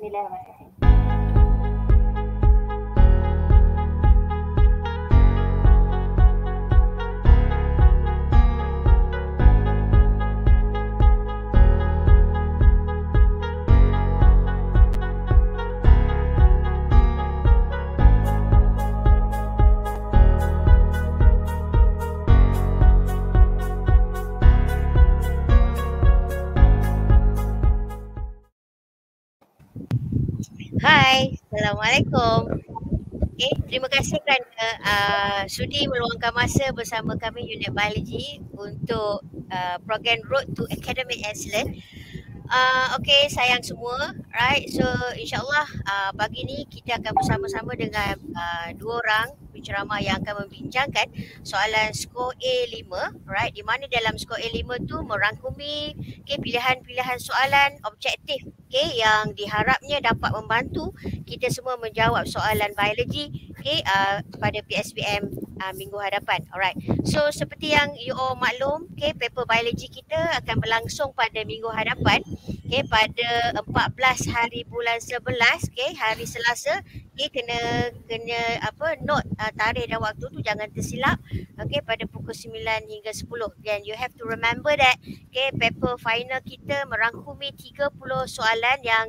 sí. Assalamualaikum. Okay, eh, terima kasih kerana uh, sudi meluangkan masa bersama kami Unit Biology untuk uh, program Road to Academic Excellence. Uh, okay, sayang semua. Right, so insyaAllah uh, pagi ni kita akan bersama-sama dengan uh, dua orang penceramah yang akan membincangkan soalan skor A5. Right, di mana dalam skor A5 tu merangkumi okay, pilihan-pilihan soalan objektif okay, yang diharapnya dapat membantu kita semua menjawab soalan biologi okay, uh, pada PSBM uh, minggu hadapan. Alright. So seperti yang you all maklum, okay, paper biologi kita akan berlangsung pada minggu hadapan okay, pada 14 hari bulan 11, okay, hari Selasa. Okay, kena kena apa note uh, tarikh dan waktu tu jangan tersilap okey pada pukul 9 hingga 10 then you have to remember that okey paper final kita merangkumi 30 soalan soalan yang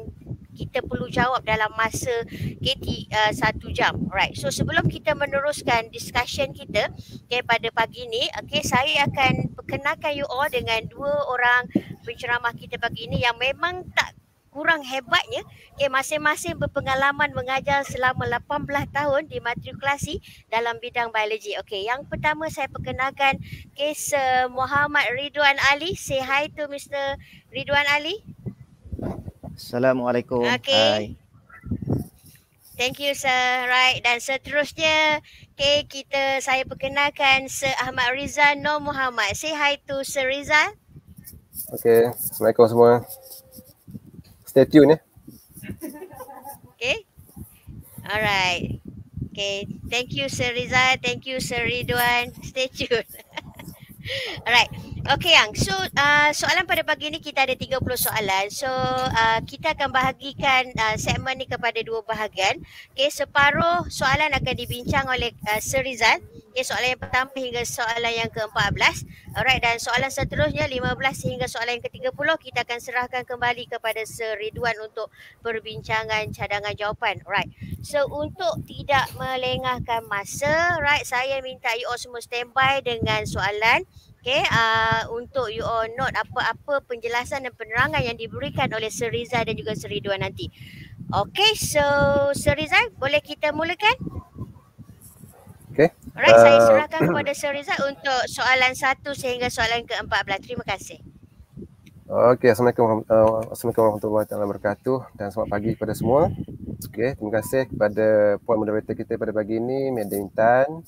kita perlu jawab dalam masa KT uh, satu jam. Alright. So sebelum kita meneruskan discussion kita okay, pada pagi ni, okay, saya akan perkenalkan you all dengan dua orang penceramah kita pagi ni yang memang tak kurang hebatnya okay, masing-masing berpengalaman mengajar selama 18 tahun di matrikulasi dalam bidang biologi. Okay, yang pertama saya perkenalkan Kes okay, Muhammad Ridwan Ali. Say hi to Mr. Ridwan Ali. Assalamualaikum. Okay. Hai. Thank you sir. Right dan seterusnya okay, kita saya perkenalkan Sir Ahmad Rizal Nur Muhammad. Say hi to Sir Rizal. Okay. Assalamualaikum semua. Stay tune ya. Eh. Okay. Alright. Okay. Thank you Sir Rizal. Thank you Sir Ridwan. Stay tune. Alright. Okay Yang. So uh, soalan pada pagi ni kita ada 30 soalan. So uh, kita akan bahagikan uh, segmen ni kepada dua bahagian. Okay separuh soalan akan dibincang oleh uh, Sir Rizal okay, soalan yang pertama hingga soalan yang ke-14. Alright dan soalan seterusnya 15 hingga soalan yang ke-30 kita akan serahkan kembali kepada Seriduan untuk perbincangan cadangan jawapan. Alright. So untuk tidak melengahkan masa, right saya minta you all semua standby dengan soalan Okay, uh, untuk you all note apa-apa penjelasan dan penerangan yang diberikan oleh Seriza dan juga Seriduan nanti. Okay, so Seriza, boleh kita mulakan? Okay. Alright, uh, saya eh, serahkan kepada Sir untuk soalan satu sehingga soalan ke-14. Terima kasih. Okey, Assalamualaikum eh, warahmatullahi wabarakatuh dan selamat pagi kepada semua. Okey, terima kasih kepada puan moderator kita pada pagi ini, Madam Intan.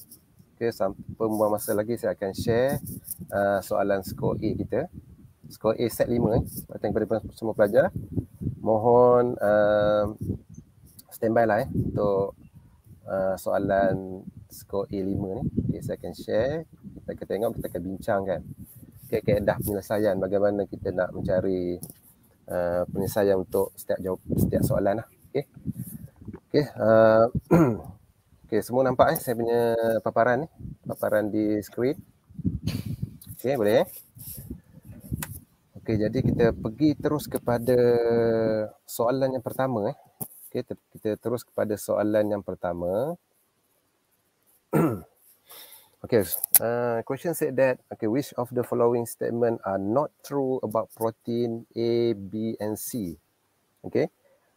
Okey, sampai membuang masa lagi saya akan share uh, soalan skor A kita. Skor A set 5 eh. Datang kepada semua pelajar. Mohon uh, standby lah eh untuk Uh, soalan skor A5 ni. Okay, saya akan share. Kita akan tengok, kita akan bincang kan. Okay, okay, penyelesaian bagaimana kita nak mencari uh, penyelesaian untuk setiap jawab, setiap soalan lah. Okay. Okay, uh, okay semua nampak eh? saya punya paparan ni. Paparan di skrip. Okay, boleh eh? Okay, jadi kita pergi terus kepada soalan yang pertama eh. Okey, ter- kita terus kepada soalan yang pertama. okay, uh, question said that, okay, which of the following statement are not true about protein A, B and C? Okay,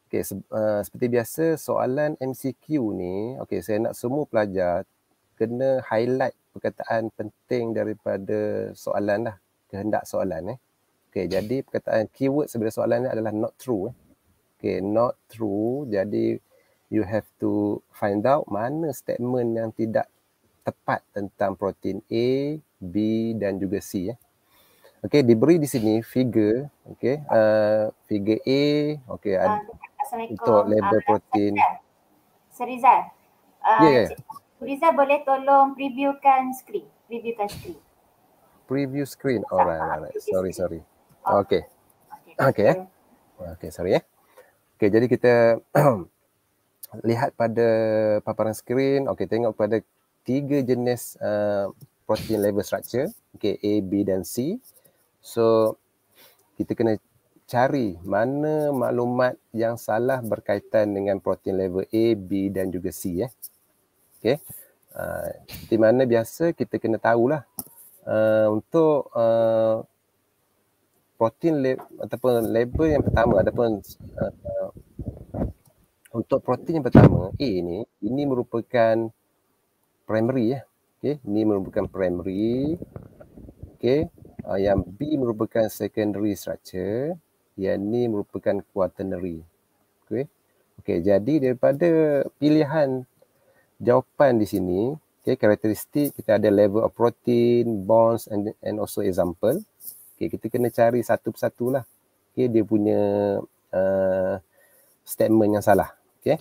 okay se- uh, seperti biasa soalan MCQ ni, okay, saya nak semua pelajar kena highlight perkataan penting daripada soalan lah, kehendak soalan eh. Okay, jadi perkataan keyword sebenarnya soalan ni adalah not true eh okay not true jadi you have to find out mana statement yang tidak tepat tentang protein A, B dan juga C ya. Okay, diberi di sini figure Okay, uh, figure A okey ada uh, label uh, protein. Serizal. Uh, Yeah. Rizal boleh tolong previewkan screen. Previewkan screen. Preview screen. Alright, alright. Sorry, sorry. Okay. Okay, okay. Ya. sorry ya. Okey, jadi kita lihat pada paparan skrin. Okey, tengok pada tiga jenis uh, protein level structure. Okey, A, B dan C. So, kita kena cari mana maklumat yang salah berkaitan dengan protein level A, B dan juga C. Eh. Okey. Uh, di mana biasa kita kena tahulah uh, untuk uh, protein le- ataupun label yang pertama ataupun uh, untuk protein yang pertama A ni ini merupakan primary ya. Okey, ini merupakan primary. Okey, uh, yang B merupakan secondary structure, yang ni merupakan quaternary. Okey. Okey, jadi daripada pilihan jawapan di sini, okay karakteristik kita ada level of protein, bonds and and also example. Okay, kita kena cari satu persatu lah. Okay, dia punya uh, statement yang salah. Okay.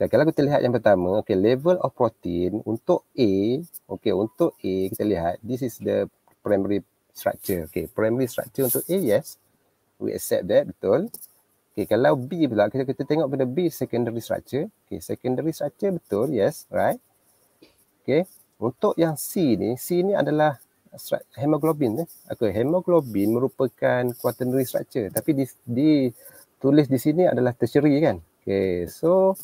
Okay, kalau kita lihat yang pertama, okay, level of protein untuk A, okay, untuk A kita lihat, this is the primary structure. Okay, primary structure untuk A, yes. We accept that, betul. Okay, kalau B pula, kita, kita tengok pada B, secondary structure. Okay, secondary structure, betul, yes, right. Okay, untuk yang C ni, C ni adalah hemoglobin eh. Okay, hemoglobin merupakan quaternary structure tapi di, di tulis di sini adalah tertiary kan. Okay, so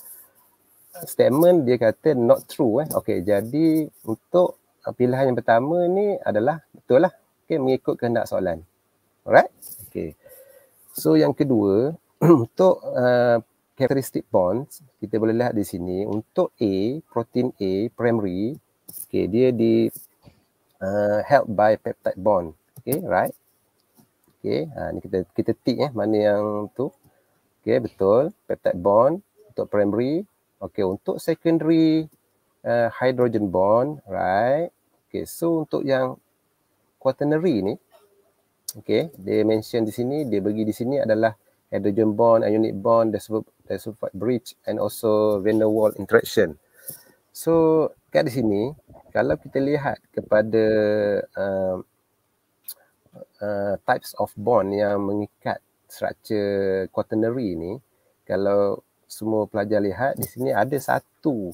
statement dia kata not true eh. Okay, jadi untuk pilihan yang pertama ni adalah betul lah. Okay, mengikut kehendak soalan. Alright? Okay. So yang kedua, untuk uh, characteristic bonds, kita boleh lihat di sini. Untuk A, protein A, primary, okay, dia di uh, held by peptide bond. Okay, right? Okay, ha, ni kita kita tick eh mana yang tu. Okay, betul. Peptide bond untuk primary. Okay, untuk secondary uh, hydrogen bond, right? Okay, so untuk yang quaternary ni, okay, dia mention di sini, dia bagi di sini adalah hydrogen bond, ionic bond, the sulfide bridge and also van der Waal interaction. So, kat di sini kalau kita lihat kepada uh, uh, types of bond yang mengikat struktur quaternary ni kalau semua pelajar lihat di sini ada satu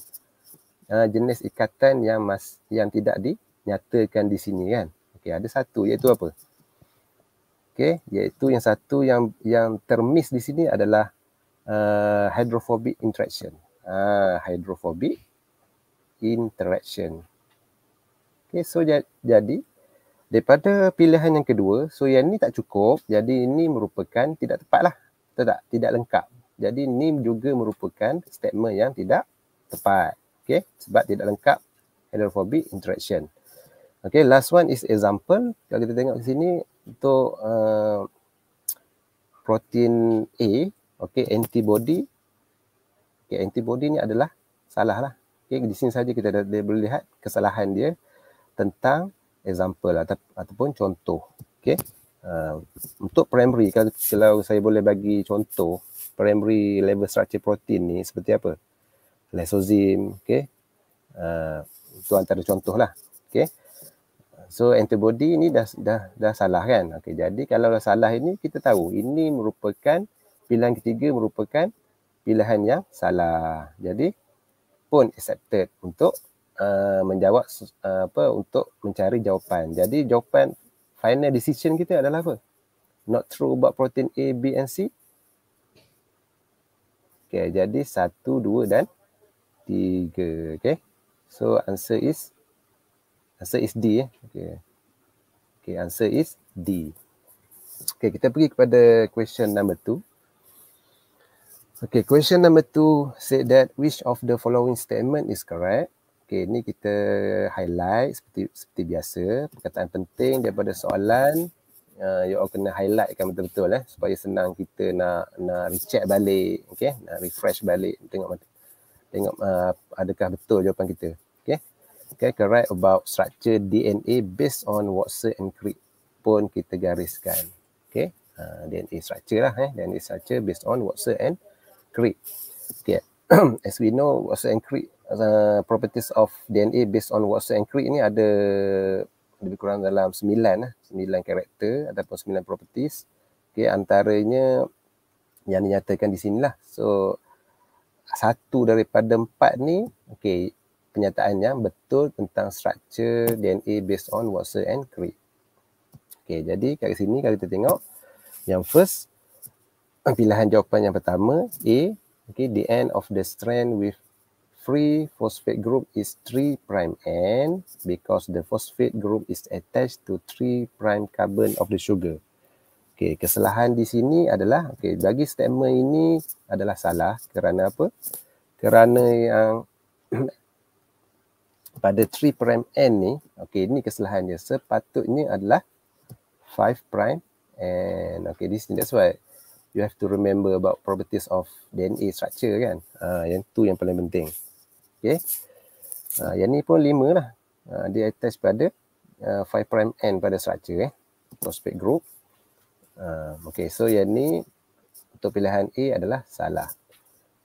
uh, jenis ikatan yang mas, yang tidak dinyatakan di sini kan okey ada satu iaitu apa okey iaitu yang satu yang yang termis di sini adalah uh, hydrophobic interaction uh, hydrophobic interaction. Okay, so jadi daripada pilihan yang kedua, so yang ni tak cukup, jadi ini merupakan tidak tepat lah. Betul tak? Tidak lengkap. Jadi ni juga merupakan statement yang tidak tepat. Okay, sebab tidak lengkap heterophobic interaction. Okay, last one is example. Kalau kita tengok sini, untuk uh, protein A, okay, antibody. Okay, antibody ni adalah salah lah. Okay, di sini saja kita dah, dah boleh lihat kesalahan dia tentang example atau, ataupun contoh. Okay. Uh, untuk primary, kalau, kalau saya boleh bagi contoh, primary level structure protein ni seperti apa? Lysozyme, okay. Uh, itu antara contoh lah. Okay. So antibody ini dah dah dah salah kan? Okey. Jadi kalau dah salah ini kita tahu ini merupakan pilihan ketiga merupakan pilihan yang salah. Jadi pun accepted untuk uh, menjawab uh, apa untuk mencari jawapan. Jadi jawapan final decision kita adalah apa? Not true about protein A, B and C. Okay, jadi satu, dua dan tiga. Okay. So answer is answer is D. Eh. Okay. Okay, answer is D. Okay, kita pergi kepada question number two. Okay, question number two said that which of the following statement is correct? Okay, ni kita highlight seperti seperti biasa. Perkataan penting daripada soalan, uh, you all kena highlightkan betul-betul eh. Supaya senang kita nak nak recheck balik, okay. Nak refresh balik, tengok tengok uh, adakah betul jawapan kita. Okay. Okay, correct about structure DNA based on Watson and Crick pun kita gariskan. Okay, uh, ah, DNA structure lah eh. DNA structure based on Watson and Creed. Okay. As we know, what's and Creed, uh, properties of DNA based on what's and Creed ni ada lebih kurang dalam sembilan, eh. sembilan karakter ataupun sembilan properties. Okay, antaranya yang dinyatakan di sini lah. So, satu daripada empat ni, okay, penyataannya betul tentang struktur DNA based on Watson and Crick. Okay, jadi kat sini kalau kita tengok, yang first, pilihan jawapan yang pertama A okay the end of the strand with free phosphate group is 3 prime and because the phosphate group is attached to 3 prime carbon of the sugar okay kesalahan di sini adalah okay bagi statement ini adalah salah kerana apa kerana yang pada 3 prime end ni okay ini kesalahannya sepatutnya adalah 5 prime and okay this that's why you have to remember about properties of DNA structure kan. Ha, yang tu yang paling penting. Okay. Ha, yang ni pun lima lah. Ha, dia attach pada uh, 5 prime end pada structure eh. Prospect group. Ha, okay. So yang ni untuk pilihan A adalah salah.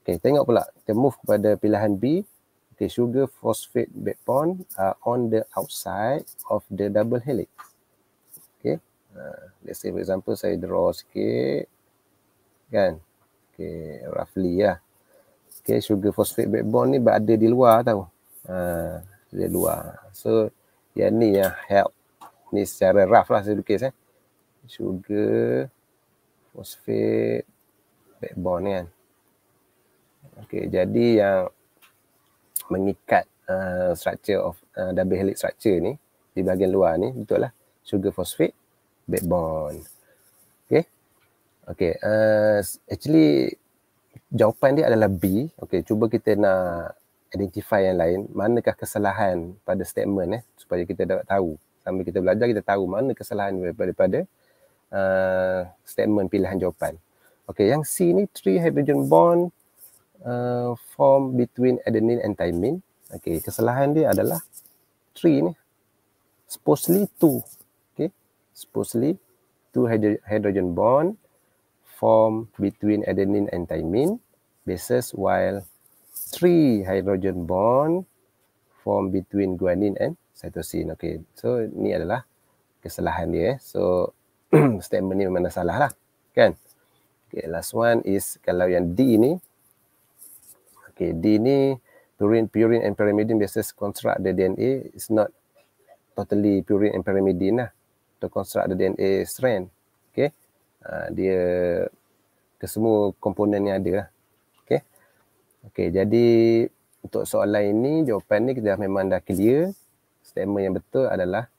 Okay. Tengok pula. Kita move kepada pilihan B. Okay. Sugar phosphate backbone are on the outside of the double helix. Okay. Ha, let's say for example saya draw sikit kan okey roughly lah okey sugar phosphate backbone ni berada di luar tau ha di luar so yang ni yang help ni secara rough lah saya lukis eh sugar phosphate backbone kan okey jadi yang mengikat uh, structure of uh, double helix structure ni di bahagian luar ni betul lah sugar phosphate backbone Okay, uh, actually jawapan dia adalah B. Okay, cuba kita nak identify yang lain. Manakah kesalahan pada statement eh, supaya kita dapat tahu. Sambil kita belajar, kita tahu mana kesalahan daripada, daripada uh, statement pilihan jawapan. Okay, yang C ni, three hydrogen bond uh, form between adenine and thymine. Okay, kesalahan dia adalah three ni. Supposedly two. Okay, supposedly two hydrogen bond Form between adenine and thymine bases while three hydrogen bond form between guanine and cytosine. Okay, so ni adalah kesalahan dia. Eh. So statement ni memang salah lah. Kan? Okay, last one is kalau yang D ni. Okay, D ni purine, purine and pyrimidine bases construct the DNA is not totally purine and pyrimidine lah to construct the DNA strand. Okay. Ah, dia kesemua komponen yang ada lah. Okay. Okay, jadi untuk soalan ini, jawapan ni kita memang dah clear. Statement yang betul adalah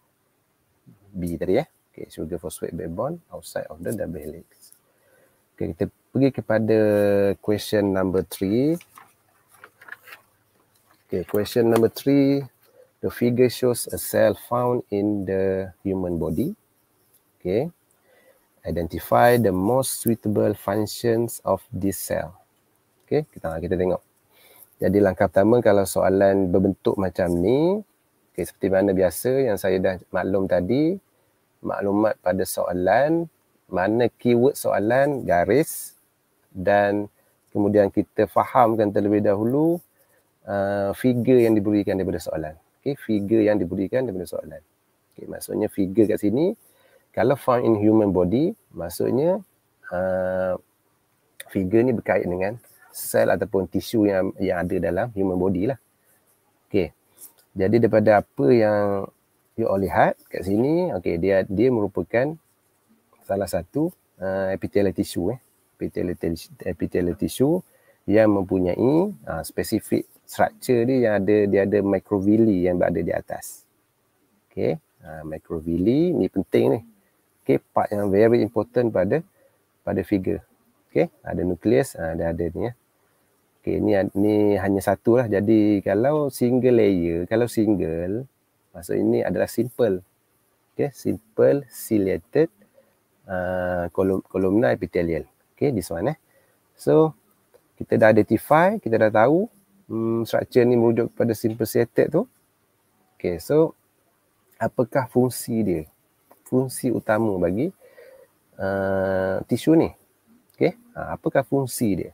B tadi ya. Eh? Okay, sugar phosphate be bond outside of the double helix. Okay, kita pergi kepada question number three. Okay, question number three. The figure shows a cell found in the human body. Okay, identify the most suitable functions of this cell. Okay, kita kita tengok. Jadi langkah pertama kalau soalan berbentuk macam ni, okay, seperti mana biasa yang saya dah maklum tadi, maklumat pada soalan, mana keyword soalan, garis dan kemudian kita fahamkan terlebih dahulu uh, figure yang diberikan daripada soalan. Okay, figure yang diberikan daripada soalan. Okay, maksudnya figure kat sini, kalau found in human body maksudnya uh, figure ni berkait dengan sel ataupun tisu yang yang ada dalam human body lah. Okay, Jadi daripada apa yang you all lihat kat sini, Okay, dia dia merupakan salah satu uh, epithelial tissue eh. Epithelial, epithelial tissue yang mempunyai uh, specific structure dia yang ada dia ada microvilli yang berada di atas. Okay, Uh, microvilli ni penting ni okay part yang very important pada pada figure okay ada nukleus, ada ah, ada ni ya okay ni ni hanya satu lah jadi kalau single layer kalau single maksud ini adalah simple okay simple ciliated ah, kolom uh, epithelial okay this one eh so kita dah identify kita dah tahu hmm, structure ni merujuk pada simple ciliated tu okay so apakah fungsi dia fungsi utama bagi uh, tisu ni. Okey. Ha, apakah fungsi dia?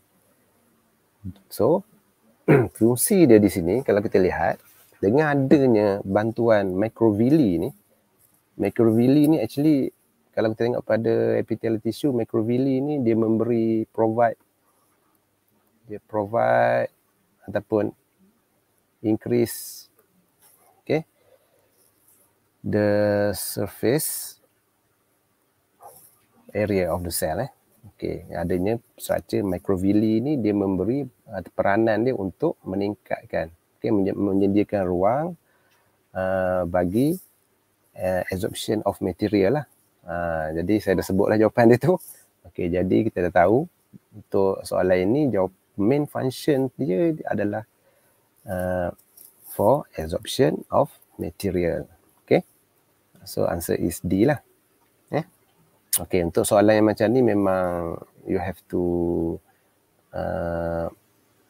So, fungsi dia di sini kalau kita lihat dengan adanya bantuan microvilli ni, microvilli ni actually kalau kita tengok pada epithelial tissue, microvilli ni dia memberi provide dia provide ataupun increase the surface area of the cell eh. Okey, adanya structure microvilli ni dia memberi uh, peranan dia untuk meningkatkan okay, menye- menyediakan ruang uh, bagi uh, absorption of material lah. Uh, jadi saya dah sebutlah jawapan dia tu. Okey, jadi kita dah tahu untuk soalan ini jawab main function dia adalah uh, for absorption of material. So answer is D lah. Eh? Okay, untuk soalan yang macam ni memang you have to uh,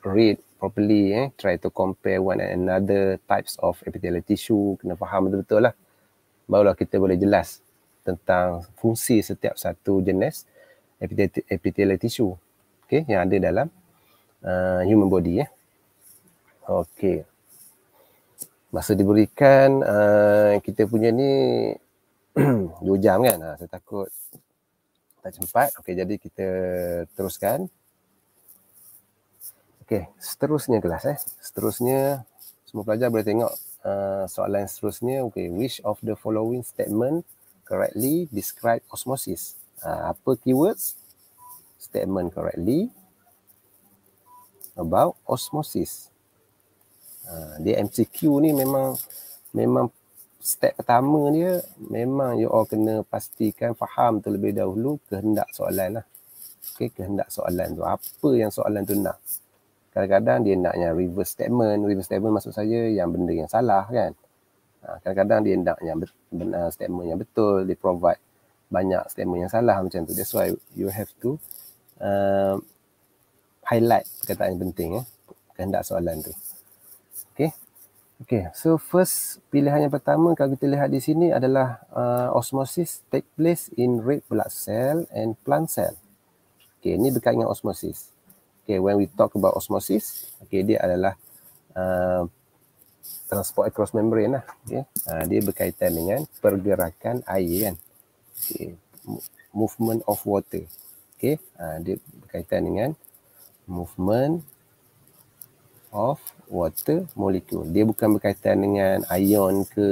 read properly, eh? try to compare one and another types of epithelial tissue, kena faham betul-betul lah. Barulah kita boleh jelas tentang fungsi setiap satu jenis epithelial tissue okay, yang ada dalam uh, human body. Eh? Okay masa diberikan uh, kita punya ni 2 jam kan ha, saya takut tak sempat. okey jadi kita teruskan okey seterusnya kelas eh seterusnya semua pelajar boleh tengok uh, soalan seterusnya okey which of the following statement correctly describe osmosis uh, apa keywords statement correctly about osmosis Ha, dia MCQ ni memang memang step pertama dia memang you all kena pastikan faham terlebih dahulu kehendak soalan lah. Okay, kehendak soalan tu. Apa yang soalan tu nak? Kadang-kadang dia naknya reverse statement. Reverse statement maksud saya yang benda yang salah kan. Ha, kadang-kadang dia nak yang benar uh, statement yang betul. Dia provide banyak statement yang salah macam tu. That's why you have to uh, highlight perkataan yang penting. Eh? Kehendak soalan tu. Okay, so first pilihan yang pertama kalau kita lihat di sini adalah uh, osmosis take place in red blood cell and plant cell. Okay, ini berkaitan dengan osmosis. Okay, when we talk about osmosis, okay, dia adalah uh, transport across membrane lah. Okay. Uh, dia berkaitan dengan pergerakan air kan. Okay, movement of water. Okay, uh, dia berkaitan dengan movement of water molecule. Dia bukan berkaitan dengan ion ke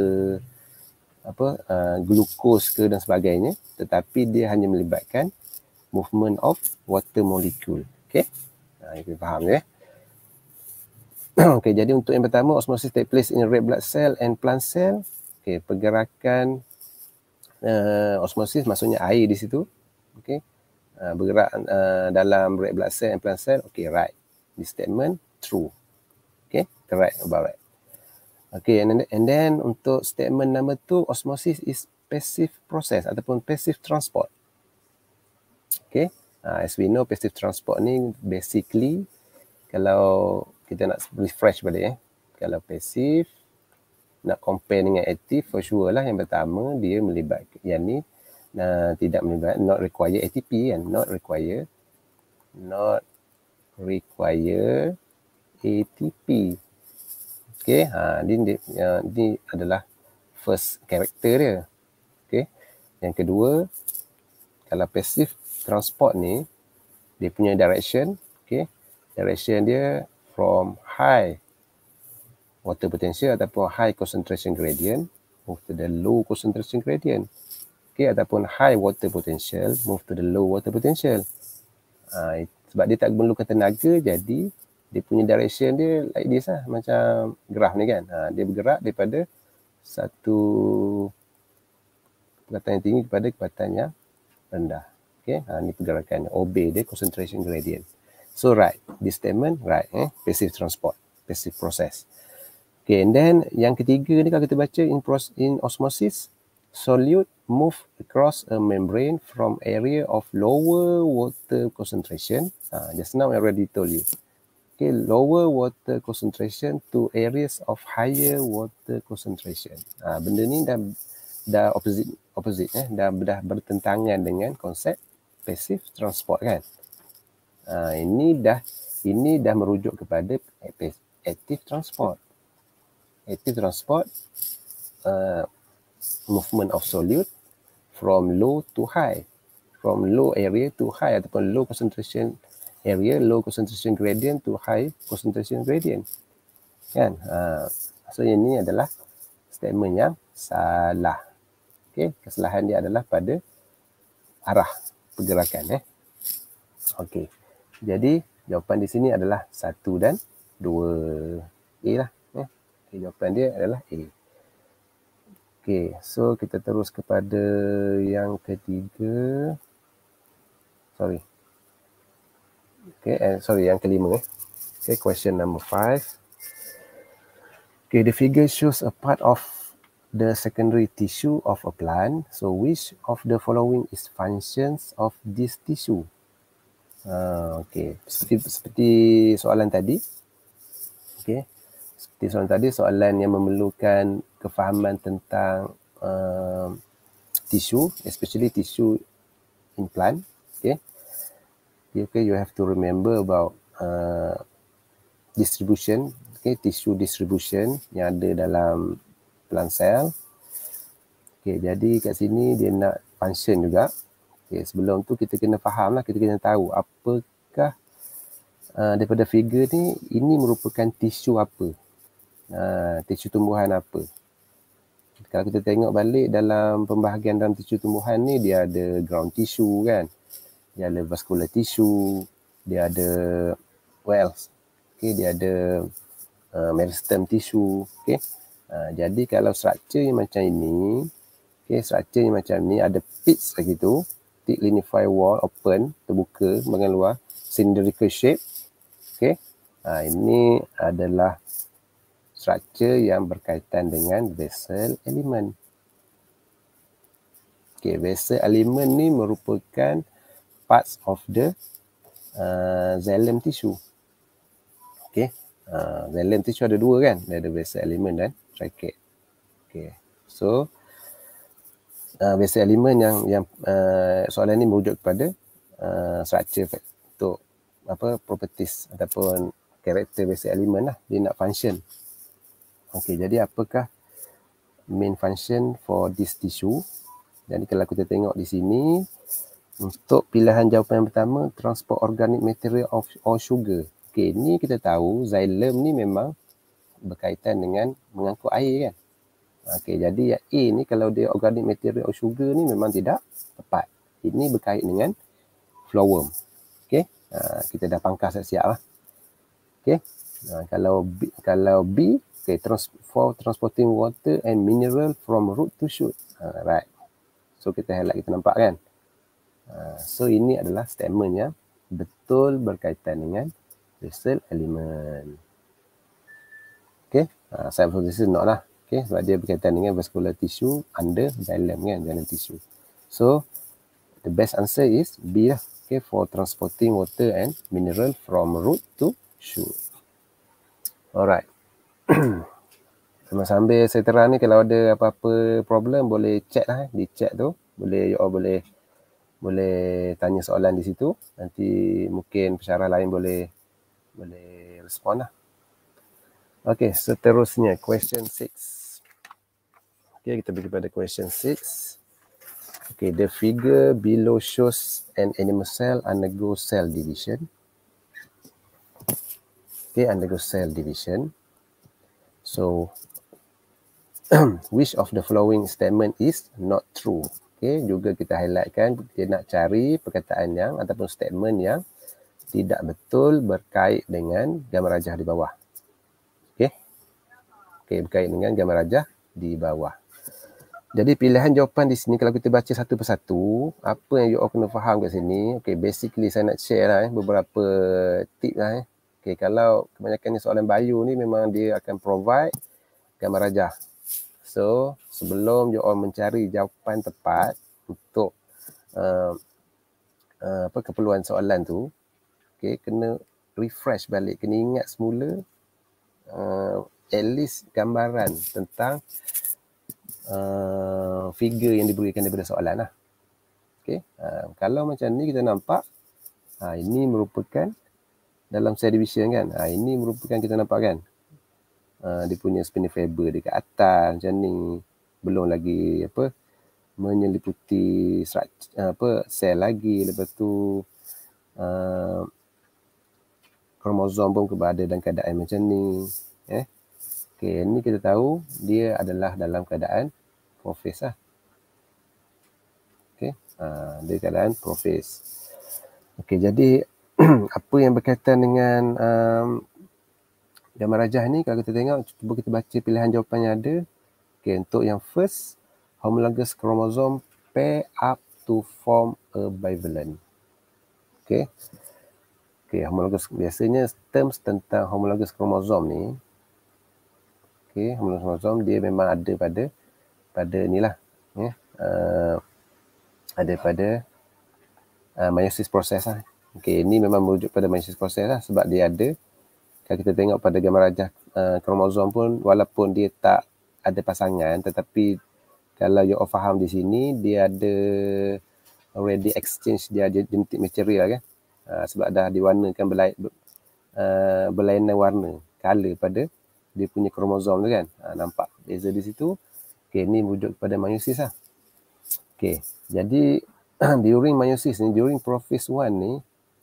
apa uh, glukos ke dan sebagainya tetapi dia hanya melibatkan movement of water molecule. Okey. Ha kita faham ya. Okey jadi untuk yang pertama osmosis take place in red blood cell and plant cell. Okey pergerakan uh, osmosis maksudnya air di situ. Okey. Uh, bergerak uh, dalam red blood cell and plant cell. Okey right. This statement true. Okay, correct about right. Okay, and then, and then untuk statement number two, osmosis is passive process ataupun passive transport. Okay, uh, as we know, passive transport ni basically kalau kita nak refresh balik eh. Kalau passive, nak compare dengan active, for sure lah yang pertama dia melibatkan, yang ni uh, tidak melibat, not require ATP kan, not require, not require ATP. Okay, ha, ini, ini ya, adalah first character dia. Okay, yang kedua, kalau passive transport ni, dia punya direction, okay, direction dia from high water potential ataupun high concentration gradient move to the low concentration gradient. Okay, ataupun high water potential move to the low water potential. Ha, sebab dia tak memerlukan tenaga, jadi dia punya direction dia like this lah macam graf ni kan ha, dia bergerak daripada satu kekuatan yang tinggi kepada kekuatan yang rendah okey ha ni pergerakan obey dia concentration gradient so right this statement right eh passive transport passive process okey and then yang ketiga ni kalau kita baca in in osmosis solute move across a membrane from area of lower water concentration ha, just now i already told you okay lower water concentration to areas of higher water concentration uh, benda ni dah dah opposite opposite eh dah dah bertentangan dengan konsep passive transport kan uh, ini dah ini dah merujuk kepada active transport active transport uh, movement of solute from low to high from low area to high ataupun low concentration area low concentration gradient to high concentration gradient. Kan? Ha. So, yang ini adalah statement yang salah. Okay. Kesalahan dia adalah pada arah pergerakan. Eh. Okay. Jadi, jawapan di sini adalah satu dan dua. A lah. Eh. Okay, jawapan dia adalah A. Okay. So, kita terus kepada yang ketiga. Sorry. Okay, and sorry, yang kelima. Eh. Okay, question number five. Okay, the figure shows a part of the secondary tissue of a plant. So, which of the following is functions of this tissue? Uh, okay, seperti, seperti soalan tadi. Okay, seperti soalan tadi, soalan yang memerlukan kefahaman tentang uh, tissue, especially tisu in plant. Okay, okay you have to remember about uh, distribution okay tissue distribution yang ada dalam plan cell okay jadi kat sini dia nak function juga okay sebelum tu kita kena faham lah kita kena tahu apakah uh, daripada figure ni ini merupakan tisu apa uh, tisu tumbuhan apa kalau kita tengok balik dalam pembahagian dalam tisu tumbuhan ni dia ada ground tissue kan dia ada vascular tissue, dia ada well, okay, dia ada uh, meristem tissue, okay. Uh, jadi kalau struktur yang macam ini, okay, struktur yang macam ni ada pits lagi tu, thick lignify wall open terbuka mengeluar, luar, cylindrical shape, okay. Uh, ini adalah struktur yang berkaitan dengan vessel element. Okay, vessel element ni merupakan parts of the uh, xylem tissue. Okay. Uh, xylem tissue ada dua kan? Dia ada basal element dan tracheid. Okay. So, uh, basal element yang yang uh, soalan ni merujuk kepada uh, structure untuk apa properties ataupun character basic element lah dia nak function Okay, jadi apakah main function for this tissue jadi kalau kita tengok di sini untuk pilihan jawapan yang pertama, transport organic material of or sugar. Okey, ni kita tahu xylem ni memang berkaitan dengan mengangkut air kan. Okey, jadi yang A ni kalau dia organic material of sugar ni memang tidak tepat. Ini berkait dengan flowworm. Okey, ha, kita dah pangkas dah siap lah. Okey, ha, kalau B, kalau B okay, trans, for transporting water and mineral from root to shoot. Ha, right. So, kita highlight, kita nampak kan. Ah, so ini adalah statement yang betul berkaitan dengan crystal element. Okay, ha, saya pun this is not lah. Okey, sebab dia berkaitan dengan vascular tissue under dalam kan, dalam tissue. So the best answer is B lah. Okay, for transporting water and mineral from root to shoot. Alright. Sama sambil saya terang ni kalau ada apa-apa problem boleh chat lah. Eh. Di chat tu boleh you all boleh boleh tanya soalan di situ. Nanti mungkin pesara lain boleh boleh respon lah. Okay, seterusnya question six. Okay, kita pergi pada question six. Okay, the figure below shows an animal cell undergo cell division. Okay, undergo cell division. So, which of the following statement is not true? Okey, juga kita highlightkan kita nak cari perkataan yang ataupun statement yang tidak betul berkait dengan gambar rajah di bawah. Okey. Okey, berkait dengan gambar rajah di bawah. Jadi pilihan jawapan di sini kalau kita baca satu persatu, apa yang you all kena faham kat sini? Okey, basically saya nak share lah eh, beberapa tip lah eh. Okey, kalau kebanyakan ni soalan bio ni memang dia akan provide gambar rajah. So sebelum you all mencari jawapan tepat untuk uh, uh, apa keperluan soalan tu, okay, kena refresh balik, kena ingat semula uh, at least gambaran tentang uh, figure yang diberikan daripada soalan lah. Okay. Uh, kalau macam ni kita nampak, uh, ini merupakan dalam subdivision kan, uh, ini merupakan kita nampak kan, Ah, dia punya spinning fiber dekat atas macam ni belum lagi apa menyeliputi serat, apa sel lagi lepas tu uh, ah, kromosom pun berada dalam keadaan macam ni eh okey ni kita tahu dia adalah dalam keadaan prophase lah okey uh, dia keadaan prophase okay? jadi apa yang berkaitan dengan um, yang marajah ni kalau kita tengok, cuba kita baca pilihan jawapan yang ada. Okay, untuk yang first, homologous chromosome pair up to form a bivalent. Okay. Okay, homologous, biasanya terms tentang homologous chromosome ni. Okay, homologous chromosome dia memang ada pada, pada ni lah. Yeah, ya, uh, ada pada uh, meiosis proses lah. Okay, ini memang merujuk pada meiosis proses lah sebab dia ada kalau kita tengok pada gambar rajah uh, kromosom pun walaupun dia tak ada pasangan tetapi kalau you faham di sini dia ada already exchange dia genetic material kan uh, sebab dah diwarnakan berlai, ber, uh, berlainan warna color pada dia punya kromosom tu kan uh, nampak beza di situ okey ni wujud kepada meiosis lah okey jadi during meiosis ni during prophase 1 ni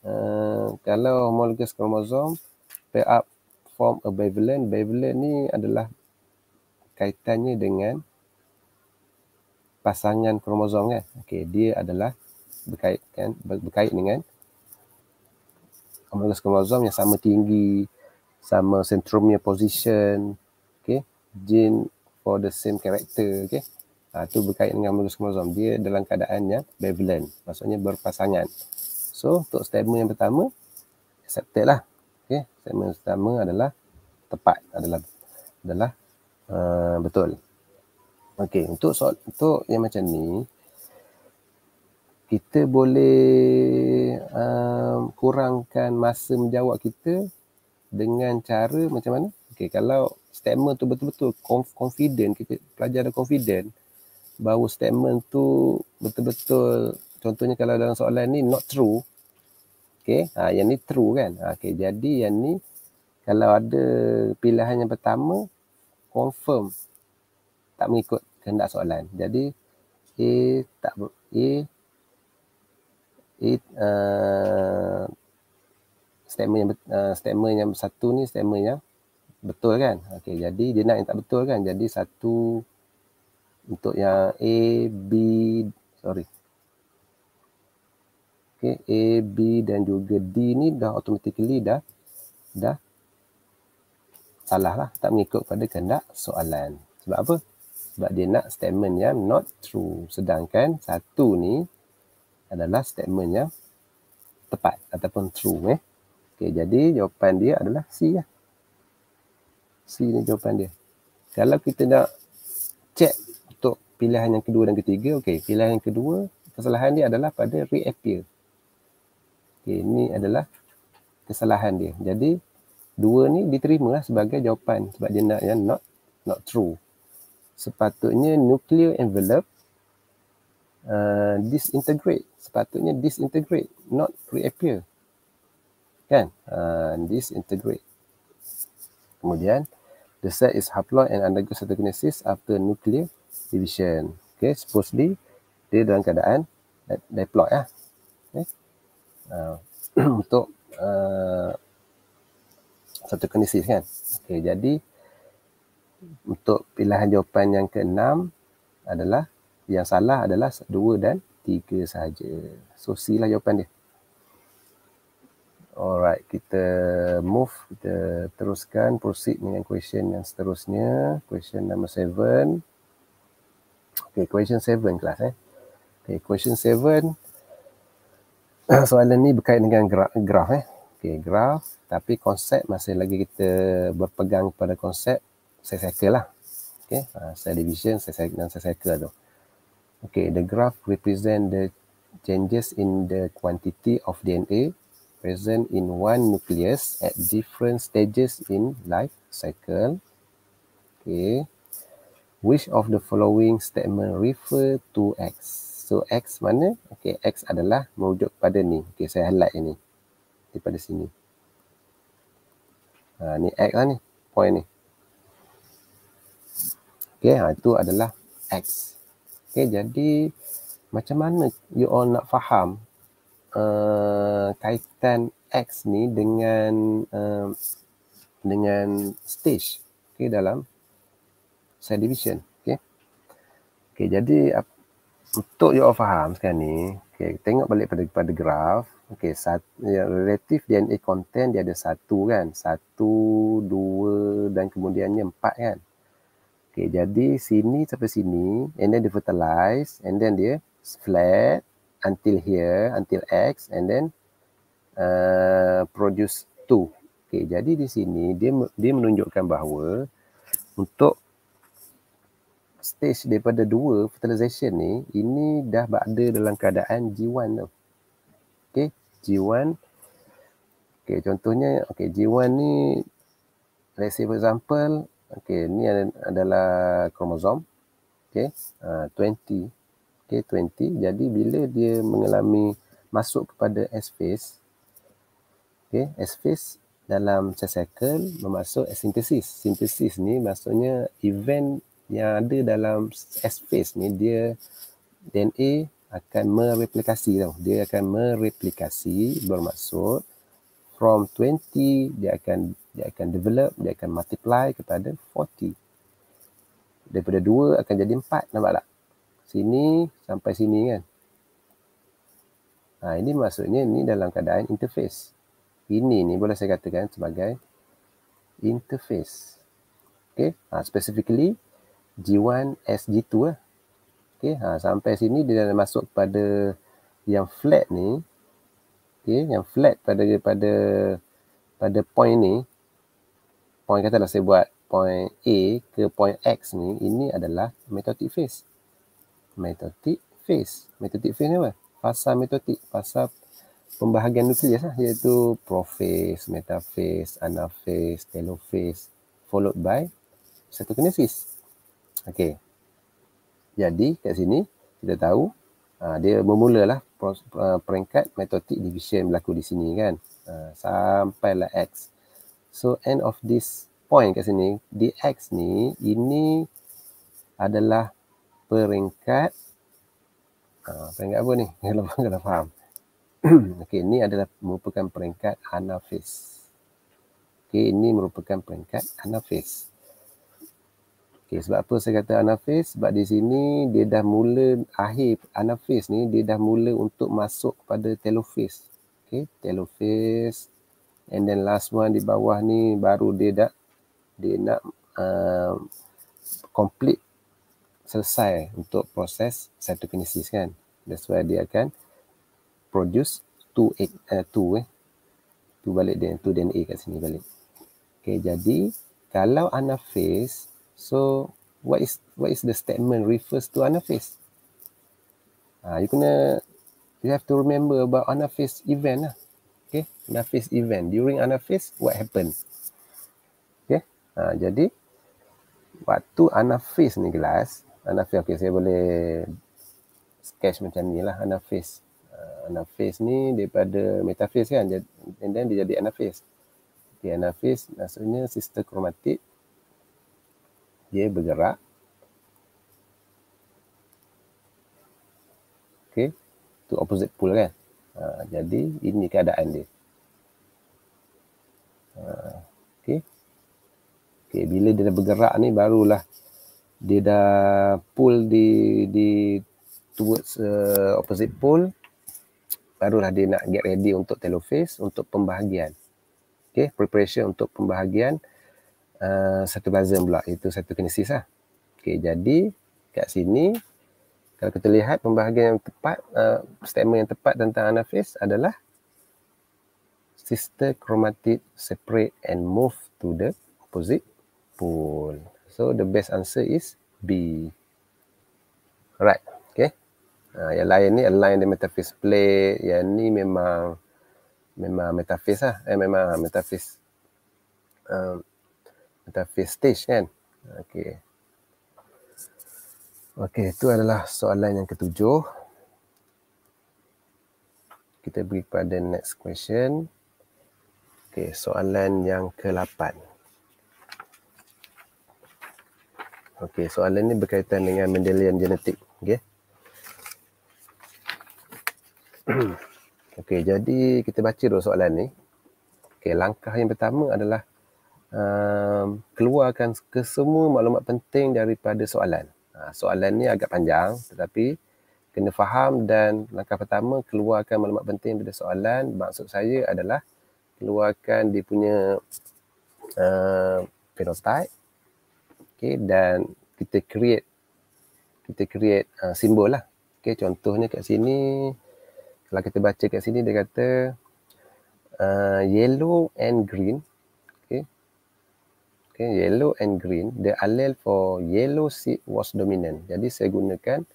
uh, kalau homologous kromosom stir up form a bivalent. Bivalent ni adalah kaitannya dengan pasangan kromosom kan. Okey, dia adalah berkait kan berkait dengan homologous kromosom yang sama tinggi, sama centromere position, okey, gene for the same character, okey. Ha, tu berkait dengan homologous kromosom. Dia dalam keadaan yang bivalent, maksudnya berpasangan. So, untuk statement yang pertama, accepted lah statement pertama adalah tepat adalah adalah uh, betul. Okey, untuk soal untuk yang macam ni kita boleh um, kurangkan masa menjawab kita dengan cara macam mana? Okey, kalau statement tu betul-betul confident kita pelajar dah confident bahawa statement tu betul-betul contohnya kalau dalam soalan ni not true Okey, ha, yang ni true kan? Ha, okey, jadi yang ni kalau ada pilihan yang pertama, confirm tak mengikut kehendak soalan. Jadi A tak A A uh, statement yang uh, statement yang satu ni statement yang betul kan? Okey, jadi dia nak yang tak betul kan? Jadi satu untuk yang A B sorry okay, A, B dan juga D ni dah automatically dah dah salah lah tak mengikut pada kehendak soalan sebab apa? sebab dia nak statement yang not true sedangkan satu ni adalah statement yang tepat ataupun true eh okay, jadi jawapan dia adalah C lah C ni jawapan dia kalau kita nak check untuk pilihan yang kedua dan ketiga okay, pilihan yang kedua kesalahan dia adalah pada reappear Okey, ini adalah kesalahan dia. Jadi dua ni diterimalah sebagai jawapan sebab dia nak yang not not true. Sepatutnya nuclear envelope uh, disintegrate. Sepatutnya disintegrate, not reappear. Kan? Uh, disintegrate. Kemudian, the cell is haploid and undergo cytokinesis after nuclear division. Okay, supposedly, dia dalam keadaan diploid lah. Ya. Ah, untuk uh, satu kondisi kan. Okey, jadi untuk pilihan jawapan yang keenam adalah yang salah adalah dua dan tiga sahaja. So C lah jawapan dia. Alright, kita move, kita teruskan proceed dengan question yang seterusnya. Question number seven. Okay, question seven, kelas eh. Okay, question seven. soalan ni berkait dengan graf, graf eh. Okey, graf tapi konsep masih lagi kita berpegang pada konsep set circle lah. Okey, uh, ha, set division, set circle dan set cycle tu. Okey, the graph represent the changes in the quantity of DNA present in one nucleus at different stages in life cycle. Okay. Which of the following statement refer to X? So X mana? Okey, X adalah merujuk pada ni. Okey, saya highlight yang ni. Daripada sini. Ha, ni X lah ni. Point ni. Okey, ha, itu adalah X. Okey, jadi macam mana you all nak faham uh, kaitan X ni dengan uh, dengan stage okay, dalam subdivision. Okey. Okey, jadi apa untuk you all faham sekarang ni, okay, tengok balik pada, pada graf, okay, sat, ya, relatif DNA content dia ada satu kan, satu, dua dan kemudiannya empat kan. Okay, jadi sini sampai sini, and then dia fertilize, and then dia flat until here, until X, and then uh, produce two. Okay, jadi di sini dia dia menunjukkan bahawa untuk stage daripada dua fertilization ni, ini dah berada dalam keadaan G1 tu. Okay, G1. Okay, contohnya, okay, G1 ni, let's say for example, okay, ni adalah kromosom. Okay, uh, 20. Okay, 20. Jadi, bila dia mengalami masuk kepada S phase, okay, S phase dalam cell cycle memasuk sintesis. Sintesis ni maksudnya event yang ada dalam S space ni dia DNA akan mereplikasi tau. Dia akan mereplikasi bermaksud from 20 dia akan dia akan develop, dia akan multiply kepada 40. Daripada 2 akan jadi 4 nampak tak? Sini sampai sini kan. Ha, ini maksudnya ni dalam keadaan interface. Ini ni boleh saya katakan sebagai interface. Okay, ha, specifically G1 SG2 lah. Okay, ha, sampai sini dia dah masuk pada yang flat ni. Okay, yang flat pada pada pada point ni. Point kata lah saya buat point A ke point X ni. Ini adalah metotic phase. Metotic phase. Metotic phase ni apa? Fasa metotik. Fasa pembahagian nukleus lah. Iaitu prophase, metaphase, anaphase, telophase. Followed by cytokinesis. Okey. Jadi kat sini kita tahu uh, dia bermulalah ha, peringkat metotik division berlaku di sini kan. Uh, sampailah X. So end of this point kat sini, di X ni, ini adalah peringkat uh, peringkat apa ni? Kalau kena faham. Okey, ini adalah merupakan peringkat anaphase. Okey, ini merupakan peringkat anaphase. Okay, sebab apa saya kata anafis? Sebab di sini dia dah mula akhir anafis ni dia dah mula untuk masuk kepada telofis. Okay, telofis. And then last one di bawah ni baru dia dah dia nak uh, complete selesai untuk proses cytokinesis kan. That's why dia akan produce two egg uh, two eh. Tu balik dia, dan DNA kat sini balik. Okay, jadi kalau anafis So what is what is the statement refers to anaphase? Ah, uh, you kena you have to remember about anaphase event lah. Okay, anaphase event during anaphase what happen? Okay, ah uh, jadi waktu anaphase ni gelas anaphase okay, saya boleh sketch macam ni lah anaphase ah, anaphase ni daripada metaphase kan and then dia jadi anaphase okay, anaphase maksudnya sister kromatik dia bergerak okey tu opposite pull kan ha, jadi ini keadaan dia ha, okey okey bila dia bergerak ni barulah dia dah pull di di towards uh, opposite pull barulah dia nak get ready untuk telophase untuk pembahagian okey preparation untuk pembahagian uh, uh, satu bazen pula itu satu kinesis lah. Okay, jadi kat sini kalau kita lihat pembahagian yang tepat uh, statement yang tepat tentang anaphase adalah sister chromatid separate and move to the opposite pole. So the best answer is B. Right. Okay. Uh, ah, yang lain ni align the metaphase plate. Yang ni memang memang metaphase lah. Eh, memang metaphase. Ah, um, ada face stage kan. Okey. Okey, itu adalah soalan yang ketujuh. Kita beri kepada next question. Okey, soalan yang ke-8. Okey, soalan ini berkaitan dengan Mendelian genetik. Okey. Okey, jadi kita baca dulu soalan ni. Okey, langkah yang pertama adalah uh, keluarkan kesemua maklumat penting daripada soalan. Uh, soalan ni agak panjang tetapi kena faham dan langkah pertama keluarkan maklumat penting daripada soalan maksud saya adalah keluarkan dia punya uh, phenotype okay, dan kita create kita create uh, simbol lah. Okay, contohnya kat sini, kalau kita baca kat sini dia kata uh, yellow and green okay, yellow and green, the allele for yellow seed was dominant. Jadi saya gunakan,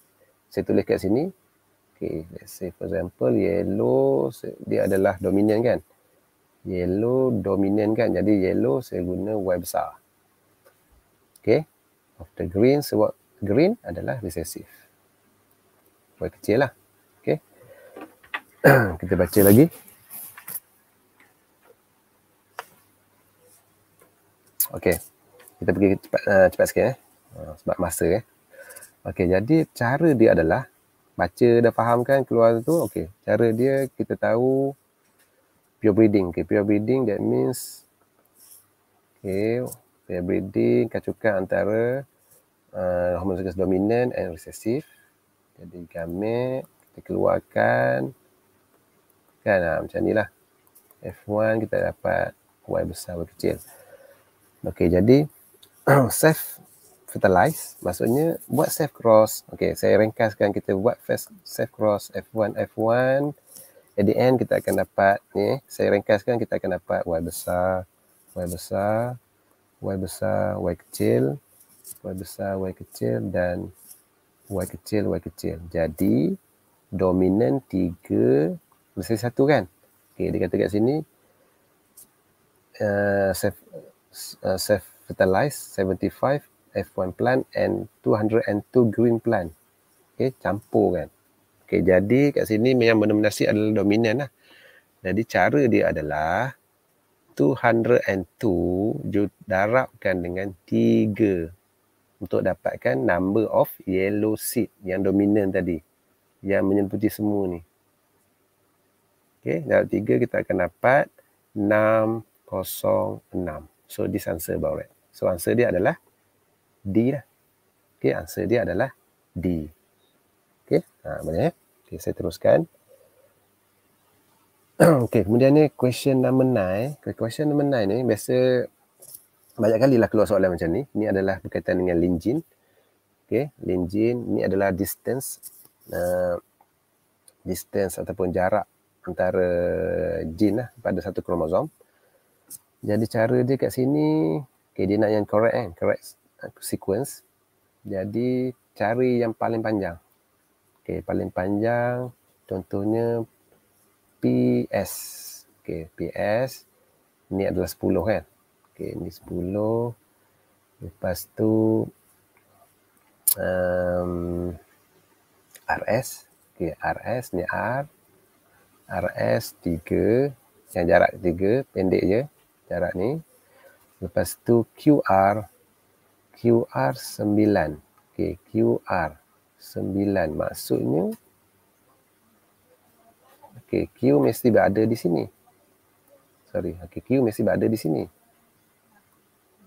saya tulis kat sini, okay, let's say for example, yellow, dia adalah dominant kan? Yellow dominant kan? Jadi yellow saya guna Y besar. Okay, of the green, sebab green adalah recessive. Y kecil lah. Okay, kita baca lagi. Okey. Kita pergi cepat, uh, cepat sikit eh. Uh, sebab masa eh. Okey, jadi cara dia adalah baca dah faham kan keluar tu. Okey, cara dia kita tahu pure breeding. Okay, pure breeding that means okey, pure breeding kacukan antara uh, ah, homozygous dominant and recessive. Jadi kami kita keluarkan kan ha, macam nilah. F1 kita dapat Y besar Y kecil. Okey, jadi self fertilize maksudnya buat self cross. Okey, saya ringkaskan kita buat first self cross F1 F1. At the end kita akan dapat ni, saya ringkaskan kita akan dapat Y besar, Y besar, Y besar, Y kecil, Y besar, Y kecil dan Y kecil, Y kecil. Jadi dominan 3 mesti satu kan? Okey, dia kata kat sini uh, self Uh, self fertilize 75 F1 plant and 202 green plant. Okey, campur kan. Okey, jadi kat sini yang mendominasi adalah dominan lah. Jadi cara dia adalah 202 you darabkan dengan 3 untuk dapatkan number of yellow seed yang dominan tadi yang menyentuhi semua ni. Okey, darab 3 kita akan dapat 606. So this answer about red. So answer dia adalah D lah. Okay, answer dia adalah D. Okay, ha, boleh. Eh? Okay, saya teruskan. okay, kemudian ni question number nine. Question number nine ni biasa banyak kali lah keluar soalan macam ni. Ni adalah berkaitan dengan linjin. Okay, linjin ni adalah distance. Uh, distance ataupun jarak antara jin lah pada satu kromosom. Jadi cara dia kat sini, okay, dia nak yang correct kan, correct sequence. Jadi cari yang paling panjang. Okay, paling panjang contohnya PS. Okay, PS ni adalah 10 kan. Okay, ni 10. Lepas tu um, RS. Okay, RS ni R. RS 3. Yang jarak 3, pendek je jarak ni. Lepas tu QR QR 9. Okey, QR 9 maksudnya Okey, Q mesti berada di sini. Sorry, okey Q mesti berada di sini.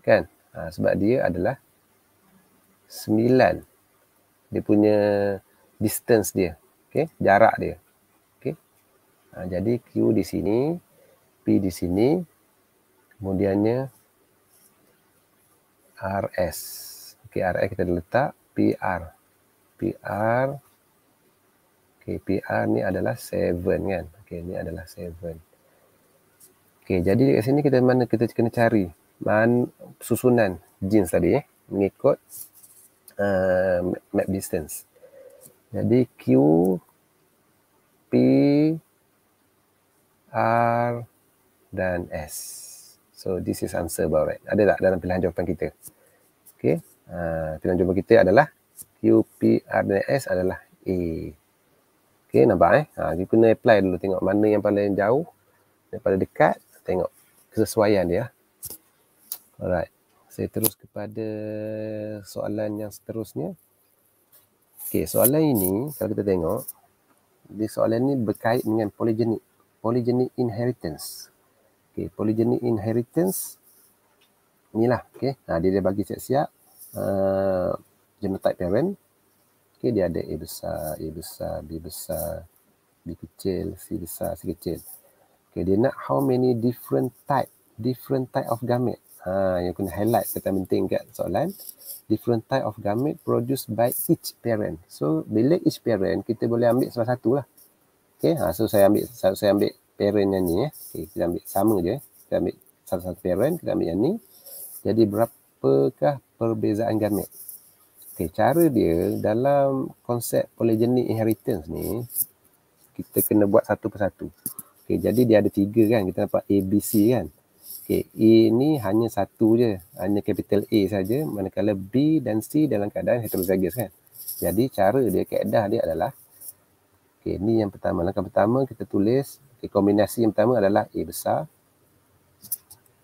Kan? Ha, sebab dia adalah 9. Dia punya distance dia. Okey, jarak dia. Okey. Ha, jadi Q di sini, P di sini, kemudiannya RS. Okey, RS kita letak PR. PR Okey, PR ni adalah 7 kan. okay ni adalah 7. Okay jadi kat sini kita mana kita kena cari man susunan jeans tadi eh mengikut uh, map distance. Jadi Q P R dan S. So this is answer about right. Ada tak dalam pilihan jawapan kita? Okay. Uh, pilihan jawapan kita adalah Q, P, R dan S adalah A. Okay nampak eh. Ha, ah, you kena apply dulu tengok mana yang paling jauh daripada dekat. Tengok kesesuaian dia. Alright. Saya terus kepada soalan yang seterusnya. Okay soalan ini kalau kita tengok. Di soalan ini berkait dengan polygenic, polygenic inheritance. Okay, polygenic inheritance ni lah. Okay, ha, dia dah bagi siap-siap uh, genotype parent. Okay, dia ada A besar, A besar, B besar, B kecil, C besar, C kecil. Okay, dia nak how many different type, different type of gamete. Ha, yang kena highlight kata penting kat soalan. Different type of gamete produced by each parent. So, bila each parent, kita boleh ambil salah satu lah. Okay, ha, so saya ambil saya ambil parent yang ni eh. Okay, kita ambil sama je. Eh. Kita ambil satu-satu parent, kita ambil yang ni. Jadi berapakah perbezaan gamet? Okay, cara dia dalam konsep polygenic inheritance ni, kita kena buat satu persatu. Okay, jadi dia ada tiga kan, kita nampak A, B, C kan. Okay, A ni hanya satu je, hanya capital A saja. manakala B dan C dalam keadaan heterozygous kan. Jadi cara dia, keadaan dia adalah, okay, ni yang pertama. Langkah pertama kita tulis okay, kombinasi yang pertama adalah A besar,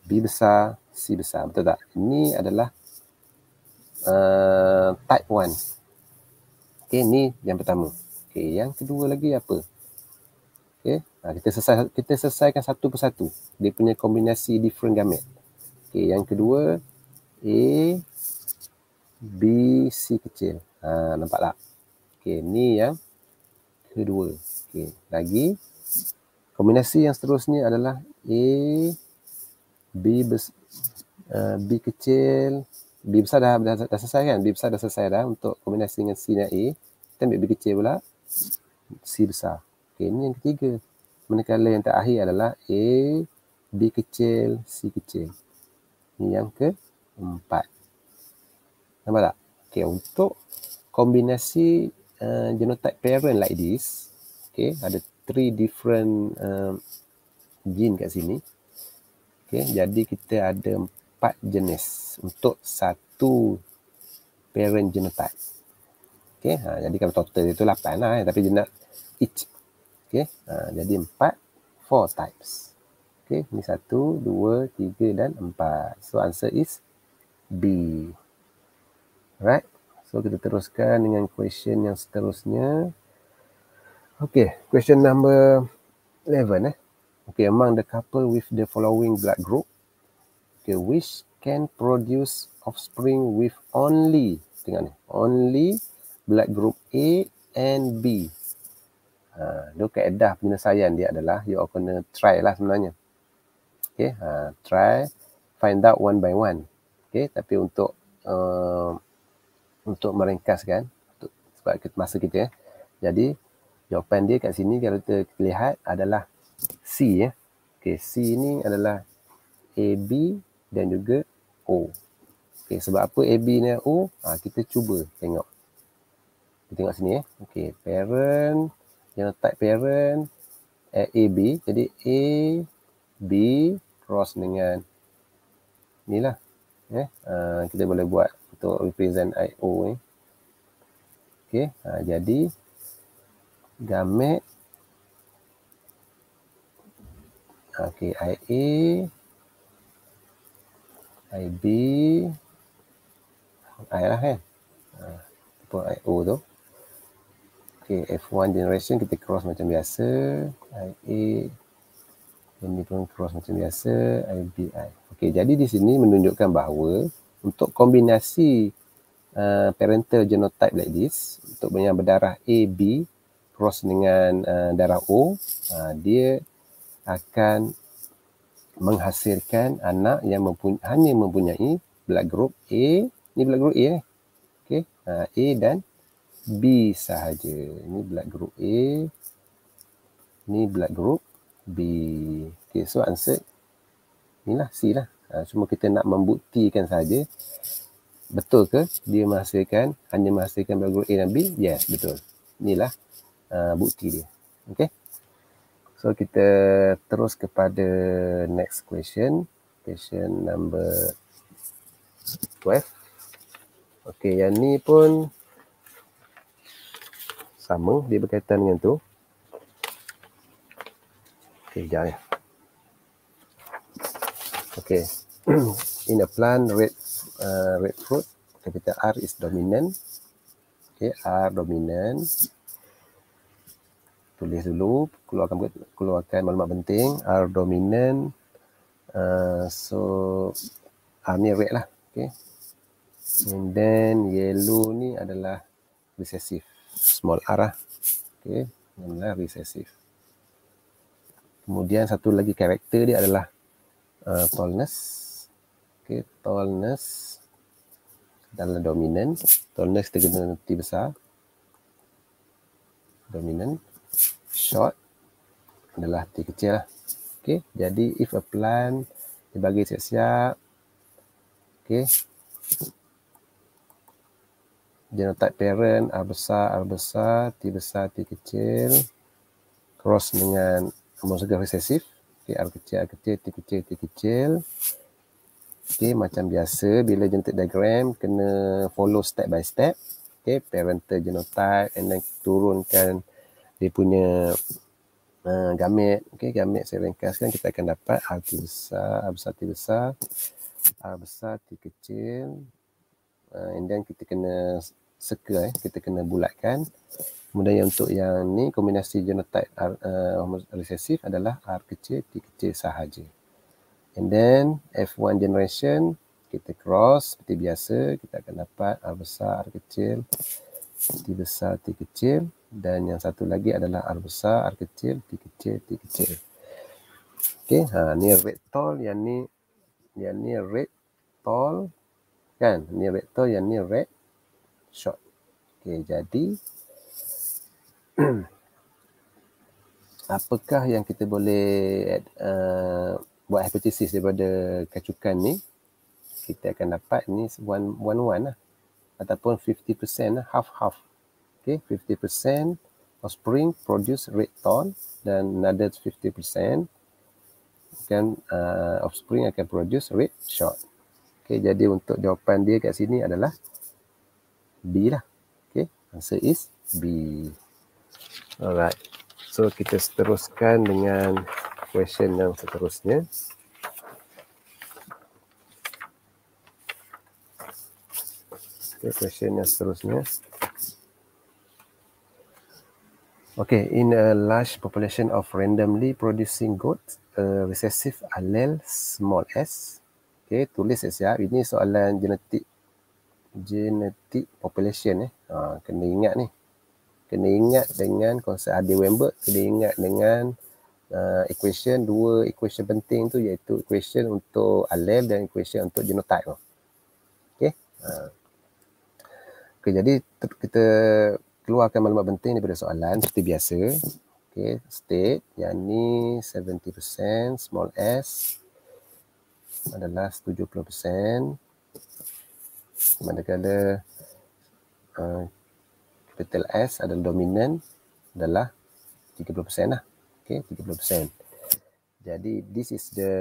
B besar, C besar. Betul tak? Ini adalah uh, type 1. Okay, ini yang pertama. Okay, yang kedua lagi apa? Okay, ha, kita, selesai, kita selesaikan satu persatu. Dia punya kombinasi different gamet. Okay, yang kedua, A, B, C kecil. Ha, nampak tak? Okay, ni yang kedua. Okay, lagi. Kombinasi yang seterusnya adalah A B bes, uh, B kecil B besar dah, dah, dah selesai kan? B besar dah selesai dah untuk kombinasi dengan C dan A. Kita ambil B kecil pula. C besar. Okay, ini yang ketiga. Manakala yang terakhir adalah A, B kecil, C kecil. Ini yang keempat. Nampak tak? Okay, untuk kombinasi uh, genotype parent like this. Okay, ada three different uh, gene kat sini. Okay, jadi kita ada empat jenis untuk satu parent genotype. Okay, ha, jadi kalau total itu lapan lah, eh, tapi jenak each. Okay, ha, jadi empat, four types. Okay, ni satu, dua, tiga dan empat. So answer is B. Right? So kita teruskan dengan question yang seterusnya. Okay, question number 11 eh. Okay, among the couple with the following blood group, okay, which can produce offspring with only, tengok ni, only blood group A and B. Uh, itu keedah penyelesaian dia adalah, you are gonna try lah sebenarnya. Okay, uh, ha, try, find out one by one. Okay, tapi untuk uh, untuk meringkaskan, untuk, sebab kita, masa kita, eh. jadi, Jawapan dia kat sini kalau kita lihat adalah C ya. Eh. Okey, C ni adalah AB dan juga O. Okey, sebab apa AB ni O? Ha, kita cuba tengok. Kita tengok sini ya. Eh. Okey, parent yang letak parent eh, AB. Jadi A B cross dengan inilah. Eh, ha, kita boleh buat untuk represent IO ni. Ya. Eh. Okey, ha, jadi gamet okey ia ib i lah kan ha uh, io tu okey f1 generation kita cross macam biasa ia ini pun cross macam biasa ibi okey jadi di sini menunjukkan bahawa untuk kombinasi uh, parental genotype like this untuk yang berdarah ab cross dengan uh, darah O uh, dia akan menghasilkan anak yang mempuny- hanya mempunyai blood group A Ini blood group A eh okey uh, A dan B sahaja Ini blood group A Ini blood group B Okay, so answer lah, C lah uh, cuma kita nak membuktikan saja betul ke dia menghasilkan hanya menghasilkan blood group A dan B yes betul inilah Uh, bukti dia. Okay. So kita terus kepada next question. Question number 12. Okay yang ni pun sama dia berkaitan dengan tu. Okay sekejap ya. Okay. In a plant red, uh, red fruit capital R is dominant. Okay, R dominant tulis dulu keluarkan keluarkan maklumat penting R dominant uh, so R ni red lah okay and then yellow ni adalah recessive small R lah okay adalah recessive kemudian satu lagi karakter dia adalah uh, tallness okay tallness adalah dominant tallness tiga nanti besar dominant short adalah T kecil lah. Okay. Jadi if a plan dibagi siap-siap. Okay. Genotype parent R besar, R besar, T besar, T kecil. Cross dengan homozygous recessive. Okay. R kecil, R kecil, T kecil, T kecil. Okay. Macam biasa bila genetic diagram kena follow step by step. Okay. Parental genotype and then turunkan genotype dia punya uh, ah, gamet okey gamet saya ringkaskan kita akan dapat R besar R besar T besar R besar T kecil uh, and then kita kena circle eh kita kena bulatkan kemudian yang untuk yang ni kombinasi genotype ah, R, uh, recessif adalah R kecil T kecil sahaja and then F1 generation kita cross seperti biasa kita akan dapat R besar R kecil T besar T kecil dan yang satu lagi adalah R besar, R kecil, T kecil, T kecil. Okey, ha ni red tall, yang ni yang ni red tall kan? Ni red tall, yang ni red short. Okey, jadi apakah yang kita boleh uh, buat hypothesis daripada kacukan ni? Kita akan dapat ni 1 1 1 lah ataupun 50% lah, half half okay, 50% offspring produce red thorn dan another 50% kan uh, offspring akan produce red shot. Okay, jadi untuk jawapan dia kat sini adalah B lah. Okay, answer is B. Alright. So, kita seteruskan dengan question yang seterusnya. Okay, question yang seterusnya. Okay, in a large population of randomly producing goats, a recessive allele small s. Okay, tulis ya. Ini soalan genetik. Genetik population eh. Ha, kena ingat ni. Kena ingat dengan konsep Adi Weinberg. Kena ingat dengan uh, equation. Dua equation penting tu iaitu equation untuk allele dan equation untuk genotype. Okay. Ha. Okay, jadi kita keluarkan maklumat penting daripada soalan seperti biasa. Okay, state yang ni 70% small s adalah 70% manakala uh, capital S adalah dominan adalah 30% lah. Okay, 30%. Jadi, this is the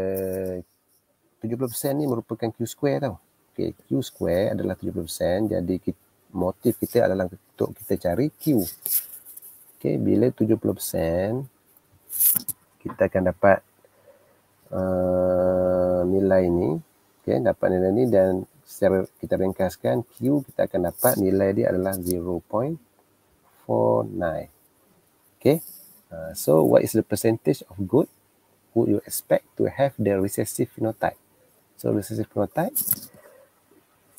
70% ni merupakan Q square tau. Okay, Q square adalah 70%. Jadi, kita motif kita adalah untuk kita cari Q. Okey, bila 70% kita akan dapat uh, nilai ini. Okey, dapat nilai ini dan secara kita ringkaskan Q kita akan dapat nilai dia adalah 0.49. Okey. Uh, so what is the percentage of good would you expect to have the recessive phenotype? So recessive phenotype.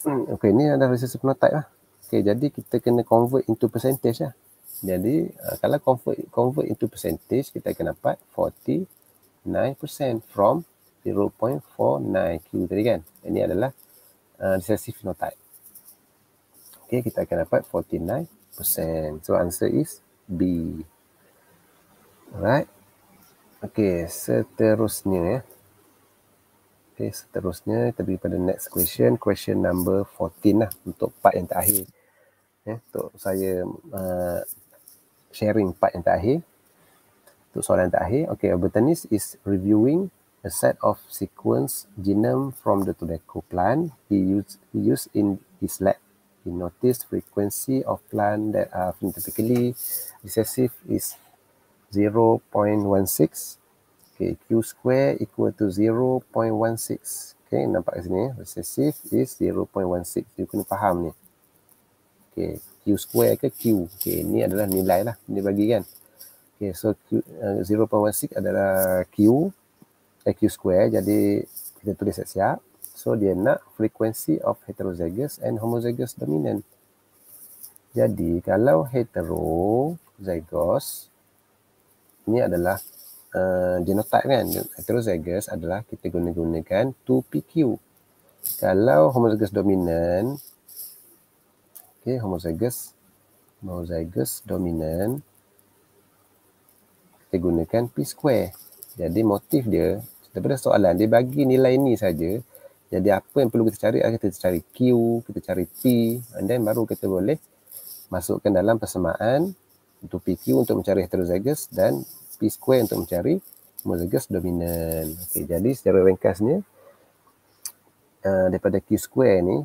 Hmm, Okey, ini adalah recessive phenotype lah. Okay, jadi kita kena convert into percentage lah. Jadi uh, kalau convert convert into percentage kita akan dapat 49% from 0.49Q tadi kan. Ini adalah uh, recessive phenotype. Okay, kita akan dapat 49%. So answer is B. Alright. Okay, seterusnya ya. Okay, seterusnya kita pergi pada next question. Question number 14 lah untuk part yang terakhir eh, untuk saya uh, sharing part yang terakhir. Untuk soalan yang terakhir, okay, a botanist is reviewing a set of sequence genome from the tobacco plant he use he use in his lab. He noticed frequency of plant that are phenotypically recessive is 0.16. Okay, Q square equal to 0.16. Okay, nampak kat sini. Recessive is 0.16. You kena faham ni. Eh? okay. Q square ke Q okay. ini adalah nilai lah dia bagi kan okay. so Q, uh, eh, 0.16 adalah Q eh, Q square jadi kita tulis siap-siap so dia nak frequency of heterozygous and homozygous dominant jadi kalau heterozygous ini adalah uh, genotype kan heterozygous adalah kita guna-gunakan 2PQ kalau homozygous dominant okay homozygous homozygous dominant kita gunakan p square jadi motif dia daripada soalan dia bagi nilai ni saja jadi apa yang perlu kita cari ah, kita cari q kita cari p and then baru kita boleh masukkan dalam persamaan untuk pq untuk mencari heterozygous dan p square untuk mencari homozygous dominant. Okey, jadi secara ringkasnya uh, daripada q square ni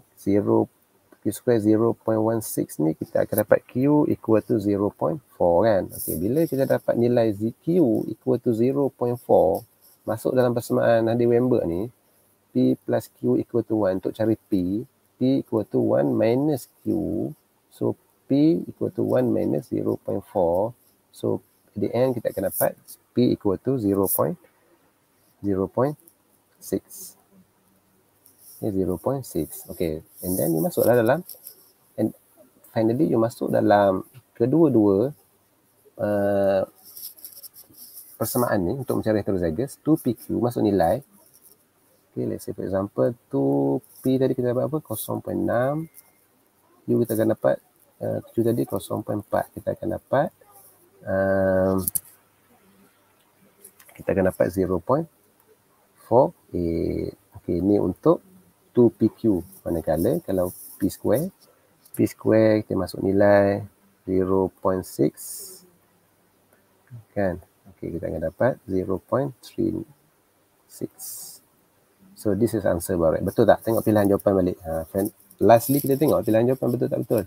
square 0.16 ni kita akan dapat Q equal to 0.4 kan. Okey, bila kita dapat nilai z q equal to 0.4 masuk dalam persamaan Hadley Weinberg ni P plus Q equal to 1 untuk cari P P equal to 1 minus Q so P equal to 1 minus 0.4 so at the end kita akan dapat P equal to 0. 0.6 0.6. Okay. And then you masuklah dalam. And finally you masuk dalam kedua-dua uh, persamaan ni untuk mencari terus heterozygous. 2PQ masuk nilai. Okay. Let's say for example 2P tadi kita dapat apa? 0.6. U kita akan dapat uh, 7 tadi 0.4. Kita akan dapat um, kita akan dapat 0.48. Okay. Ini untuk 2PQ manakala kalau P square P square kita masuk nilai 0.6 kan okey kita akan dapat 0.36 so this is answer barat betul tak tengok pilihan jawapan balik ha, friend lastly kita tengok pilihan jawapan betul tak betul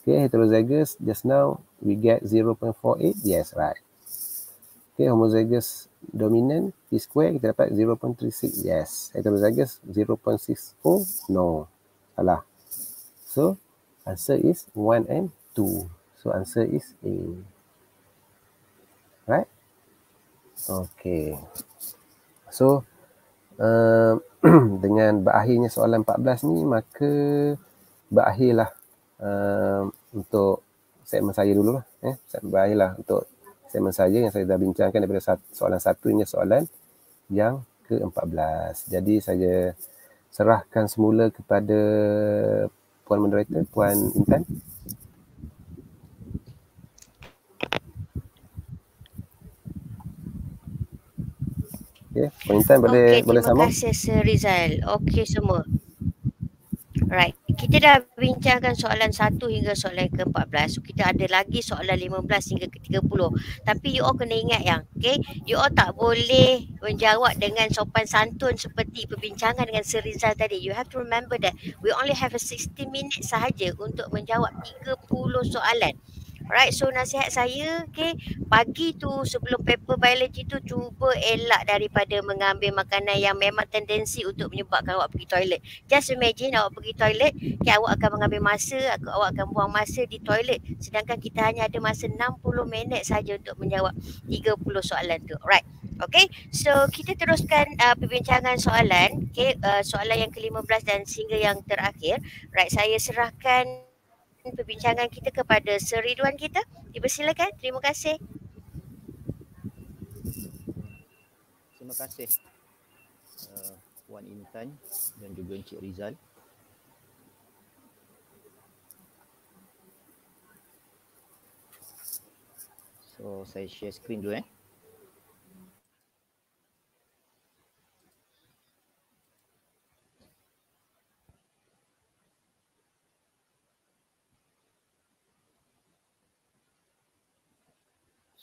okey heterozygous just now we get 0.48 yes right okey homozygous dominant P square kita dapat 0.36 yes heterozygous 0.60 no salah so answer is 1 and 2 so answer is A right okay so uh, dengan berakhirnya soalan 14 ni maka berakhirlah uh, untuk segmen saya dulu lah eh berakhirlah untuk statement saya yang saya dah bincangkan daripada soalan satu hingga soalan yang ke-14. Jadi saya serahkan semula kepada Puan Moderator, Puan Intan. Okay, Puan Intan boleh okay, boleh sama. Terima kasih Sir Rizal. Okey semua. Alright, kita dah bincangkan soalan 1 hingga soalan ke-14. So, kita ada lagi soalan 15 hingga ke-30. Tapi you all kena ingat yang, okay? You all tak boleh menjawab dengan sopan santun seperti perbincangan dengan Sir tadi. You have to remember that we only have a 60 minit sahaja untuk menjawab 30 soalan. Alright, so nasihat saya, okay, pagi tu sebelum paper biology tu cuba elak daripada mengambil makanan yang memang tendensi untuk menyebabkan awak pergi toilet. Just imagine awak pergi toilet, okay, awak akan mengambil masa, awak akan buang masa di toilet sedangkan kita hanya ada masa 60 minit saja untuk menjawab 30 soalan tu. Alright. Okay, so kita teruskan uh, perbincangan soalan. Okay, uh, soalan yang ke-15 dan sehingga yang terakhir. Right, saya serahkan mengarahkan perbincangan kita kepada Seri Duan kita. Dipersilakan. Terima kasih. Terima kasih uh, Puan Intan dan juga Encik Rizal. So, saya share screen dulu eh.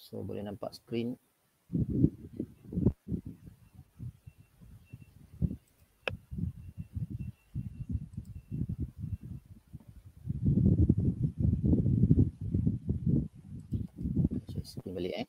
So boleh nampak screen. Saya screen balik eh.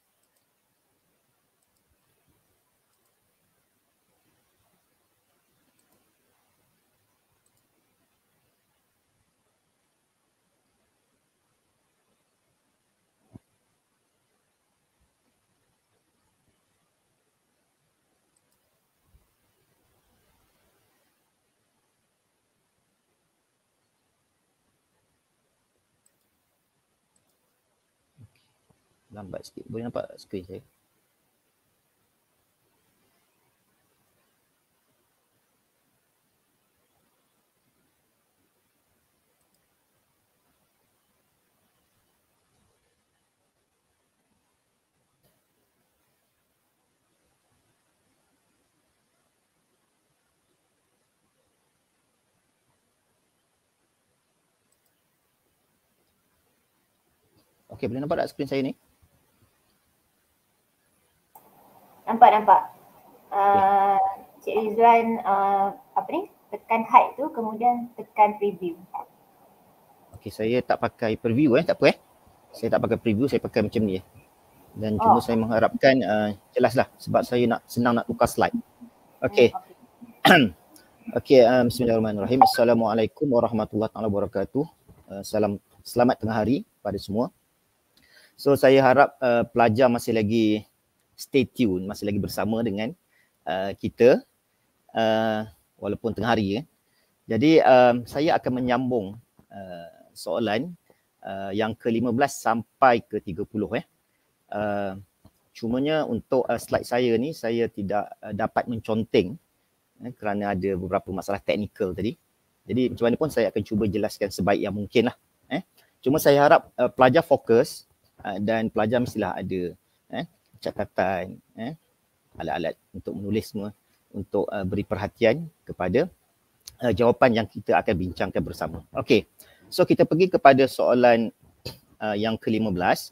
lambat sikit. Boleh nampak skrin saya? Okay, boleh nampak tak skrin saya ni? nampak nampak. Uh, Cik Rizwan uh, apa ni? Tekan hide tu kemudian tekan preview. Okey, saya tak pakai preview eh, tak apa eh. Saya tak pakai preview, saya pakai macam ni eh. Dan oh. cuma saya mengharapkan uh, ah, jelaslah sebab saya nak senang nak tukar slide. Okey. Hmm, okey, uh, bismillahirrahmanirrahim. Assalamualaikum warahmatullahi taala wabarakatuh. Uh, salam selamat tengah hari pada semua. So saya harap uh, pelajar masih lagi stay tune masih lagi bersama dengan uh, kita uh, walaupun tengah hari ya. Eh. Jadi um, saya akan menyambung uh, soalan uh, yang ke-15 sampai ke-30 eh. Uh, cumanya untuk uh, slide saya ni saya tidak uh, dapat menconteng eh, kerana ada beberapa masalah teknikal tadi. Jadi macam mana pun saya akan cuba jelaskan sebaik yang mungkin lah. eh. Cuma saya harap uh, pelajar fokus uh, dan pelajar mestilah ada catatan eh alat-alat untuk menulis semua untuk uh, beri perhatian kepada uh, jawapan yang kita akan bincangkan bersama. Okey. So kita pergi kepada soalan uh, yang ke-15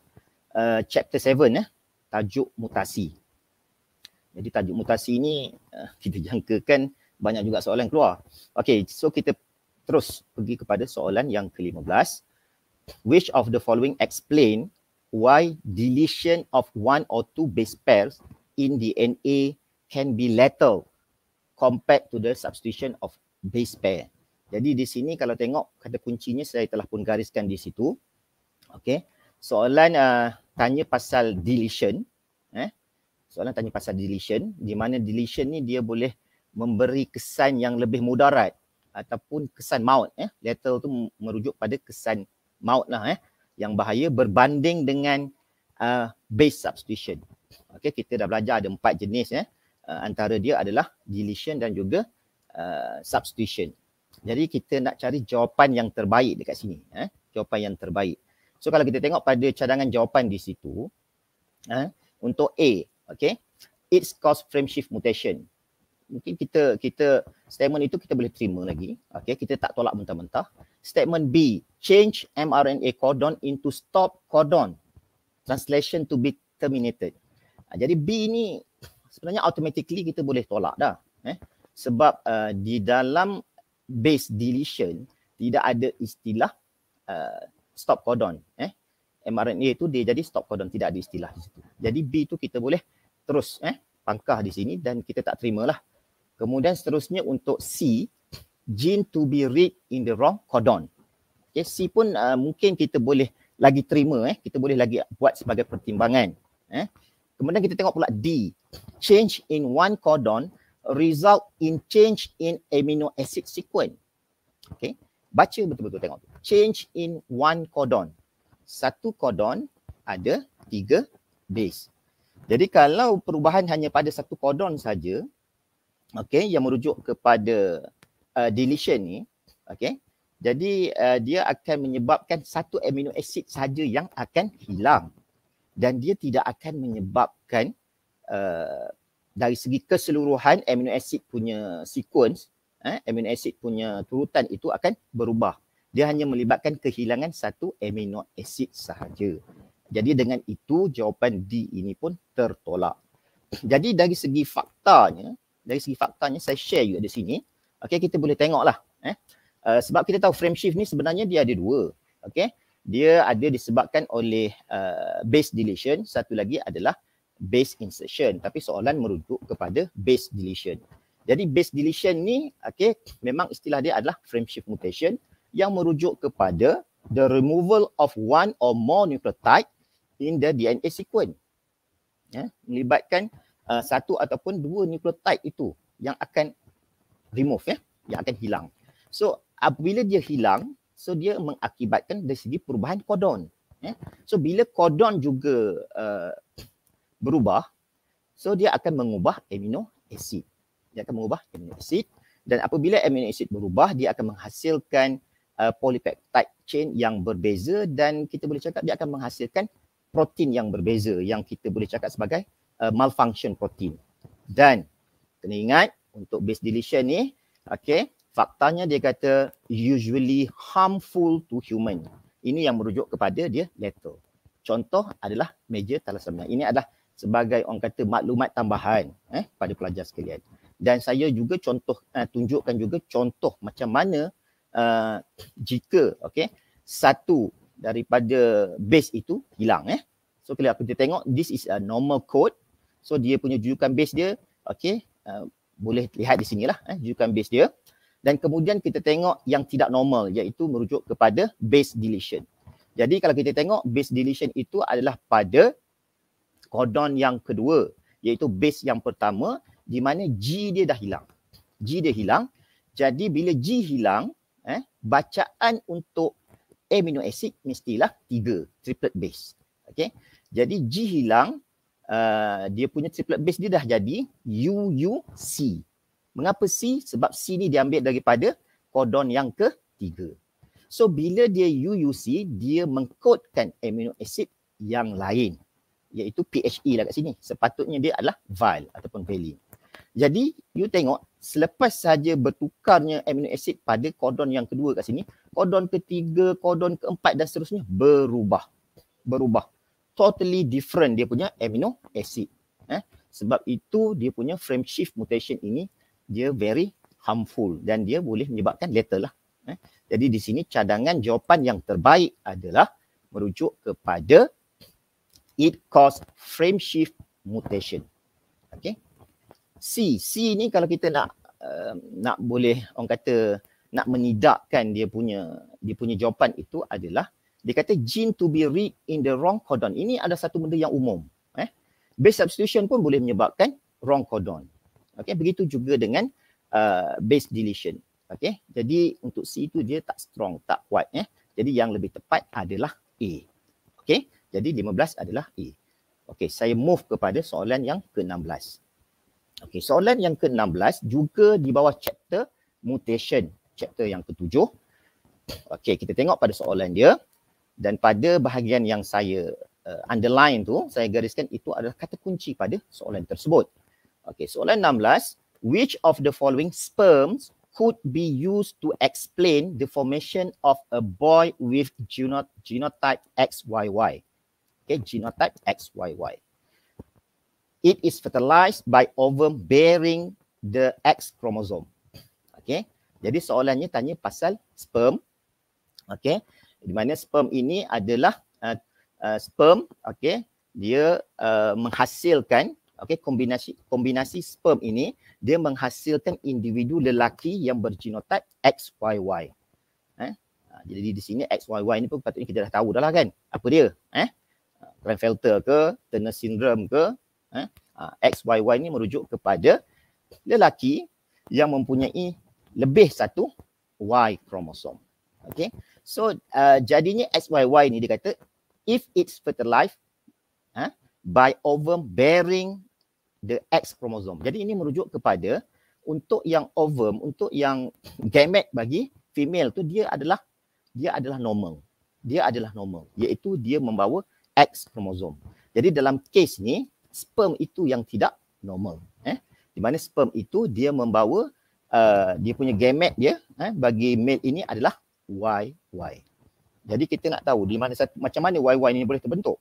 uh, chapter 7 eh tajuk mutasi. Jadi tajuk mutasi ini uh, kita jangkakan banyak juga soalan keluar. Okey, so kita terus pergi kepada soalan yang ke-15. Which of the following explain why deletion of one or two base pairs in DNA can be lethal compared to the substitution of base pair. Jadi di sini kalau tengok kata kuncinya saya telah pun gariskan di situ. Okay. Soalan uh, tanya pasal deletion eh. Soalan tanya pasal deletion di mana deletion ni dia boleh memberi kesan yang lebih mudarat ataupun kesan maut eh. Lethal tu merujuk pada kesan maut lah eh yang bahaya berbanding dengan uh, base substitution. Okey, kita dah belajar ada empat jenis Eh. Uh, antara dia adalah deletion dan juga uh, substitution. Jadi kita nak cari jawapan yang terbaik dekat sini eh. Jawapan yang terbaik. So kalau kita tengok pada cadangan jawapan di situ eh untuk A, okey. It's cause frame shift mutation mungkin kita kita statement itu kita boleh terima lagi. okay? kita tak tolak mentah-mentah. Statement B, change mRNA codon into stop codon translation to be terminated. Ha, jadi B ini sebenarnya automatically kita boleh tolak dah. Eh? Sebab uh, di dalam base deletion tidak ada istilah uh, stop codon. Eh? mRNA itu dia jadi stop codon. Tidak ada istilah di situ. Jadi B itu kita boleh terus eh, pangkah di sini dan kita tak terimalah. Kemudian seterusnya untuk C, gene to be read in the wrong codon. Okay, C pun uh, mungkin kita boleh lagi terima eh, kita boleh lagi buat sebagai pertimbangan. Eh. Kemudian kita tengok pula D, change in one codon result in change in amino acid sequence. Okay, baca betul-betul tengok. Change in one codon. Satu codon ada tiga base. Jadi kalau perubahan hanya pada satu codon saja, okey yang merujuk kepada uh, deletion ni okey jadi uh, dia akan menyebabkan satu amino acid saja yang akan hilang dan dia tidak akan menyebabkan uh, dari segi keseluruhan amino acid punya sequence eh amino acid punya turutan itu akan berubah dia hanya melibatkan kehilangan satu amino acid sahaja jadi dengan itu jawapan D ini pun tertolak jadi dari segi faktanya dari segi faktanya saya share juga di sini. Okey kita boleh tengoklah eh. Uh, sebab kita tahu frame shift ni sebenarnya dia ada dua. Okey. Dia ada disebabkan oleh uh, base deletion, satu lagi adalah base insertion. Tapi soalan merujuk kepada base deletion. Jadi base deletion ni okey memang istilah dia adalah frame shift mutation yang merujuk kepada the removal of one or more nucleotide in the DNA sequence. Ya, yeah, melibatkan Uh, satu ataupun dua nucleotide itu yang akan remove ya yang akan hilang. So apabila dia hilang, so dia mengakibatkan dari segi perubahan kodon. Ya. So bila kodon juga uh, berubah, so dia akan mengubah amino acid. Dia akan mengubah amino acid dan apabila amino acid berubah, dia akan menghasilkan uh, polypeptide chain yang berbeza dan kita boleh cakap dia akan menghasilkan protein yang berbeza yang kita boleh cakap sebagai uh, malfunction protein. Dan kena ingat untuk base deletion ni, okay, faktanya dia kata usually harmful to human. Ini yang merujuk kepada dia lethal. Contoh adalah major talasemia. Ini adalah sebagai orang kata maklumat tambahan eh, pada pelajar sekalian. Dan saya juga contoh, uh, tunjukkan juga contoh macam mana uh, jika okay, satu daripada base itu hilang. Eh. So kalau kita tengok, this is a normal code So dia punya jujukan base dia, okay, uh, boleh lihat di sini lah, eh, jujukan base dia. Dan kemudian kita tengok yang tidak normal iaitu merujuk kepada base deletion. Jadi kalau kita tengok base deletion itu adalah pada kodon yang kedua iaitu base yang pertama di mana G dia dah hilang. G dia hilang. Jadi bila G hilang, eh, bacaan untuk amino acid mestilah tiga, triplet base. Okay. Jadi G hilang, uh, dia punya triplet base dia dah jadi UUC. Mengapa C? Sebab C ni diambil daripada kodon yang ketiga. So bila dia UUC, dia mengkodkan amino acid yang lain iaitu PHE lah kat sini. Sepatutnya dia adalah val ataupun valine. Jadi you tengok selepas saja bertukarnya amino acid pada kodon yang kedua kat sini, kodon ketiga, kodon keempat dan seterusnya berubah. Berubah totally different dia punya amino acid eh sebab itu dia punya frame shift mutation ini dia very harmful dan dia boleh menyebabkan letal lah eh jadi di sini cadangan jawapan yang terbaik adalah merujuk kepada it cause frame shift mutation Okay. C C ni kalau kita nak uh, nak boleh orang kata nak menidakkan dia punya dia punya jawapan itu adalah dia kata gene to be read in the wrong codon. Ini ada satu benda yang umum. Eh? Base substitution pun boleh menyebabkan wrong codon. Okay, begitu juga dengan uh, base deletion. Okay, jadi untuk C itu dia tak strong, tak kuat. Eh? Jadi yang lebih tepat adalah A. Okay, jadi 15 adalah A. Okay, saya move kepada soalan yang ke-16. Okay, soalan yang ke-16 juga di bawah chapter mutation. Chapter yang ke-7. Okay, kita tengok pada soalan dia dan pada bahagian yang saya uh, underline tu saya gariskan itu adalah kata kunci pada soalan tersebut okey soalan 16 which of the following sperms could be used to explain the formation of a boy with genot- genotype xyy Okay, genotype xyy it is fertilized by ovum bearing the x chromosome Okay, jadi soalannya tanya pasal sperm Okay di mana sperm ini adalah uh, uh, sperm okey dia uh, menghasilkan okey kombinasi kombinasi sperm ini dia menghasilkan individu lelaki yang berjenotip XYY eh uh, jadi di sini XYY ini pun patutnya kita dah tahu dah lah kan apa dia eh Klein filter ke Turner syndrome ke eh uh, XYY ini merujuk kepada lelaki yang mempunyai lebih satu Y kromosom Okay. So uh, jadinya XYY ni dia kata if it's fertilized uh, by ovum bearing the X chromosome. Jadi ini merujuk kepada untuk yang ovum, untuk yang gamete bagi female tu dia adalah dia adalah normal. Dia adalah normal iaitu dia membawa X kromosom. Jadi dalam kes ni sperm itu yang tidak normal eh. Di mana sperm itu dia membawa uh, dia punya gamete dia eh bagi male ini adalah YY. Jadi kita nak tahu di mana satu, macam mana YY ini boleh terbentuk.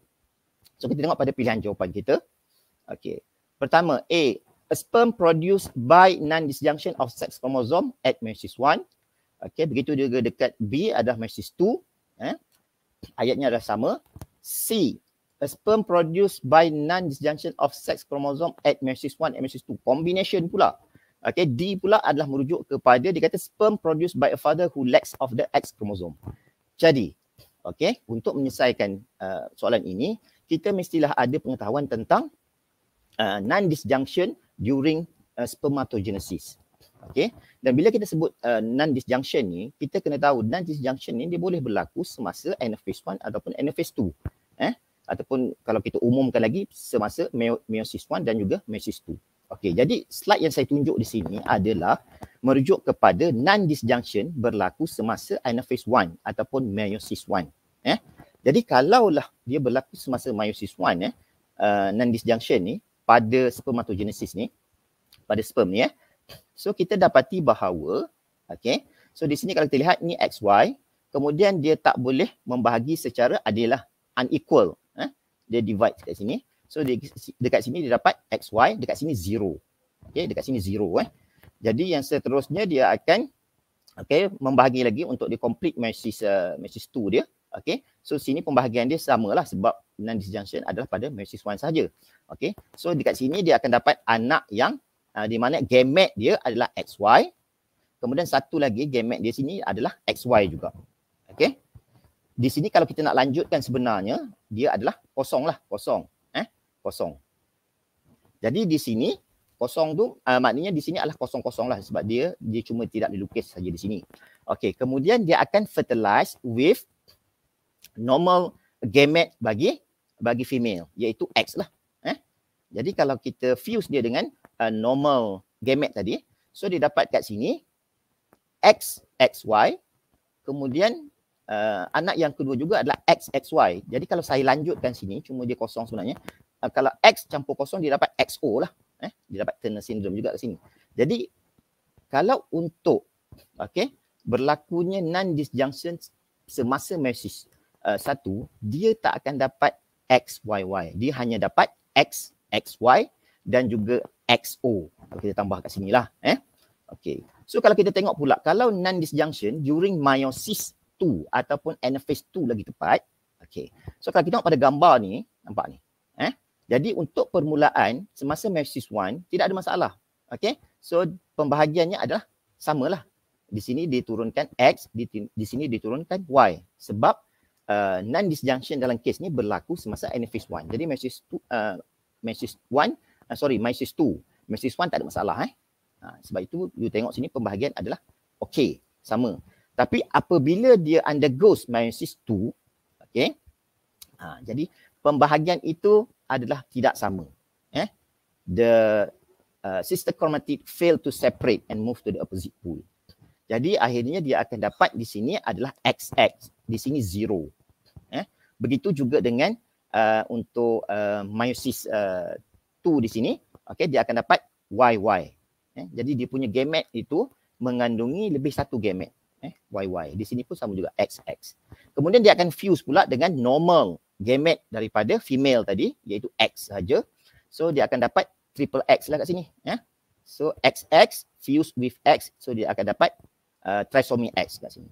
So kita tengok pada pilihan jawapan kita. Okey. Pertama, A. A sperm produced by non-disjunction of sex chromosome at meiosis 1. Okey, begitu juga dekat B adalah meiosis 2. Eh? Ayatnya adalah sama. C. A sperm produced by non-disjunction of sex chromosome at meiosis 1 and meiosis 2. Combination pula. Okay, D pula adalah merujuk kepada dia kata sperm produced by a father who lacks of the X chromosome. Jadi, okay, untuk menyelesaikan uh, soalan ini, kita mestilah ada pengetahuan tentang uh, non-disjunction during uh, spermatogenesis. Okay, dan bila kita sebut uh, non-disjunction ni, kita kena tahu non-disjunction ni dia boleh berlaku semasa anaphase 1 ataupun anaphase 2. Eh? Ataupun kalau kita umumkan lagi semasa meiosis 1 dan juga meiosis 2. Okey, jadi slide yang saya tunjuk di sini adalah merujuk kepada non-disjunction berlaku semasa anaphase 1 ataupun meiosis 1. Eh? Ya. Jadi kalaulah dia berlaku semasa meiosis 1, eh, ya, uh, non-disjunction ni pada spermatogenesis ni, pada sperm ni, eh, so kita dapati bahawa, okay, so di sini kalau kita lihat ni XY, kemudian dia tak boleh membahagi secara adalah unequal. Eh? Dia divide kat sini. So di, dekat sini dia dapat xy, dekat sini 0, Okey, dekat sini 0. eh. Jadi yang seterusnya dia akan okay, membahagi lagi untuk dia complete matrix uh, matrix 2 dia. okay. So sini pembahagian dia samalah sebab non disjunction adalah pada matrix 1 saja. okay. So dekat sini dia akan dapat anak yang uh, di mana gamet dia adalah xy. Kemudian satu lagi gamet dia sini adalah xy juga. okay. Di sini kalau kita nak lanjutkan sebenarnya dia adalah kosong lah kosong kosong. Jadi di sini kosong tu uh, maknanya di sini adalah kosong-kosong lah sebab dia dia cuma tidak dilukis saja di sini. Okey, kemudian dia akan fertilize with normal gamete bagi bagi female iaitu X lah. Eh? Jadi kalau kita fuse dia dengan uh, normal gamete tadi, so dia dapat kat sini X, XY. Kemudian uh, anak yang kedua juga adalah XXY Jadi kalau saya lanjutkan sini, cuma dia kosong sebenarnya. Ah, kalau X campur kosong dia dapat XO lah. Eh? Dia dapat Turner syndrome juga kat sini. Jadi kalau untuk okay, berlakunya non-disjunction semasa meiosis uh, ah, satu, dia tak akan dapat XYY. Dia hanya dapat XXY dan juga XO. Kalau kita tambah kat sini lah. Eh? Okay. So kalau kita tengok pula, kalau non-disjunction during meiosis 2 ataupun anaphase 2 lagi tepat, Okay. So kalau kita tengok pada gambar ni, nampak ni. Eh? Jadi untuk permulaan semasa Mavsis 1 tidak ada masalah. Okay. So pembahagiannya adalah samalah. Di sini diturunkan X, di, di sini diturunkan Y. Sebab uh, non-disjunction dalam kes ni berlaku semasa NFS 1. Jadi Mavsis 2, uh, uh, sorry Mavsis 2. Mavsis 1 tak ada masalah. Eh? Ha, sebab itu you tengok sini pembahagian adalah okay. Sama. Tapi apabila dia undergoes Mavsis 2, okay. Ha, jadi pembahagian itu adalah tidak sama. Eh? The uh, sister chromatid fail to separate and move to the opposite pool. Jadi akhirnya dia akan dapat di sini adalah XX. Di sini zero. Eh? Begitu juga dengan uh, untuk uh, meiosis uh, two di sini. Okay, dia akan dapat YY. Eh? Jadi dia punya gamet itu mengandungi lebih satu gamet. Eh? YY. Di sini pun sama juga XX. Kemudian dia akan fuse pula dengan normal Gamet daripada female tadi iaitu X saja. So dia akan dapat triple X lah kat sini. Ya? Yeah? So XX fused with X. So dia akan dapat uh, trisomy X kat sini.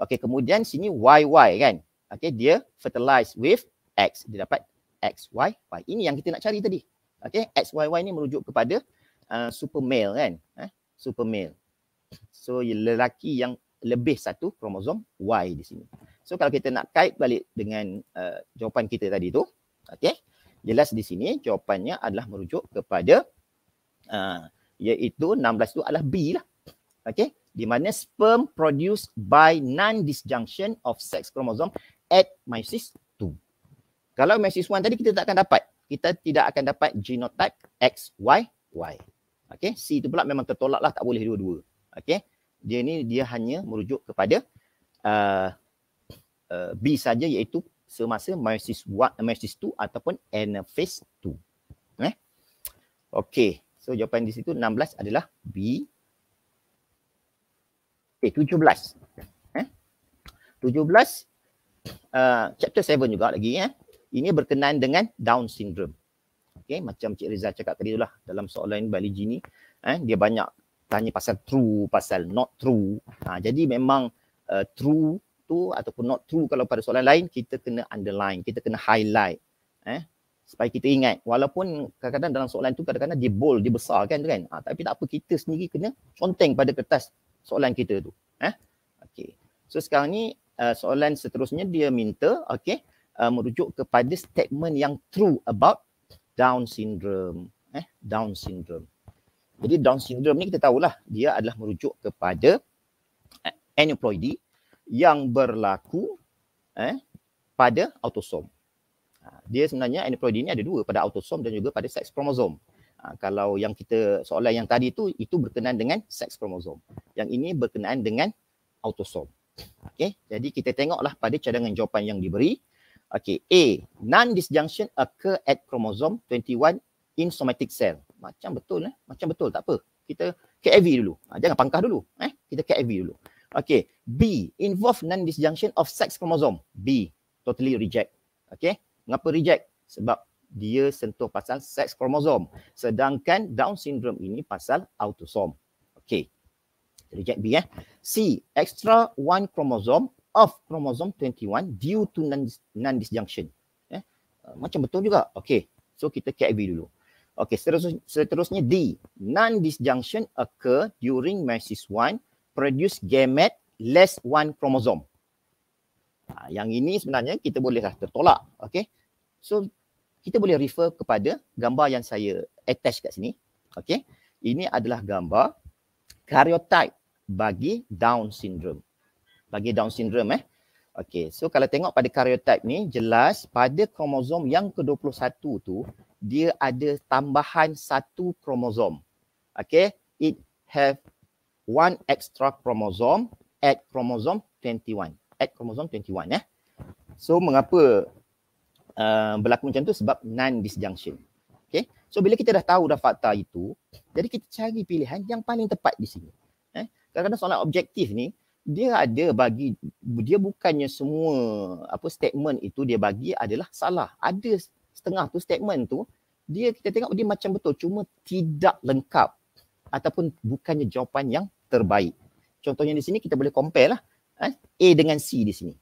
Okay kemudian sini YY kan. Okay dia fertilize with X. Dia dapat X Y. Ini yang kita nak cari tadi. Okay X Y Y ni merujuk kepada uh, super male kan. Eh? Super male. So lelaki yang lebih satu kromosom Y di sini. So kalau kita nak kait balik dengan uh, jawapan kita tadi tu, okey. Jelas di sini jawapannya adalah merujuk kepada uh, iaitu 16 tu adalah B lah. Okey. Di mana sperm produced by non-disjunction of sex chromosome at meiosis 2. Kalau meiosis 1 tadi kita tak akan dapat. Kita tidak akan dapat genotype XYY. Okey. C tu pula memang tertolak lah. Tak boleh dua-dua. Okey. Dia ni dia hanya merujuk kepada uh, Uh, B saja iaitu semasa meiosis 1 meiosis 2 ataupun anaphase 2. Eh? Okey. So jawapan di situ 16 adalah B. Okey, 17. Eh? 17 eh? uh, chapter 7 juga lagi eh. Ini berkenaan dengan down syndrome. Okey, macam Cik Rizal cakap tadi itulah dalam soalan biology ni, eh dia banyak tanya pasal true, pasal not true. Ha, jadi memang uh, true satu ataupun not true kalau pada soalan lain kita kena underline kita kena highlight eh supaya kita ingat walaupun kadang-kadang dalam soalan tu kadang-kadang dia bold dia besar kan tu kan ha, tapi tak apa kita sendiri kena conteng pada kertas soalan kita tu eh okey so sekarang ni uh, soalan seterusnya dia minta okey uh, merujuk kepada statement yang true about down syndrome eh down syndrome jadi down syndrome ni kita tahulah dia adalah merujuk kepada aneuploidy yang berlaku eh, pada autosom. Ha, dia sebenarnya aneuploidy ini ada dua pada autosom dan juga pada sex kromosom. Ha, kalau yang kita soalan yang tadi tu itu berkenaan dengan sex kromosom. Yang ini berkenaan dengan autosom. Okay, jadi kita tengoklah pada cadangan jawapan yang diberi. Okay, A. Non-disjunction occur at chromosome 21 in somatic cell. Macam betul, eh? macam betul. Tak apa. Kita KFV dulu. Ha, jangan pangkah dulu. Eh? Kita KFV dulu. Okay. B, involve non-disjunction of sex chromosome. B, totally reject. Okay. Mengapa reject? Sebab dia sentuh pasal sex chromosome. Sedangkan Down syndrome ini pasal autosome. Okay. Reject B eh. C, extra one chromosome of chromosome 21 due to non-disjunction. Eh? Uh, macam betul juga. Okay. So kita B dulu. Okay, seterusnya, seterusnya D, non-disjunction occur during meiosis 1 produce gamete less one chromosome. Ha, yang ini sebenarnya kita bolehlah tertolak. Okay. So, kita boleh refer kepada gambar yang saya attach kat sini. Okay. Ini adalah gambar karyotype bagi Down syndrome. Bagi Down syndrome eh. Okay. So, kalau tengok pada karyotype ni, jelas pada kromosom yang ke-21 tu, dia ada tambahan satu kromosom. Okay. It have one extra chromosome at chromosome 21 at chromosome 21 eh so mengapa uh, berlaku macam tu sebab non disjunction Okay. so bila kita dah tahu dah fakta itu jadi kita cari pilihan yang paling tepat di sini eh kadang-kadang soalan objektif ni dia ada bagi dia bukannya semua apa statement itu dia bagi adalah salah ada setengah tu statement tu dia kita tengok dia macam betul cuma tidak lengkap ataupun bukannya jawapan yang terbaik. Contohnya di sini kita boleh compare lah. Eh, A dengan C di sini.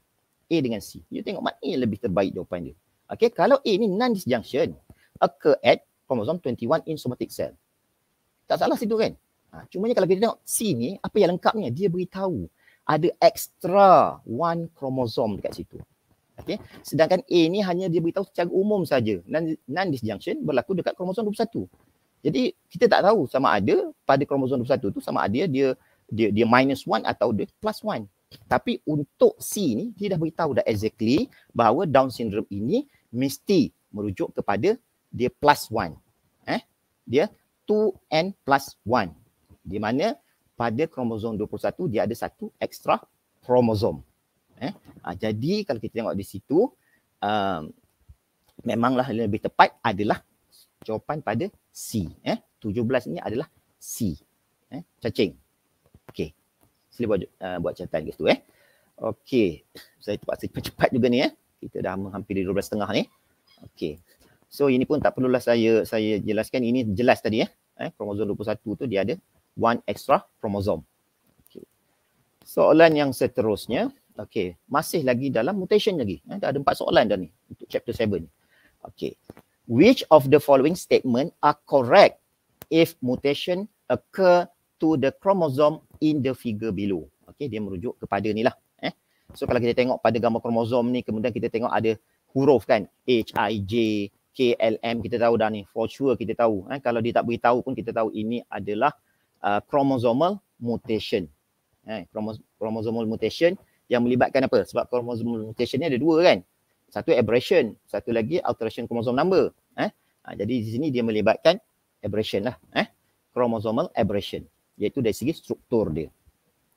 A dengan C. You tengok mana yang lebih terbaik jawapan dia. Okay, kalau A ni non disjunction occur at chromosome 21 in somatic cell. Tak salah situ kan? Ha, cumanya kalau kita tengok C ni, apa yang lengkapnya? Dia beritahu ada extra one chromosome dekat situ. Okay. Sedangkan A ni hanya dia beritahu secara umum saja. Non, non disjunction berlaku dekat kromosom 21. Jadi kita tak tahu sama ada pada kromosom 21 tu sama ada dia dia dia minus 1 atau dia plus 1. Tapi untuk C ni dia dah beritahu dah exactly bahawa down syndrome ini mesti merujuk kepada dia plus 1. Eh? Dia 2n plus 1. Di mana pada kromosom 21 dia ada satu extra kromosom. Eh? Ha, jadi kalau kita tengok di situ um, memanglah lebih tepat adalah jawapan pada C. Eh, 17 ini adalah C. Eh, cacing. Okey. Sila buat, uh, buat catatan ke situ eh. Okey. Saya terpaksa cepat-cepat juga ni eh. Kita dah menghampiri 12 setengah ni. Okey. So ini pun tak perlulah saya saya jelaskan. Ini jelas tadi eh. eh kromosom 21 tu dia ada one extra kromosom. Okey. Soalan yang seterusnya. Okey. Masih lagi dalam mutation lagi. Eh, dah ada empat soalan dah ni. Untuk chapter 7 ni. Okey which of the following statement are correct if mutation occur to the chromosome in the figure below. Okay, dia merujuk kepada ni lah. Eh? So kalau kita tengok pada gambar kromosom ni, kemudian kita tengok ada huruf kan, H, I, J, K, L, M, kita tahu dah ni, for sure kita tahu. Eh? Kalau dia tak beritahu pun kita tahu ini adalah uh, chromosomal mutation. Eh? Chromos- chromosomal mutation yang melibatkan apa? Sebab chromosomal mutation ni ada dua kan. Satu aberration, satu lagi alteration chromosome number eh ha, jadi di sini dia melibatkan aberration lah eh chromosomal aberration iaitu dari segi struktur dia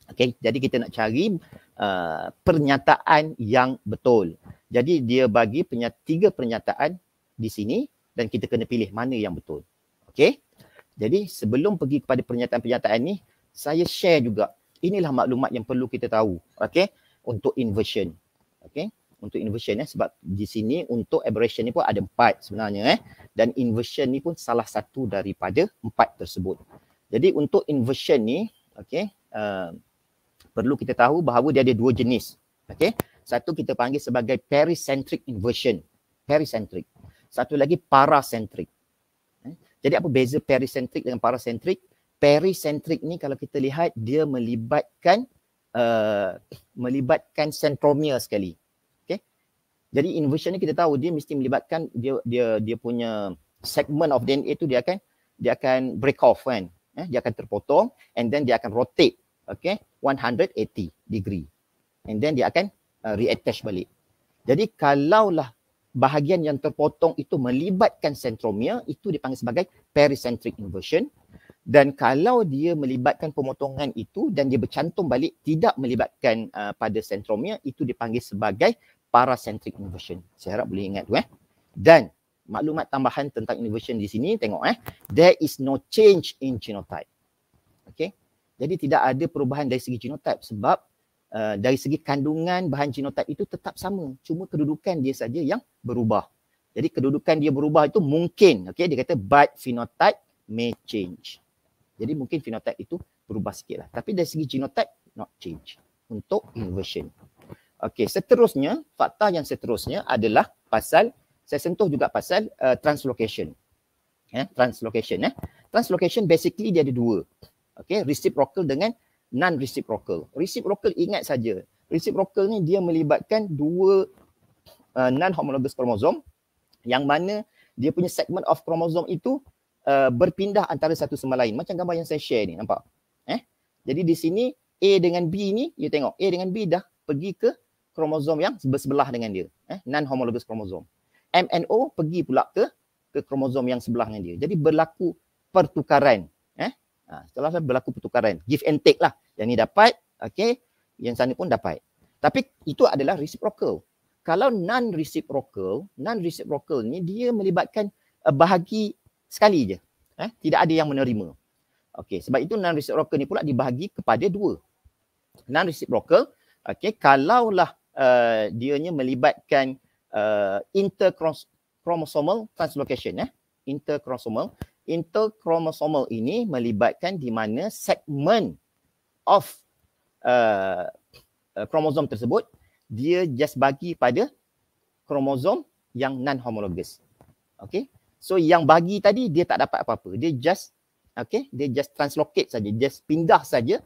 Okay, jadi kita nak cari uh, pernyataan yang betul jadi dia bagi penyata, tiga pernyataan di sini dan kita kena pilih mana yang betul Okay, jadi sebelum pergi kepada pernyataan-pernyataan ni saya share juga inilah maklumat yang perlu kita tahu Okay, untuk inversion Okay untuk inversion eh sebab di sini untuk aberration ni pun ada empat sebenarnya eh dan inversion ni pun salah satu daripada empat tersebut. Jadi untuk inversion ni okey uh, perlu kita tahu bahawa dia ada dua jenis. Okey. Satu kita panggil sebagai pericentric inversion. Pericentric. Satu lagi paracentric. Eh? Jadi apa beza pericentric dengan paracentric? Pericentric ni kalau kita lihat dia melibatkan uh, melibatkan centromere sekali. Jadi inversion ni kita tahu dia mesti melibatkan dia dia dia punya segment of DNA tu dia akan dia akan break off kan. Eh, dia akan terpotong and then dia akan rotate okay 180 degree and then dia akan uh, reattach balik. Jadi kalaulah bahagian yang terpotong itu melibatkan sentromia itu dipanggil sebagai pericentric inversion dan kalau dia melibatkan pemotongan itu dan dia bercantum balik tidak melibatkan uh, pada sentromia itu dipanggil sebagai paracentric inversion. Saya harap boleh ingat tu eh. Dan maklumat tambahan tentang inversion di sini tengok eh. There is no change in genotype. Okay. Jadi tidak ada perubahan dari segi genotype sebab uh, dari segi kandungan bahan genotype itu tetap sama. Cuma kedudukan dia saja yang berubah. Jadi kedudukan dia berubah itu mungkin. Okay. Dia kata but phenotype may change. Jadi mungkin phenotype itu berubah sikit lah. Tapi dari segi genotype not change untuk inversion. Okey, seterusnya fakta yang seterusnya adalah pasal saya sentuh juga pasal uh, translocation. Ya, translocation eh. Translocation basically dia ada dua. Okey, reciprocal dengan non reciprocal. Reciprocal ingat saja. Reciprocal ni dia melibatkan dua uh, non homologous kromosom yang mana dia punya segment of kromosom itu uh, berpindah antara satu sama lain. Macam gambar yang saya share ni, nampak? Eh. Jadi di sini A dengan B ni, you tengok A dengan B dah pergi ke uh, kromosom yang sebelah dengan dia eh non homologous kromosom MNO pergi pula ke ke kromosom yang sebelah dengan dia jadi berlaku pertukaran eh ha, setelah saya berlaku pertukaran give and take lah yang ni dapat okay, yang sana pun dapat tapi itu adalah reciprocal kalau non reciprocal non reciprocal ni dia melibatkan eh, bahagi sekali je eh tidak ada yang menerima Okay, sebab itu non reciprocal ni pula dibahagi kepada dua non reciprocal okay, kalaulah uh, dianya melibatkan uh, interchromosomal translocation eh interchromosomal interchromosomal ini melibatkan di mana segmen of uh, uh, kromosom tersebut dia just bagi pada kromosom yang non homologus. okey so yang bagi tadi dia tak dapat apa-apa dia just okey dia just translocate saja just pindah saja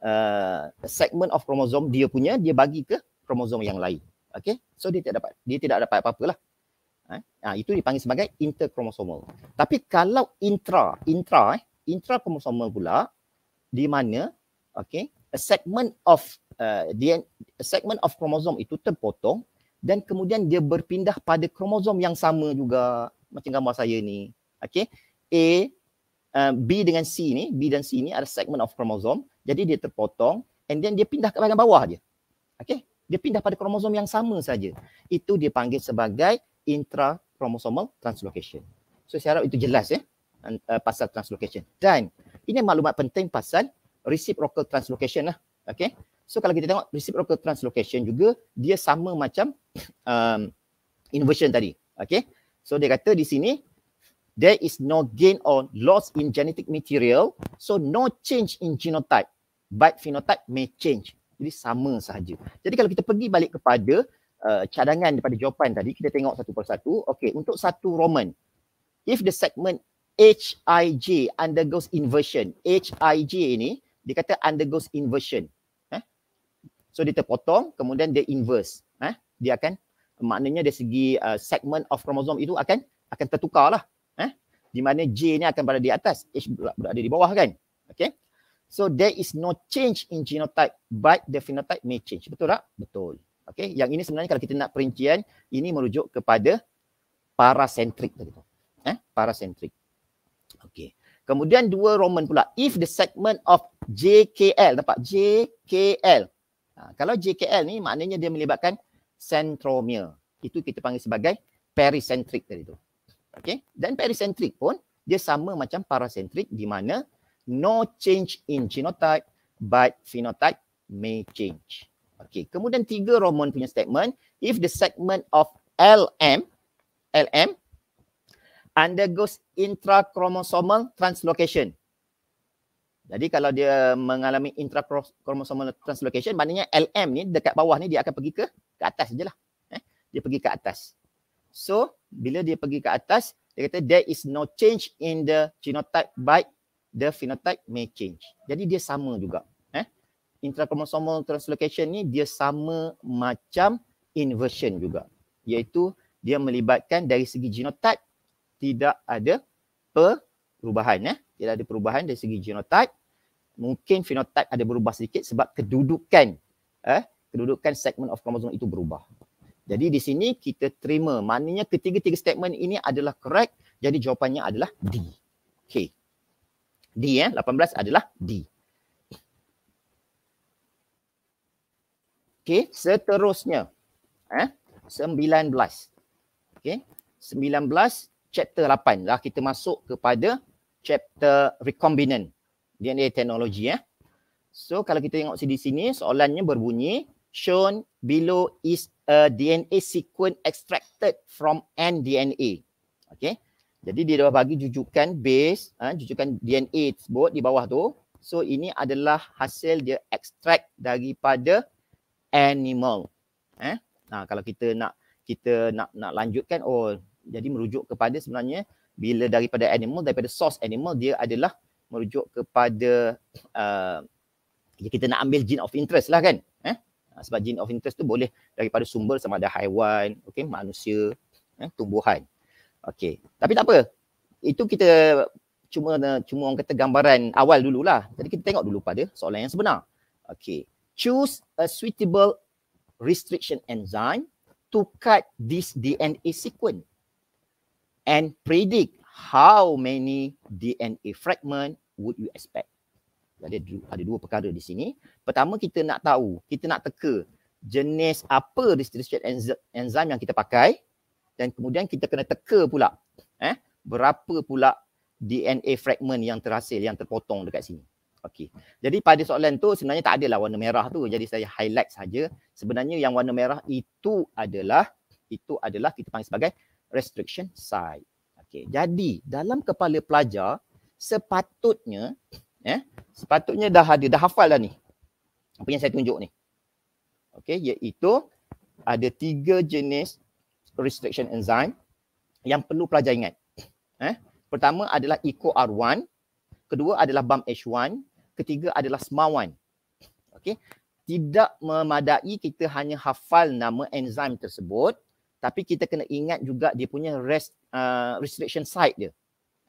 uh, segment of kromosom dia punya dia bagi ke uh, kromosom yang lain. Okay? So dia tidak dapat dia tidak dapat apa-apa lah. Eh? Ha? ha, itu dipanggil sebagai interkromosomal. Tapi kalau intra, intra eh, intra kromosomal pula di mana okay, a segment of uh, a segment of kromosom itu terpotong dan kemudian dia berpindah pada kromosom yang sama juga macam gambar saya ni. Okay? A Uh, B dengan C ni, B dan C ni ada segment of kromosom. Jadi dia terpotong and then dia pindah ke bahagian bawah dia. Okay? dia pindah pada kromosom yang sama saja. Itu dipanggil sebagai intrakromosomal chromosomal translocation. So saya harap itu jelas ya eh, pasal translocation. Dan ini maklumat penting pasal reciprocal translocation lah. Okay. So kalau kita tengok reciprocal translocation juga dia sama macam um, inversion tadi. Okay. So dia kata di sini there is no gain or loss in genetic material. So no change in genotype. But phenotype may change. Jadi sama sahaja. Jadi kalau kita pergi balik kepada uh, cadangan daripada jawapan tadi, kita tengok satu persatu. Okay, untuk satu Roman, if the segment HIJ undergoes inversion, HIJ ini dia kata undergoes inversion. Eh? So dia terpotong, kemudian dia inverse. Eh? Dia akan, maknanya dari segi uh, segment of chromosome itu akan akan tertukar lah. Eh? Ha? Di mana J ni akan berada di atas, H berada di bawah kan. Okay. So there is no change in genotype but the phenotype may change. Betul tak? Betul. Okay. Yang ini sebenarnya kalau kita nak perincian, ini merujuk kepada paracentric Eh, paracentric. Okay. Kemudian dua Roman pula. If the segment of JKL, nampak? JKL. Ha, kalau JKL ni maknanya dia melibatkan centromere. Itu kita panggil sebagai pericentric tadi tu. Okay. Dan pericentric pun dia sama macam paracentric di mana no change in genotype but phenotype may change. Okay, kemudian tiga Roman punya statement, if the segment of LM LM undergoes intrachromosomal translocation. Jadi kalau dia mengalami intrachromosomal translocation, maknanya LM ni dekat bawah ni dia akan pergi ke ke atas sajalah. Eh, dia pergi ke atas. So, bila dia pergi ke atas, dia kata there is no change in the genotype by the phenotype may change. Jadi dia sama juga. Eh? Intrachromosomal translocation ni dia sama macam inversion juga. Iaitu dia melibatkan dari segi genotype tidak ada perubahan. Eh? Tidak ada perubahan dari segi genotype. Mungkin phenotype ada berubah sedikit sebab kedudukan eh? kedudukan segment of chromosome itu berubah. Jadi di sini kita terima maknanya ketiga-tiga statement ini adalah correct. Jadi jawapannya adalah D. Okay. D eh 18 adalah D. Okay, seterusnya eh 19. Okay, 19 chapter 8 lah kita masuk kepada chapter recombinant DNA teknologi eh. So kalau kita tengok di sini soalannya berbunyi shown below is a DNA sequence extracted from N DNA. Okay. Jadi dia dah bagi jujukan base, ha, jujukan DNA tersebut di bawah tu. So ini adalah hasil dia extract daripada animal. Eh? Nah, kalau kita nak kita nak nak lanjutkan oh jadi merujuk kepada sebenarnya bila daripada animal daripada source animal dia adalah merujuk kepada uh, ya, kita nak ambil gene of interest lah kan eh? sebab gene of interest tu boleh daripada sumber sama ada haiwan okey manusia eh, tumbuhan Okey. Tapi tak apa. Itu kita cuma cuma orang kata gambaran awal dululah. Jadi kita tengok dulu pada soalan yang sebenar. Okey. Choose a suitable restriction enzyme to cut this DNA sequence and predict how many DNA fragment would you expect. Jadi ada dua perkara di sini. Pertama kita nak tahu, kita nak teka jenis apa restriction enzyme yang kita pakai dan kemudian kita kena teka pula eh berapa pula DNA fragment yang terhasil yang terpotong dekat sini. Okey. Jadi pada soalan tu sebenarnya tak adalah warna merah tu. Jadi saya highlight saja. Sebenarnya yang warna merah itu adalah itu adalah kita panggil sebagai restriction site. Okey. Jadi dalam kepala pelajar sepatutnya eh sepatutnya dah ada dah hafal dah ni. Apa yang saya tunjuk ni. Okey, iaitu ada tiga jenis restriction enzyme yang perlu pelajar ingat. Eh, pertama adalah ECO R1, kedua adalah BAM H1, ketiga adalah SMA1. Okay, Tidak memadai kita hanya hafal nama enzim tersebut, tapi kita kena ingat juga dia punya rest, uh, restriction site dia.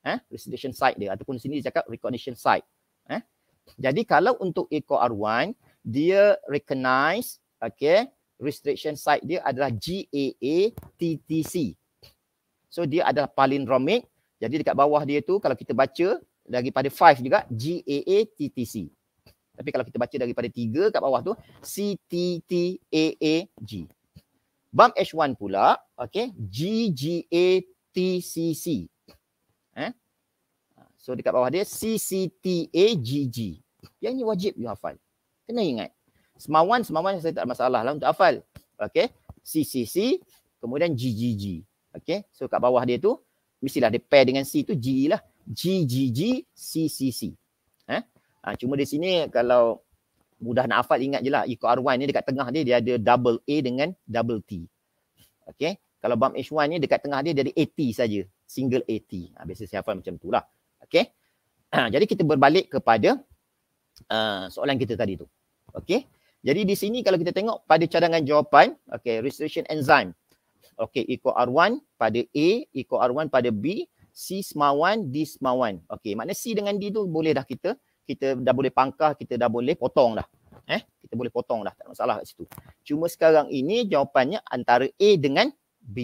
Eh, restriction site dia ataupun sini dia cakap recognition site. Eh. Jadi kalau untuk ECO R1, dia recognize okay? restriction site dia adalah GAATTC. So dia adalah palindromic. Jadi dekat bawah dia tu kalau kita baca daripada 5 juga GAATTC. Tapi kalau kita baca daripada 3 kat bawah tu C T T A A G. Bump H1 pula, okey, C Eh? So dekat bawah dia C C T A G G. Yang ni wajib you hafal. Kena ingat semawan semawan saya tak ada masalah lah untuk hafal. Okey. C C C kemudian G G G. Okey. So kat bawah dia tu mestilah dia pair dengan C tu G e lah. G G G C C C. Eh? Ha, cuma di sini kalau mudah nak hafal ingat je lah ikut R1 ni dekat tengah dia dia ada double A dengan double T. Okey. Kalau bump H1 ni dekat tengah dia dia ada AT saja. Single AT. Ha, biasa saya hafal macam tu lah. Okey. Ha, jadi kita berbalik kepada uh, soalan kita tadi tu. Okey. Jadi di sini kalau kita tengok pada cadangan jawapan, okay, restriction enzyme. Okay, ikut R1 pada A, ikut R1 pada B, C semawan, D semawan. Okay, makna C dengan D tu boleh dah kita, kita dah boleh pangkah, kita dah boleh potong dah. Eh, kita boleh potong dah, tak ada masalah kat situ. Cuma sekarang ini jawapannya antara A dengan B.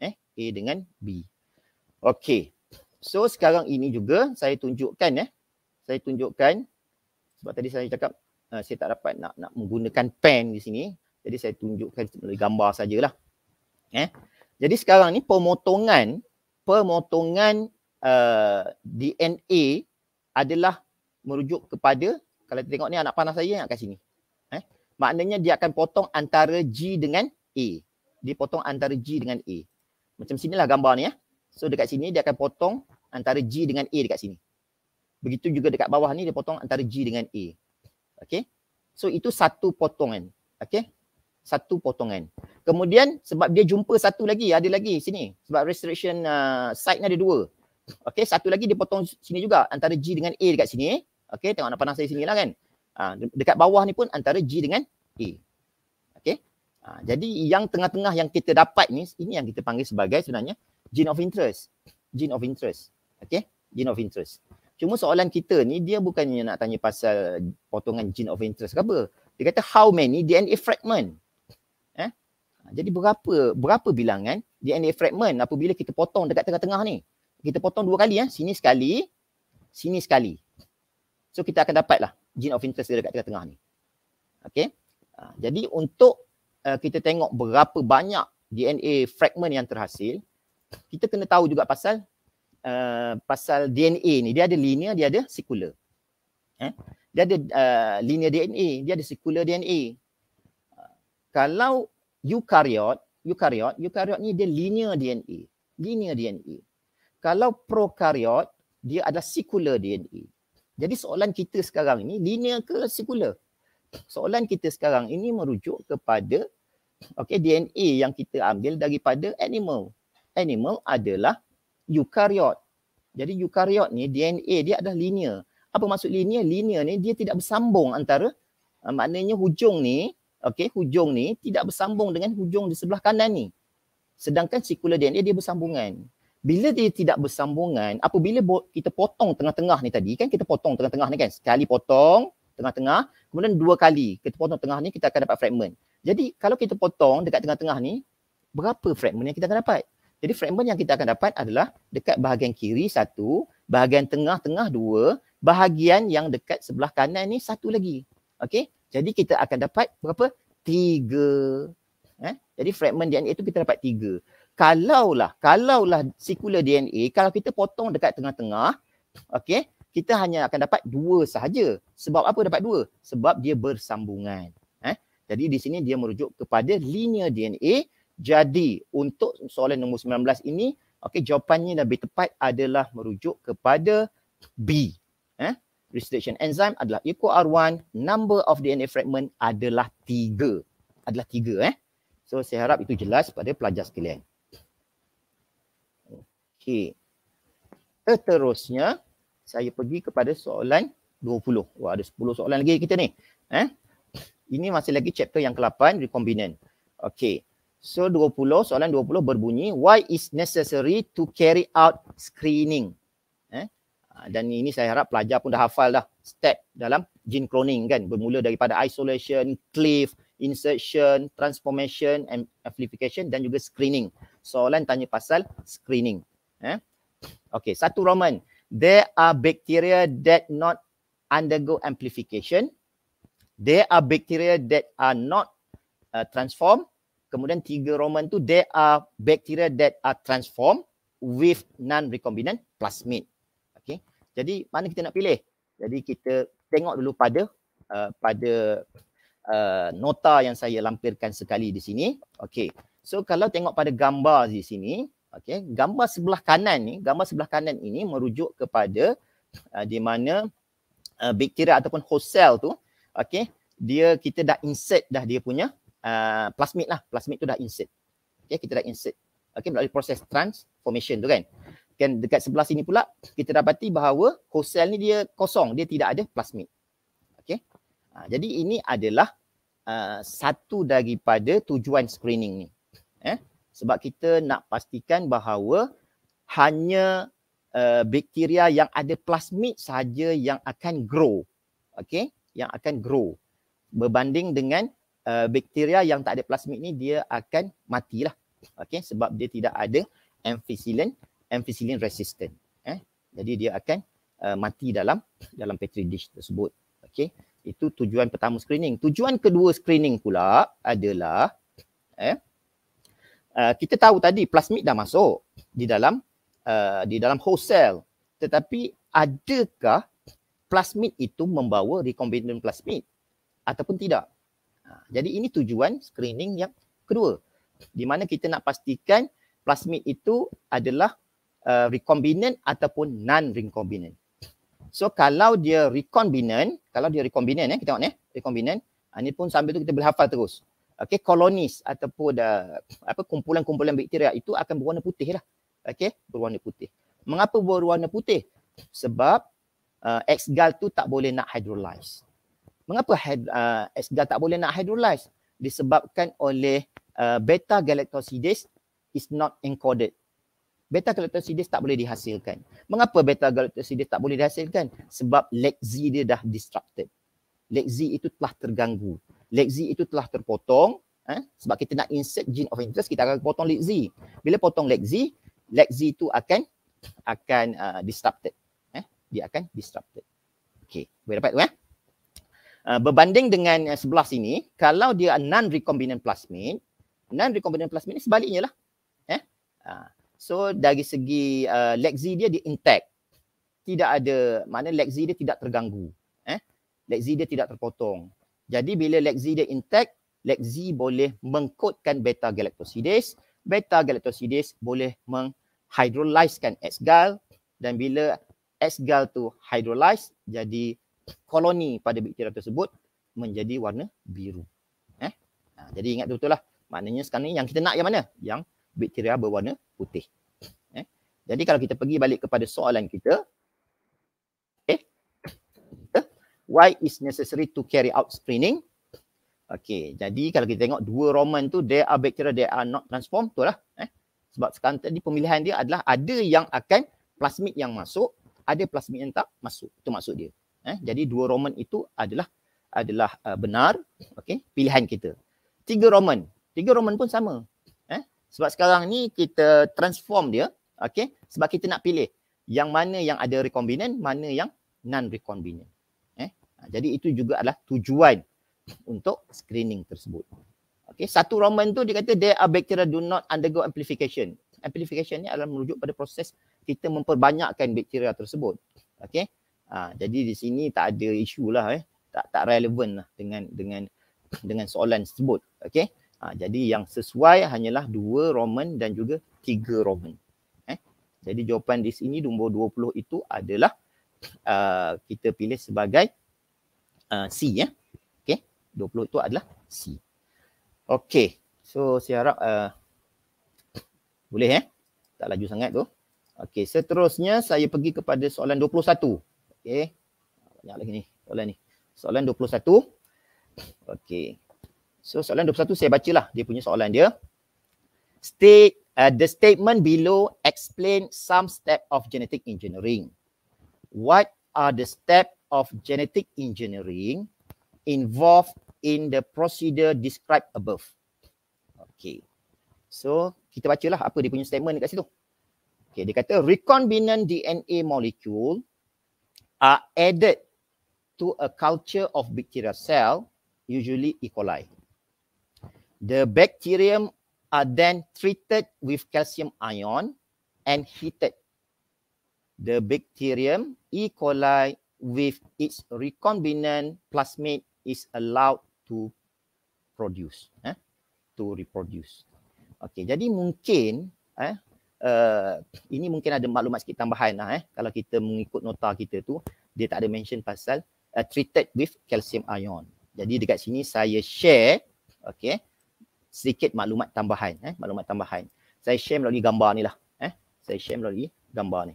Eh, A dengan B. Okay, so sekarang ini juga saya tunjukkan eh, saya tunjukkan sebab tadi saya cakap uh, saya tak dapat nak nak menggunakan pen di sini. Jadi saya tunjukkan melalui gambar sajalah. Eh. Jadi sekarang ni pemotongan pemotongan uh, ah, DNA adalah merujuk kepada kalau kita tengok ni anak panah saya yang kat sini. Eh. Maknanya dia akan potong antara G dengan A. Dia potong antara G dengan A. Macam sinilah gambar ni ya. Eh. So dekat sini dia akan potong antara G dengan A dekat sini. Begitu juga dekat bawah ni dia potong antara G dengan A. Okay. So itu satu potongan. Okay. Satu potongan. Kemudian sebab dia jumpa satu lagi. Ada lagi sini. Sebab restriction uh, site ni ada dua. Okay. Satu lagi dia potong sini juga. Antara G dengan A dekat sini. Eh? Okay. Tengok anak panah saya sini lah kan. Uh, dekat bawah ni pun antara G dengan A. Okay. Uh, jadi yang tengah-tengah yang kita dapat ni. Ini yang kita panggil sebagai sebenarnya gene of interest. Gene of interest. Okay. Gene of interest. Cuma soalan kita ni dia bukannya nak tanya pasal potongan gene of interest ke apa. Dia kata how many DNA fragment? Eh? Ha, jadi berapa berapa bilangan DNA fragment apabila kita potong dekat tengah-tengah ni? Kita potong dua kali ya, eh? sini sekali, sini sekali. So kita akan dapat lah gene of interest dekat tengah-tengah ni. Okay. Ha, jadi untuk uh, kita tengok berapa banyak DNA fragment yang terhasil, kita kena tahu juga pasal uh, pasal DNA ni dia ada linear dia ada circular eh dia ada uh, linear DNA dia ada circular DNA uh, kalau eukaryot eukaryot eukaryot ni dia linear DNA linear DNA kalau prokaryot dia ada circular DNA jadi soalan kita sekarang ni linear ke circular soalan kita sekarang ini merujuk kepada okey DNA yang kita ambil daripada animal animal adalah eukaryot. Jadi eukaryot ni DNA dia adalah linear. Apa maksud linear? Linear ni dia tidak bersambung antara uh, maknanya hujung ni, okey, hujung ni tidak bersambung dengan hujung di sebelah kanan ni. Sedangkan sikula DNA dia bersambungan. Bila dia tidak bersambungan, apabila bo- kita potong tengah-tengah ni tadi, kan kita potong tengah-tengah ni kan. Sekali potong, tengah-tengah, kemudian dua kali kita potong tengah ni kita akan dapat fragment. Jadi kalau kita potong dekat tengah-tengah ni, berapa fragment yang kita akan dapat? Jadi fragment yang kita akan dapat adalah dekat bahagian kiri satu, bahagian tengah-tengah dua, bahagian yang dekat sebelah kanan ni satu lagi. Okey? Jadi kita akan dapat berapa? Tiga. Eh? Jadi fragment DNA itu kita dapat tiga. Kalaulah, kalaulah sikula DNA, kalau kita potong dekat tengah-tengah, okey, kita hanya akan dapat dua sahaja. Sebab apa dapat dua? Sebab dia bersambungan. Eh? Jadi di sini dia merujuk kepada linear DNA jadi untuk soalan nombor 19 ini, okay jawapannya lebih tepat adalah merujuk kepada B. Eh? Restriction enzyme adalah equal R1, number of DNA fragment adalah 3. Adalah 3 eh. So saya harap itu jelas pada pelajar sekalian. Okay, Seterusnya saya pergi kepada soalan 20. Wah ada 10 soalan lagi kita ni. Eh. Ini masih lagi chapter yang ke-8 recombinant. Okey. So 20 soalan 20 berbunyi why is necessary to carry out screening. Eh? Ah, dan ini saya harap pelajar pun dah hafal dah step dalam gene cloning kan bermula daripada isolation, cleave, insertion, transformation and amplification dan juga screening. Soalan tanya pasal screening. Eh? Okay, satu Roman. There are bacteria that not undergo amplification. There are bacteria that are not uh, transformed. Kemudian tiga roman tu they are bacteria that are transformed with non-recombinant plasmid. Okay. Jadi mana kita nak pilih? Jadi kita tengok dulu pada uh, pada uh, nota yang saya lampirkan sekali di sini. Okay. So kalau tengok pada gambar di sini, okay, gambar sebelah kanan ni, gambar sebelah kanan ini merujuk kepada uh, di mana uh, bacteria ataupun host cell tu, okay, dia kita dah insert dah dia punya uh, Uh, plasmid lah. Plasmid tu dah insert. Okay, kita dah insert. Okay, melalui proses transformation tu kan. Kan dekat sebelah sini pula, kita dapati bahawa host cell ni dia kosong. Dia tidak ada plasmid. Okay. Ha, jadi ini adalah uh, satu daripada tujuan screening ni. Eh, sebab kita nak pastikan bahawa hanya uh, bakteria yang ada plasmid saja yang akan grow. Okay. Yang akan grow. Berbanding dengan uh, bakteria yang tak ada plasmid ni dia akan matilah. Okey sebab dia tidak ada ampicillin, ampicillin resistant. Eh jadi dia akan uh, mati dalam dalam petri dish tersebut. Okey itu tujuan pertama screening. Tujuan kedua screening pula adalah eh uh, kita tahu tadi plasmid dah masuk di dalam uh, di dalam host cell tetapi adakah plasmid itu membawa recombinant plasmid ataupun tidak Ha, jadi ini tujuan screening yang kedua di mana kita nak pastikan plasmid itu adalah uh, recombinant ataupun non-recombinant. So kalau dia recombinant, kalau dia recombinant eh kita tengok ni, eh, recombinant, ini ha, pun sambil tu kita boleh hafal terus. Okey, kolonis ataupun uh, apa kumpulan-kumpulan bakteria itu akan berwarna putih lah. Okey, berwarna putih. Mengapa berwarna putih? Sebab uh, X-gal tu tak boleh nak hydrolyze mengapa uh, SGAL tak boleh nak hydrolyze disebabkan oleh uh, beta galactosidase is not encoded beta galactosidase tak boleh dihasilkan mengapa beta galactosidase tak boleh dihasilkan sebab leg Z dia dah disrupted leg Z itu telah terganggu leg Z itu telah terpotong eh? sebab kita nak insert gene of interest kita akan potong leg Z bila potong leg Z leg Z itu akan akan uh, disrupted eh? dia akan disrupted Okay, boleh dapat tu eh? Ya? Ah, berbanding dengan yang sebelah sini, kalau dia non recombinant plasmid, non recombinant plasmid ni sebaliknya lah. Eh? Uh, so dari segi uh, ah, lexi dia dia intact. Tidak ada mana lexi dia tidak terganggu. Eh? Ya. Lexi dia tidak terpotong. Jadi bila lexi dia intact, lexi boleh mengkodkan beta galactosidase, beta galactosidase boleh menghydrolyzkan S-gal dan bila S-gal tu hydrolyze jadi koloni pada bakteria tersebut menjadi warna biru. Eh? Ha, jadi ingat betul lah. Maknanya sekarang ni yang kita nak yang mana? Yang bakteria berwarna putih. Eh? Jadi kalau kita pergi balik kepada soalan kita. Eh? eh, Why is necessary to carry out screening? Okay, jadi kalau kita tengok dua roman tu, there are bacteria, they are not transformed, tu lah. Eh? Sebab sekarang tadi pemilihan dia adalah ada yang akan plasmid yang masuk, ada plasmid yang tak masuk. Itu maksud dia. Eh, jadi dua Roman itu adalah adalah uh, benar, okay? pilihan kita. Tiga Roman, tiga Roman pun sama. Eh, sebab sekarang ni kita transform dia, okay? sebab kita nak pilih yang mana yang ada recombinant, mana yang non recombinant. Eh, ha, jadi itu juga adalah tujuan untuk screening tersebut. Okay? satu Roman tu dia kata there are bacteria do not undergo amplification. Amplification ni adalah merujuk pada proses kita memperbanyakkan bakteria tersebut. okay? Ha, jadi di sini tak ada isu lah eh. Tak tak relevan lah dengan dengan dengan soalan tersebut. Okay, Ha, jadi yang sesuai hanyalah dua Roman dan juga tiga Roman. Eh. Jadi jawapan di sini nombor 20 itu adalah uh, kita pilih sebagai uh, C ya. Eh. Okey. 20 itu adalah C. Okay, So saya harap uh, boleh eh. Tak laju sangat tu. Okay, seterusnya saya pergi kepada soalan 21. Okey. Banyak lagi ni soalan ni. Soalan 21. Okey. So soalan 21 saya bacalah dia punya soalan dia. State uh, the statement below explain some step of genetic engineering. What are the step of genetic engineering involved in the procedure described above? Okay. So, kita bacalah apa dia punya statement dekat situ. Okay, dia kata recombinant DNA molecule are added to a culture of bacterial cell, usually E. coli. The bacterium are then treated with calcium ion and heated. The bacterium E. coli with its recombinant plasmid is allowed to produce, eh, to reproduce. Okay, jadi mungkin eh, Eh, ini mungkin ada maklumat sikit tambahan lah eh kalau kita mengikut nota kita tu dia tak ada mention pasal uh, treated with calcium ion jadi dekat sini saya share okay, sedikit maklumat tambahan eh maklumat tambahan saya share melalui gambar ni lah eh saya share melalui gambar ni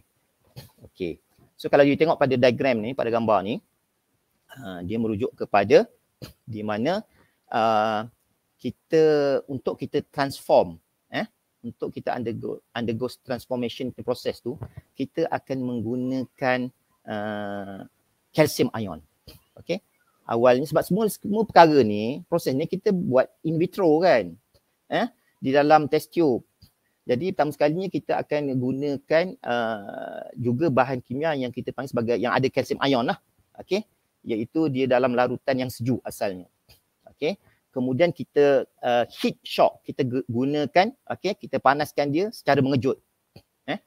Okay. so kalau you tengok pada diagram ni pada gambar ni uh, dia merujuk kepada di mana uh, kita untuk kita transform untuk kita undergo undergo transformation proses tu kita akan menggunakan uh, calcium ion okey awalnya sebab semua semua perkara ni proses ni kita buat in vitro kan eh di dalam test tube jadi pertama ni kita akan gunakan uh, juga bahan kimia yang kita panggil sebagai yang ada calcium ion lah okey iaitu dia dalam larutan yang sejuk asalnya okey kemudian kita uh, heat shock kita gunakan okey kita panaskan dia secara mengejut eh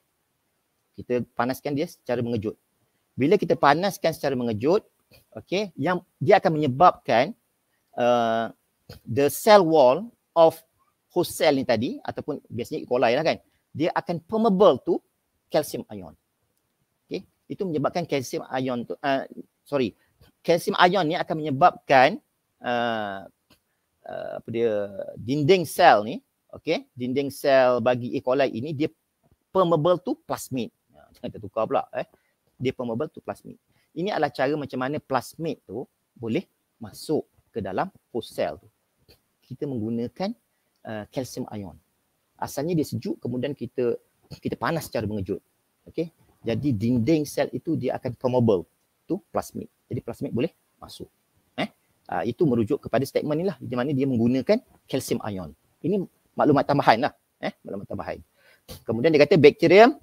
kita panaskan dia secara mengejut bila kita panaskan secara mengejut okey yang dia akan menyebabkan uh, the cell wall of host cell ni tadi ataupun biasanya E. coli lah kan dia akan permeable to calcium ion okey itu menyebabkan calcium ion tu uh, sorry calcium ion ni akan menyebabkan uh, Uh, apa dia dinding sel ni okey dinding sel bagi E coli ini dia permeable to plasmid jangan ya, tertukar pula eh dia permeable to plasmid ini adalah cara macam mana plasmid tu boleh masuk ke dalam host cell tu kita menggunakan uh, ion asalnya dia sejuk kemudian kita kita panas secara mengejut okey jadi dinding sel itu dia akan permeable tu plasmid jadi plasmid boleh masuk uh, itu merujuk kepada statement inilah di mana dia menggunakan kalsium ion. Ini maklumat tambahan lah. Eh, maklumat tambahan. Kemudian dia kata bacterium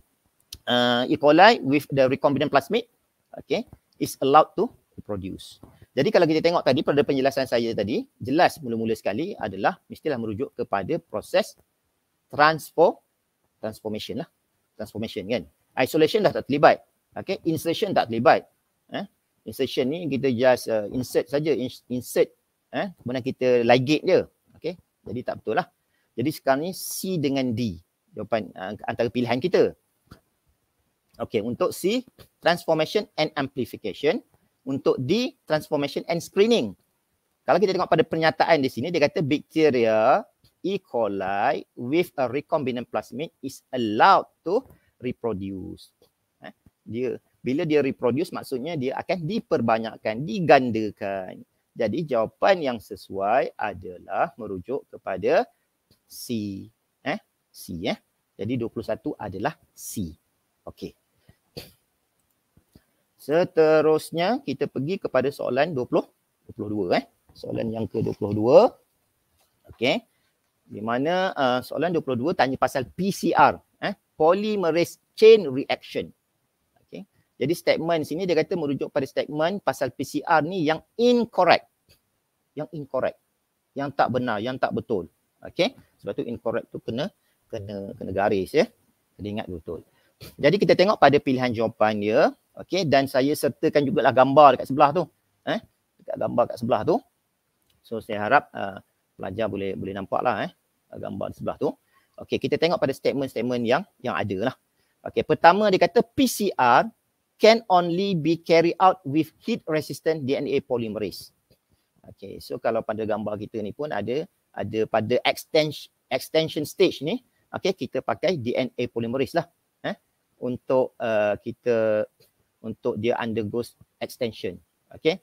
uh, ah, E. coli with the recombinant plasmid okay, is allowed to reproduce. Jadi kalau kita tengok tadi pada penjelasan saya tadi, jelas mula-mula sekali adalah mestilah merujuk kepada proses transfer transformation lah. Transformation kan. Isolation dah tak terlibat. Okay, insertion tak terlibat. Eh, insertion ni kita just uh, insert saja insert eh kemudian kita ligit dia okey jadi tak betul lah jadi sekarang ni C dengan D jawapan uh, antara pilihan kita okey untuk C transformation and amplification untuk D transformation and screening kalau kita tengok pada pernyataan di sini dia kata bacteria E. coli with a recombinant plasmid is allowed to reproduce. Eh, dia bila dia reproduce maksudnya dia akan diperbanyakkan digandakan jadi jawapan yang sesuai adalah merujuk kepada C eh C eh jadi 21 adalah C okey seterusnya kita pergi kepada soalan 20 22 eh soalan yang ke-22 okey di mana uh, soalan 22 tanya pasal PCR eh polymerase chain reaction jadi statement sini dia kata merujuk pada statement pasal PCR ni yang incorrect. Yang incorrect. Yang tak benar, yang tak betul. Okay. Sebab tu incorrect tu kena kena kena garis ya. Jadi ingat betul. Jadi kita tengok pada pilihan jawapan dia. Okay. Dan saya sertakan jugalah gambar dekat sebelah tu. Eh. Dekat gambar dekat sebelah tu. So saya harap uh, pelajar boleh boleh nampak lah eh. Gambar di sebelah tu. Okay. Kita tengok pada statement-statement yang yang ada lah. Okay. Pertama dia kata PCR can only be carried out with heat resistant DNA polymerase. Okay, so kalau pada gambar kita ni pun ada ada pada extension extension stage ni, okay kita pakai DNA polymerase lah eh, untuk uh, kita untuk dia undergo extension, okay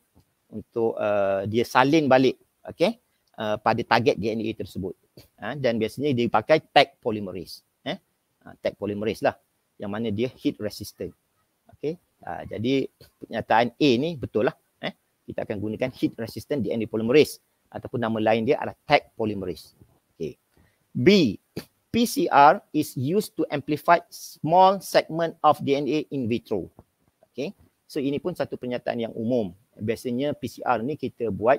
untuk uh, dia salin balik, okay uh, pada target DNA tersebut uh, dan biasanya dia pakai tag polymerase, eh, ha, tag polymerase lah yang mana dia heat resistant. Okey. Ha, jadi pernyataan A ni betul lah. Eh. Kita akan gunakan heat resistant DNA polymerase ataupun nama lain dia adalah tag polymerase. Okey. B. PCR is used to amplify small segment of DNA in vitro. Okey. So ini pun satu pernyataan yang umum. Biasanya PCR ni kita buat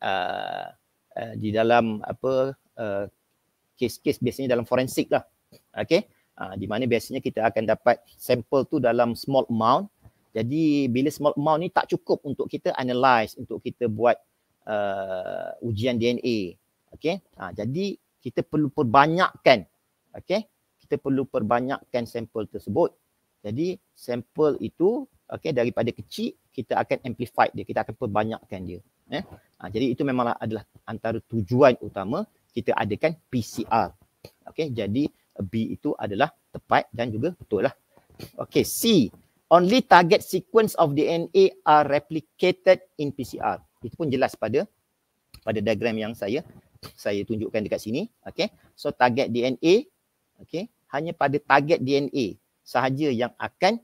uh, uh, di dalam apa uh, kes-kes biasanya dalam forensik lah. Okey. Ah, di mana biasanya kita akan dapat sampel tu dalam small amount. Jadi bila small amount ni tak cukup untuk kita analyze, untuk kita buat uh, ujian DNA. Okay. Ha, ah, jadi kita perlu perbanyakkan. Okay. Kita perlu perbanyakkan sampel tersebut. Jadi sampel itu okay, daripada kecil kita akan amplify dia. Kita akan perbanyakkan dia. Eh? Ha, jadi itu memanglah adalah antara tujuan utama kita adakan PCR. Okay. Jadi B itu adalah tepat dan juga betul lah. Okay, C. Only target sequence of DNA are replicated in PCR. Itu pun jelas pada pada diagram yang saya saya tunjukkan dekat sini. Okay, so target DNA, okay, hanya pada target DNA sahaja yang akan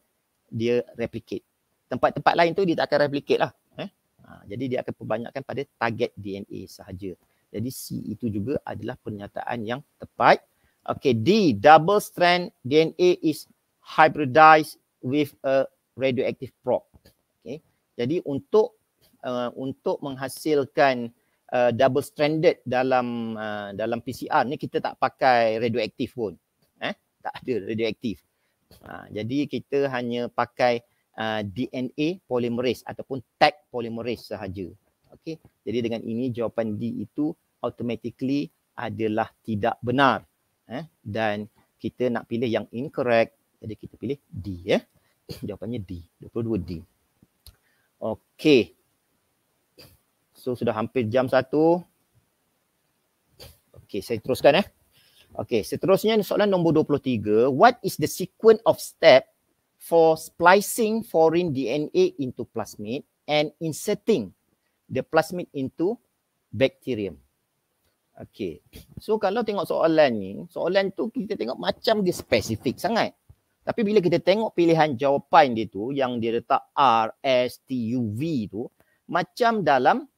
dia replicate. Tempat-tempat lain tu dia tak akan replicate lah. Eh? Ha, jadi dia akan perbanyakkan pada target DNA sahaja. Jadi C itu juga adalah pernyataan yang tepat. Okay, D, double strand DNA is hybridized with a radioactive probe. Okay. Jadi untuk uh, untuk menghasilkan uh, double stranded dalam uh, dalam PCR ni kita tak pakai radioaktif pun. Eh, tak ada radioaktif. Uh, jadi kita hanya pakai uh, DNA polymerase ataupun tag polymerase sahaja. Okay. Jadi dengan ini jawapan D itu automatically adalah tidak benar eh dan kita nak pilih yang incorrect jadi kita pilih D eh jawapannya D 22D okey so sudah hampir jam 1 okey saya teruskan eh okey seterusnya soalan nombor 23 what is the sequence of step for splicing foreign DNA into plasmid and inserting the plasmid into bacterium Okay. So kalau tengok soalan ni, soalan tu kita tengok macam dia spesifik sangat. Tapi bila kita tengok pilihan jawapan dia tu yang dia letak R, S, T, U, V tu macam dalam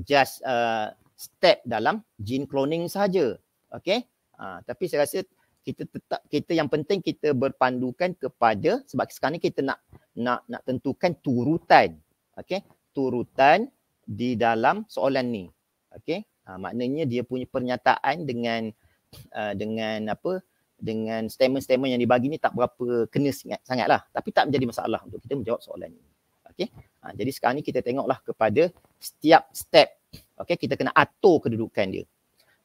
just uh, step dalam gene cloning saja. Okay. Uh, ha, tapi saya rasa kita tetap kita yang penting kita berpandukan kepada sebab sekarang ni kita nak nak nak tentukan turutan. Okay. Turutan di dalam soalan ni. Okay. Ha, maknanya dia punya pernyataan dengan uh, dengan apa dengan statement-statement yang dibagi ni tak berapa kena sangat sangatlah tapi tak menjadi masalah untuk kita menjawab soalan ni. Okay, Ha, jadi sekarang ni kita tengoklah kepada setiap step. Okay, kita kena atur kedudukan dia.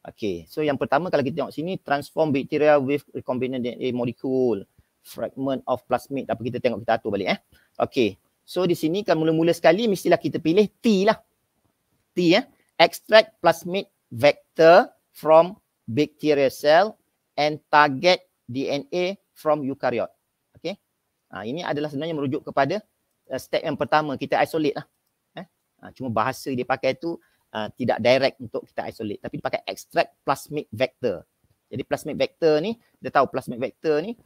Okay, So yang pertama kalau kita tengok sini transform bacteria with recombinant DNA molecule fragment of plasmid apa kita tengok kita atur balik eh. Okay, So di sini kan mula-mula sekali mestilah kita pilih T lah. T eh. Ya? extract plasmid vector from bacteria cell and target DNA from eukaryote. Okay. Ha, ini adalah sebenarnya merujuk kepada uh, step yang pertama kita isolate lah. Eh? Ha, cuma bahasa dia pakai tu uh, tidak direct untuk kita isolate tapi dia pakai extract plasmid vector. Jadi plasmid vector ni, kita tahu plasmid vector ni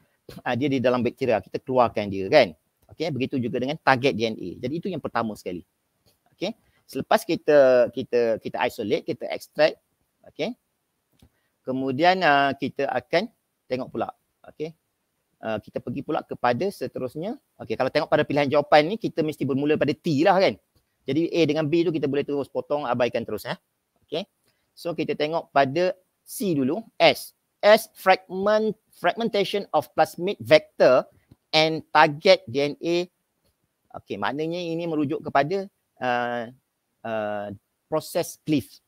uh, dia di dalam bakteria. Kita keluarkan dia kan. Okay. Begitu juga dengan target DNA. Jadi itu yang pertama sekali. Okay selepas kita kita kita isolate kita extract okey kemudian uh, kita akan tengok pula okey uh, kita pergi pula kepada seterusnya okey kalau tengok pada pilihan jawapan ni kita mesti bermula pada T lah kan jadi A dengan B tu kita boleh terus potong abaikan terus eh okey so kita tengok pada C dulu S S fragment fragmentation of plasmid vector and target DNA okey maknanya ini merujuk kepada uh, uh, proses cleave,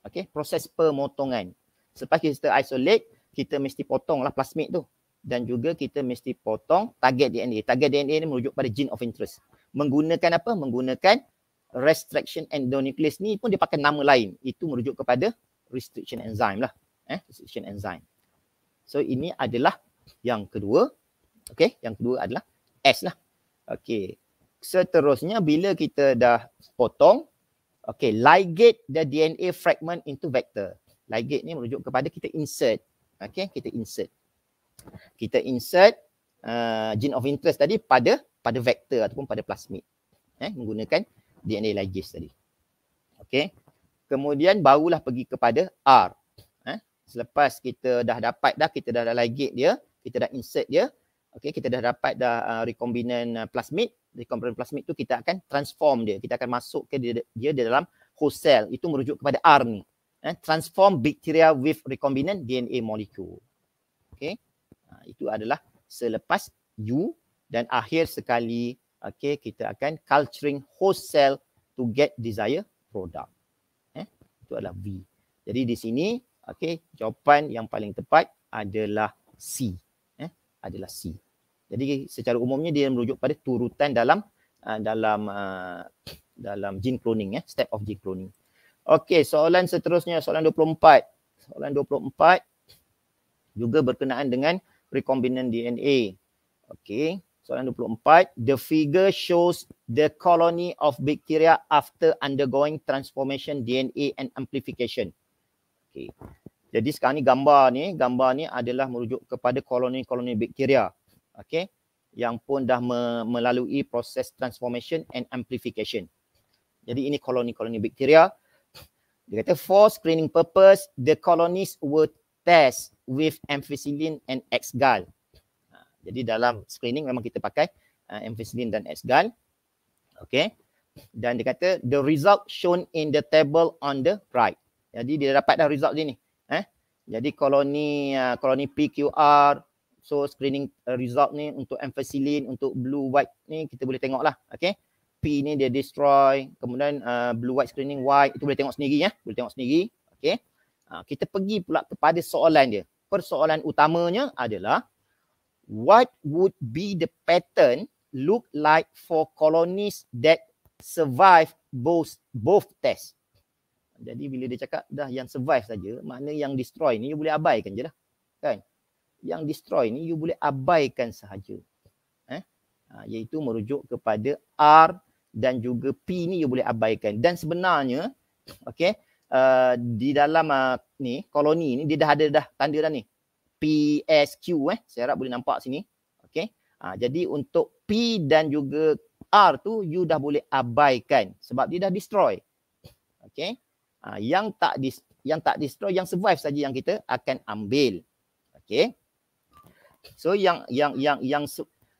Okay, proses pemotongan. Selepas kita isolate, kita mesti potong lah plasmid tu. Dan juga kita mesti potong target DNA. Target DNA ni merujuk pada gene of interest. Menggunakan apa? Menggunakan restriction endonuclease ni pun dia pakai nama lain. Itu merujuk kepada restriction enzyme lah. Eh, restriction enzyme. So ini adalah yang kedua. Okay, yang kedua adalah S lah. Okay. Seterusnya bila kita dah potong, Okay, ligate the DNA fragment into vector. Ligate ni merujuk kepada kita insert. Okay, kita insert. Kita insert uh, gene of interest tadi pada pada vector ataupun pada plasmid. Eh, menggunakan DNA ligase tadi. Okay. Kemudian barulah pergi kepada R. Eh, selepas kita dah dapat dah, kita dah ligate dia, kita dah insert dia. Okay, kita dah dapat dah uh, recombinant uh, plasmid dari komponen plasmid tu kita akan transform dia. Kita akan masuk ke dia, dia di dalam host cell. Itu merujuk kepada R ni. Eh, transform bacteria with recombinant DNA molecule. Okay. Ha, itu adalah selepas U dan akhir sekali okay, kita akan culturing host cell to get desired product. Eh, itu adalah V. Jadi di sini okay, jawapan yang paling tepat adalah C. Eh, adalah C. Jadi secara umumnya dia merujuk pada turutan dalam uh, dalam uh, dalam gene cloning ya, eh, step of gene cloning. Okey, soalan seterusnya soalan 24. Soalan 24 juga berkenaan dengan recombinant DNA. Okey, soalan 24, the figure shows the colony of bacteria after undergoing transformation DNA and amplification. Okey. Jadi sekarang ni gambar ni, gambar ni adalah merujuk kepada koloni-koloni bakteria okay, yang pun dah me- melalui proses transformation and amplification. Jadi ini koloni-koloni bakteria. Dia kata for screening purpose, the colonies were test with amphicillin and exgal. Ha, jadi dalam screening memang kita pakai uh, ha, amphicillin dan exgal. Okay. Dan dia kata the result shown in the table on the right. Jadi dia dapat dah result ni. Eh? Jadi koloni uh, koloni PQR, So screening uh, result ni untuk ampicillin untuk blue white ni kita boleh tengok lah. Okay. P ni dia destroy. Kemudian uh, blue white screening white. Itu boleh tengok sendiri ya. Boleh tengok sendiri. Okay. Uh, kita pergi pula kepada soalan dia. Persoalan utamanya adalah what would be the pattern look like for colonies that survive both both test? Jadi bila dia cakap dah yang survive saja, makna yang destroy ni you boleh abaikan je lah. Kan? yang destroy ni you boleh abaikan sahaja. Eh? Ha, iaitu merujuk kepada R dan juga P ni you boleh abaikan. Dan sebenarnya, okay, uh, di dalam uh, ni, koloni ni dia dah ada dah tanda dah ni. P, S, Q eh. Saya harap boleh nampak sini. Okay. Ha, jadi untuk P dan juga R tu you dah boleh abaikan sebab dia dah destroy. Okay. Ha, yang tak dis- yang tak destroy, yang survive saja yang kita akan ambil. Okay. So yang yang yang yang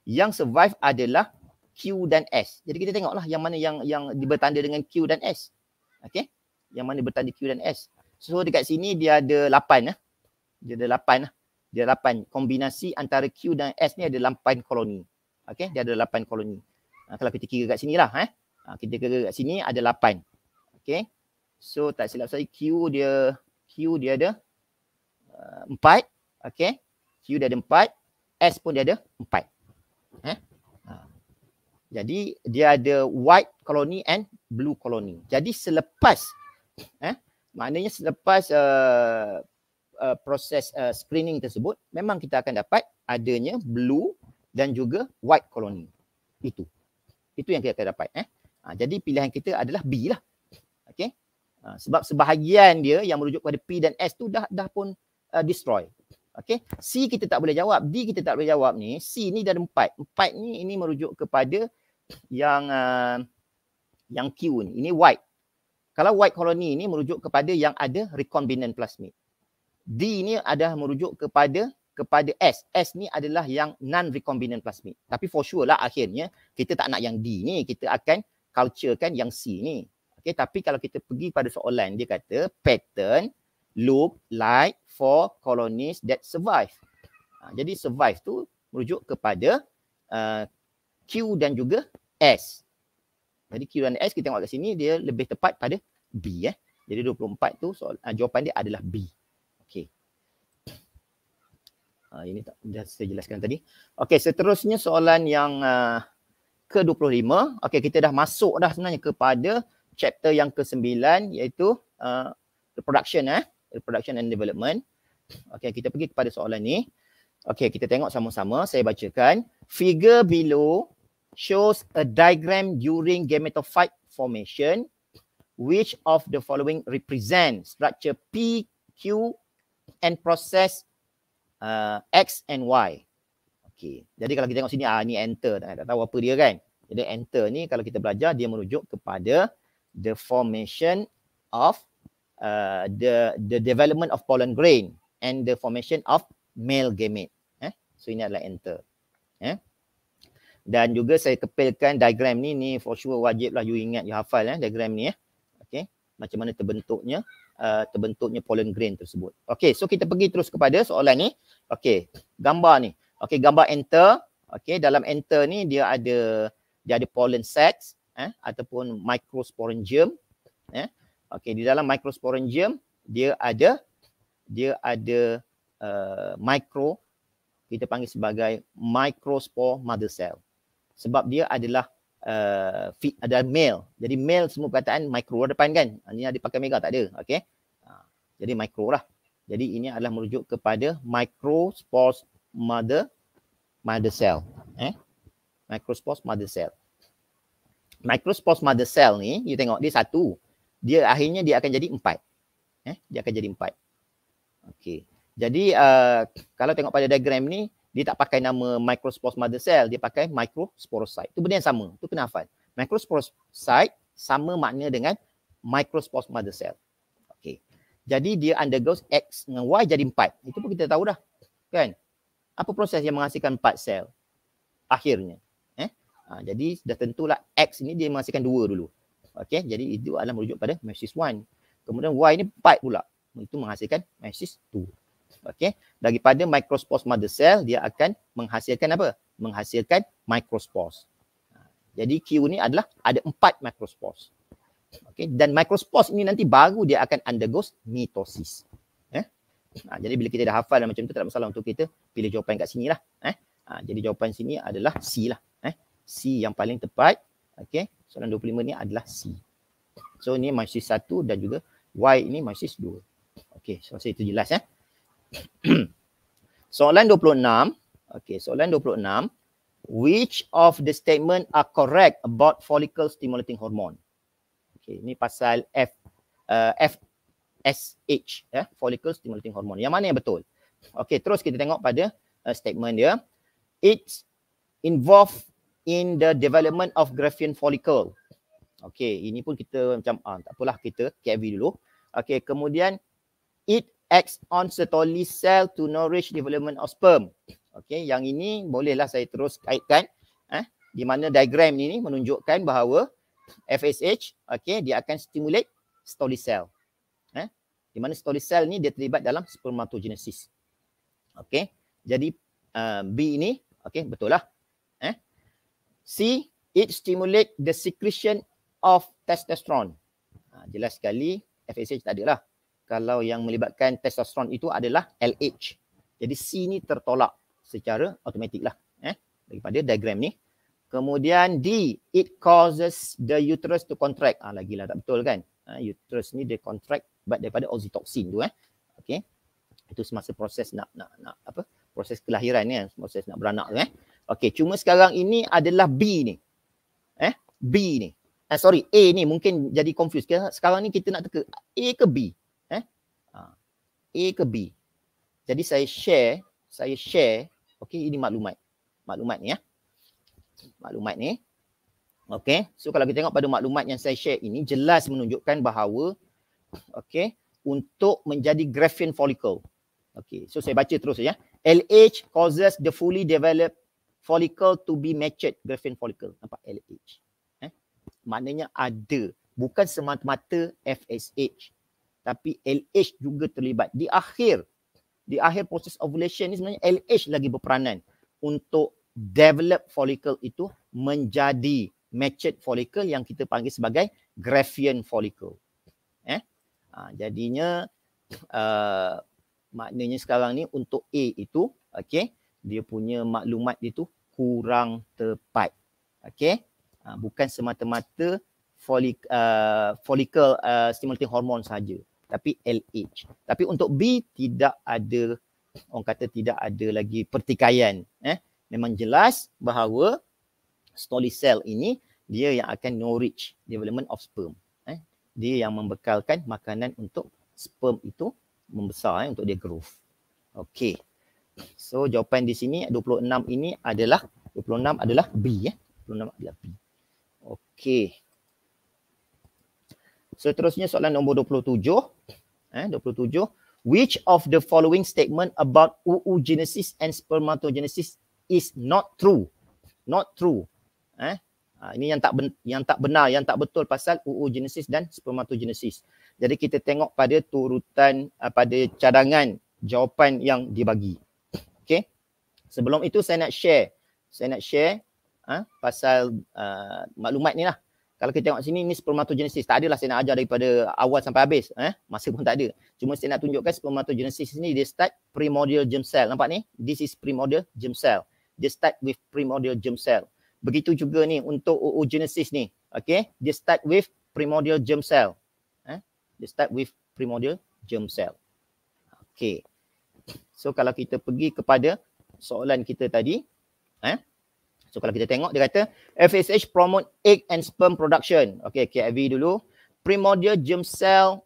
yang survive adalah Q dan S. Jadi kita tengoklah yang mana yang yang bertanda dengan Q dan S. Okay, Yang mana bertanda Q dan S. So dekat sini dia ada 8 lah. Eh. Dia ada 8 lah. Eh. Dia ada 8 kombinasi antara Q dan S ni ada 8 koloni. Okay, dia ada 8 koloni. Ha, kalau kita kira kat sini lah eh. Ha, kita kira kat sini ada 8. Okay, So tak silap saya Q dia Q dia ada uh, 4. Okey dia ada empat, S pun dia ada empat. Eh? Ha. Jadi dia ada white colony and blue colony. Jadi selepas, eh, maknanya selepas uh, uh, proses uh, screening tersebut, memang kita akan dapat adanya blue dan juga white colony. Itu. Itu yang kita akan dapat. Eh? Ha, jadi pilihan kita adalah B lah. Okay? Ha, sebab sebahagian dia yang merujuk kepada P dan S tu dah dah pun uh, destroy. Okay. C kita tak boleh jawab. D kita tak boleh jawab ni. C ni dia ada empat. Empat ni ini merujuk kepada yang uh, yang Q ni. Ini white. Kalau white colony ni merujuk kepada yang ada recombinant plasmid. D ni ada merujuk kepada kepada S. S ni adalah yang non recombinant plasmid. Tapi for sure lah akhirnya kita tak nak yang D ni. Kita akan culturekan yang C ni. Okay, tapi kalau kita pergi pada soalan dia kata pattern loop like for colonies that survive. Ha, jadi survive tu merujuk kepada uh, Q dan juga S. Jadi Q dan S kita tengok kat sini dia lebih tepat pada B eh. Jadi 24 tu soal, uh, jawapan dia adalah B. Okay, Uh, ha, ini tak dah saya jelaskan tadi. Okay, seterusnya soalan yang uh, ke-25. Okay, kita dah masuk dah sebenarnya kepada chapter yang ke-9 iaitu uh, reproduction eh reproduction and development. Okay, kita pergi kepada soalan ni. Okay, kita tengok sama-sama. Saya bacakan. Figure below shows a diagram during gametophyte formation. Which of the following represent structure P, Q and process uh, X and Y. Okay. Jadi kalau kita tengok sini, ah, ni enter. Tak, ah, tak tahu apa dia kan. Jadi enter ni kalau kita belajar, dia merujuk kepada the formation of uh, the the development of pollen grain and the formation of male gamete. Eh? So ini adalah enter. Eh? Dan juga saya kepilkan diagram ni, ni for sure wajiblah you ingat, you hafal eh, diagram ni. Eh? Okay. Macam mana terbentuknya uh, terbentuknya pollen grain tersebut. Okay, so kita pergi terus kepada soalan ni. Okay, gambar ni. Okay, gambar enter. Okay, dalam enter ni dia ada dia ada pollen sacs eh, ataupun microsporangium. Eh. Okey, di dalam microsporangium dia ada dia ada uh, micro kita panggil sebagai microspore mother cell. Sebab dia adalah uh, fit, ada male. Jadi male semua perkataan micro lah depan kan. Ini ah, ada pakai mega tak ada. Okey. Ah, jadi micro lah. Jadi ini adalah merujuk kepada microspore mother mother cell. Eh? microspore mother cell. Microspore mother cell ni, you tengok dia satu dia akhirnya dia akan jadi empat. Eh, dia akan jadi empat. Okey. Jadi uh, kalau tengok pada diagram ni, dia tak pakai nama microspores mother cell, dia pakai microsporocyte. Itu benda yang sama. Itu kena hafal. Microsporocyte sama makna dengan microspores mother cell. Okey. Jadi dia undergoes X dengan Y jadi empat. Itu pun kita tahu dah. Kan? Apa proses yang menghasilkan empat sel? Akhirnya. Eh? Ha, jadi dah tentulah X ni dia menghasilkan dua dulu. Okey, jadi itu adalah merujuk pada meshes 1. Kemudian Y ni 4 pula. Itu menghasilkan meshes 2. Okey, daripada microspores mother cell, dia akan menghasilkan apa? Menghasilkan microspores. Ha, jadi Q ni adalah ada empat microspores. Okey, dan microspores ini nanti baru dia akan undergo mitosis. Eh? Ha, jadi bila kita dah hafal macam tu, tak ada masalah untuk kita pilih jawapan kat sini lah. Eh? Ha, jadi jawapan sini adalah C lah. Eh? C yang paling tepat Okey, soalan 25 ni adalah C. So ni masih satu dan juga Y ni masih dua. Okey, so saya itu jelas eh. soalan 26, okey, soalan 26, which of the statement are correct about follicle stimulating hormone? Okey, ni pasal F uh, F SH ya, eh? follicle stimulating hormone. Yang mana yang betul? Okey, terus kita tengok pada uh, statement dia. It's involve in the development of graphene follicle. Okay, ini pun kita macam ah tak apalah kita KV dulu. Okay, kemudian it acts on Sertoli cell to nourish development of sperm. Okay, yang ini bolehlah saya terus kaitkan. Eh, di mana diagram ini menunjukkan bahawa FSH, okay, dia akan stimulate Sertoli cell. Eh, di mana Sertoli cell ni dia terlibat dalam spermatogenesis. Okay, jadi uh, B ini, okay, betul lah. C, it stimulate the secretion of testosterone. Ha, jelas sekali FSH tak ada lah. Kalau yang melibatkan testosterone itu adalah LH. Jadi C ni tertolak secara automatik lah. Eh, daripada diagram ni. Kemudian D, it causes the uterus to contract. Ah ha, lagilah tak betul kan? Ha, uterus ni dia contract but daripada oxytocin tu eh. Okay. Itu semasa proses nak nak nak apa? Proses kelahiran ni, proses nak beranak tu eh. Okey, cuma sekarang ini adalah B ni. Eh, B ni. Eh, sorry, A ni mungkin jadi confused. Sekarang ni kita nak teka A ke B? Eh? Ha. A ke B? Jadi saya share, saya share. Okey, ini maklumat. Maklumat ni ya. Maklumat ni. Okey, so kalau kita tengok pada maklumat yang saya share ini, jelas menunjukkan bahawa Okey, untuk menjadi graphene follicle. Okey, so saya baca terus ya. LH causes the fully developed follicle to be matured Griffin follicle nampak LH eh maknanya ada bukan semata-mata FSH tapi LH juga terlibat di akhir di akhir proses ovulation ni sebenarnya LH lagi berperanan untuk develop follicle itu menjadi matured follicle yang kita panggil sebagai Graafian follicle eh ha, jadinya uh, maknanya sekarang ni untuk A itu okay? dia punya maklumat dia tu kurang tepat. Okey. Ha, bukan semata-mata folik, uh, follicle uh, stimulating hormone saja, tapi LH. Tapi untuk B tidak ada orang kata tidak ada lagi pertikaian, eh. Memang jelas bahawa stoli cell ini dia yang akan nourish development of sperm, eh. Dia yang membekalkan makanan untuk sperm itu membesar eh, untuk dia growth. Okey. So jawapan di sini 26 ini adalah 26 adalah B ya. Eh? 26 adalah B. Okey. Seterusnya so, soalan nombor 27 eh 27 which of the following statement about oogenesis and spermatogenesis is not true? Not true. Eh ha, ini yang tak ben- yang tak benar, yang tak betul pasal oogenesis dan spermatogenesis. Jadi kita tengok pada turutan eh, pada cadangan jawapan yang dibagi. Okay. Sebelum itu saya nak share. Saya nak share ha, pasal uh, maklumat ni lah. Kalau kita tengok sini ni spermatogenesis. Tak adalah saya nak ajar daripada awal sampai habis. Eh? Masa pun tak ada. Cuma saya nak tunjukkan spermatogenesis ni dia start primordial germ cell. Nampak ni? This is primordial germ cell. Dia start with primordial germ cell. Begitu juga ni untuk oogenesis ni. Okay. Dia start with primordial germ cell. Eh? start with primordial germ cell. Okay. So kalau kita pergi kepada soalan kita tadi, eh? So kalau kita tengok dia kata FSH promote egg and sperm production. Okay, KIV dulu. Primordial germ cell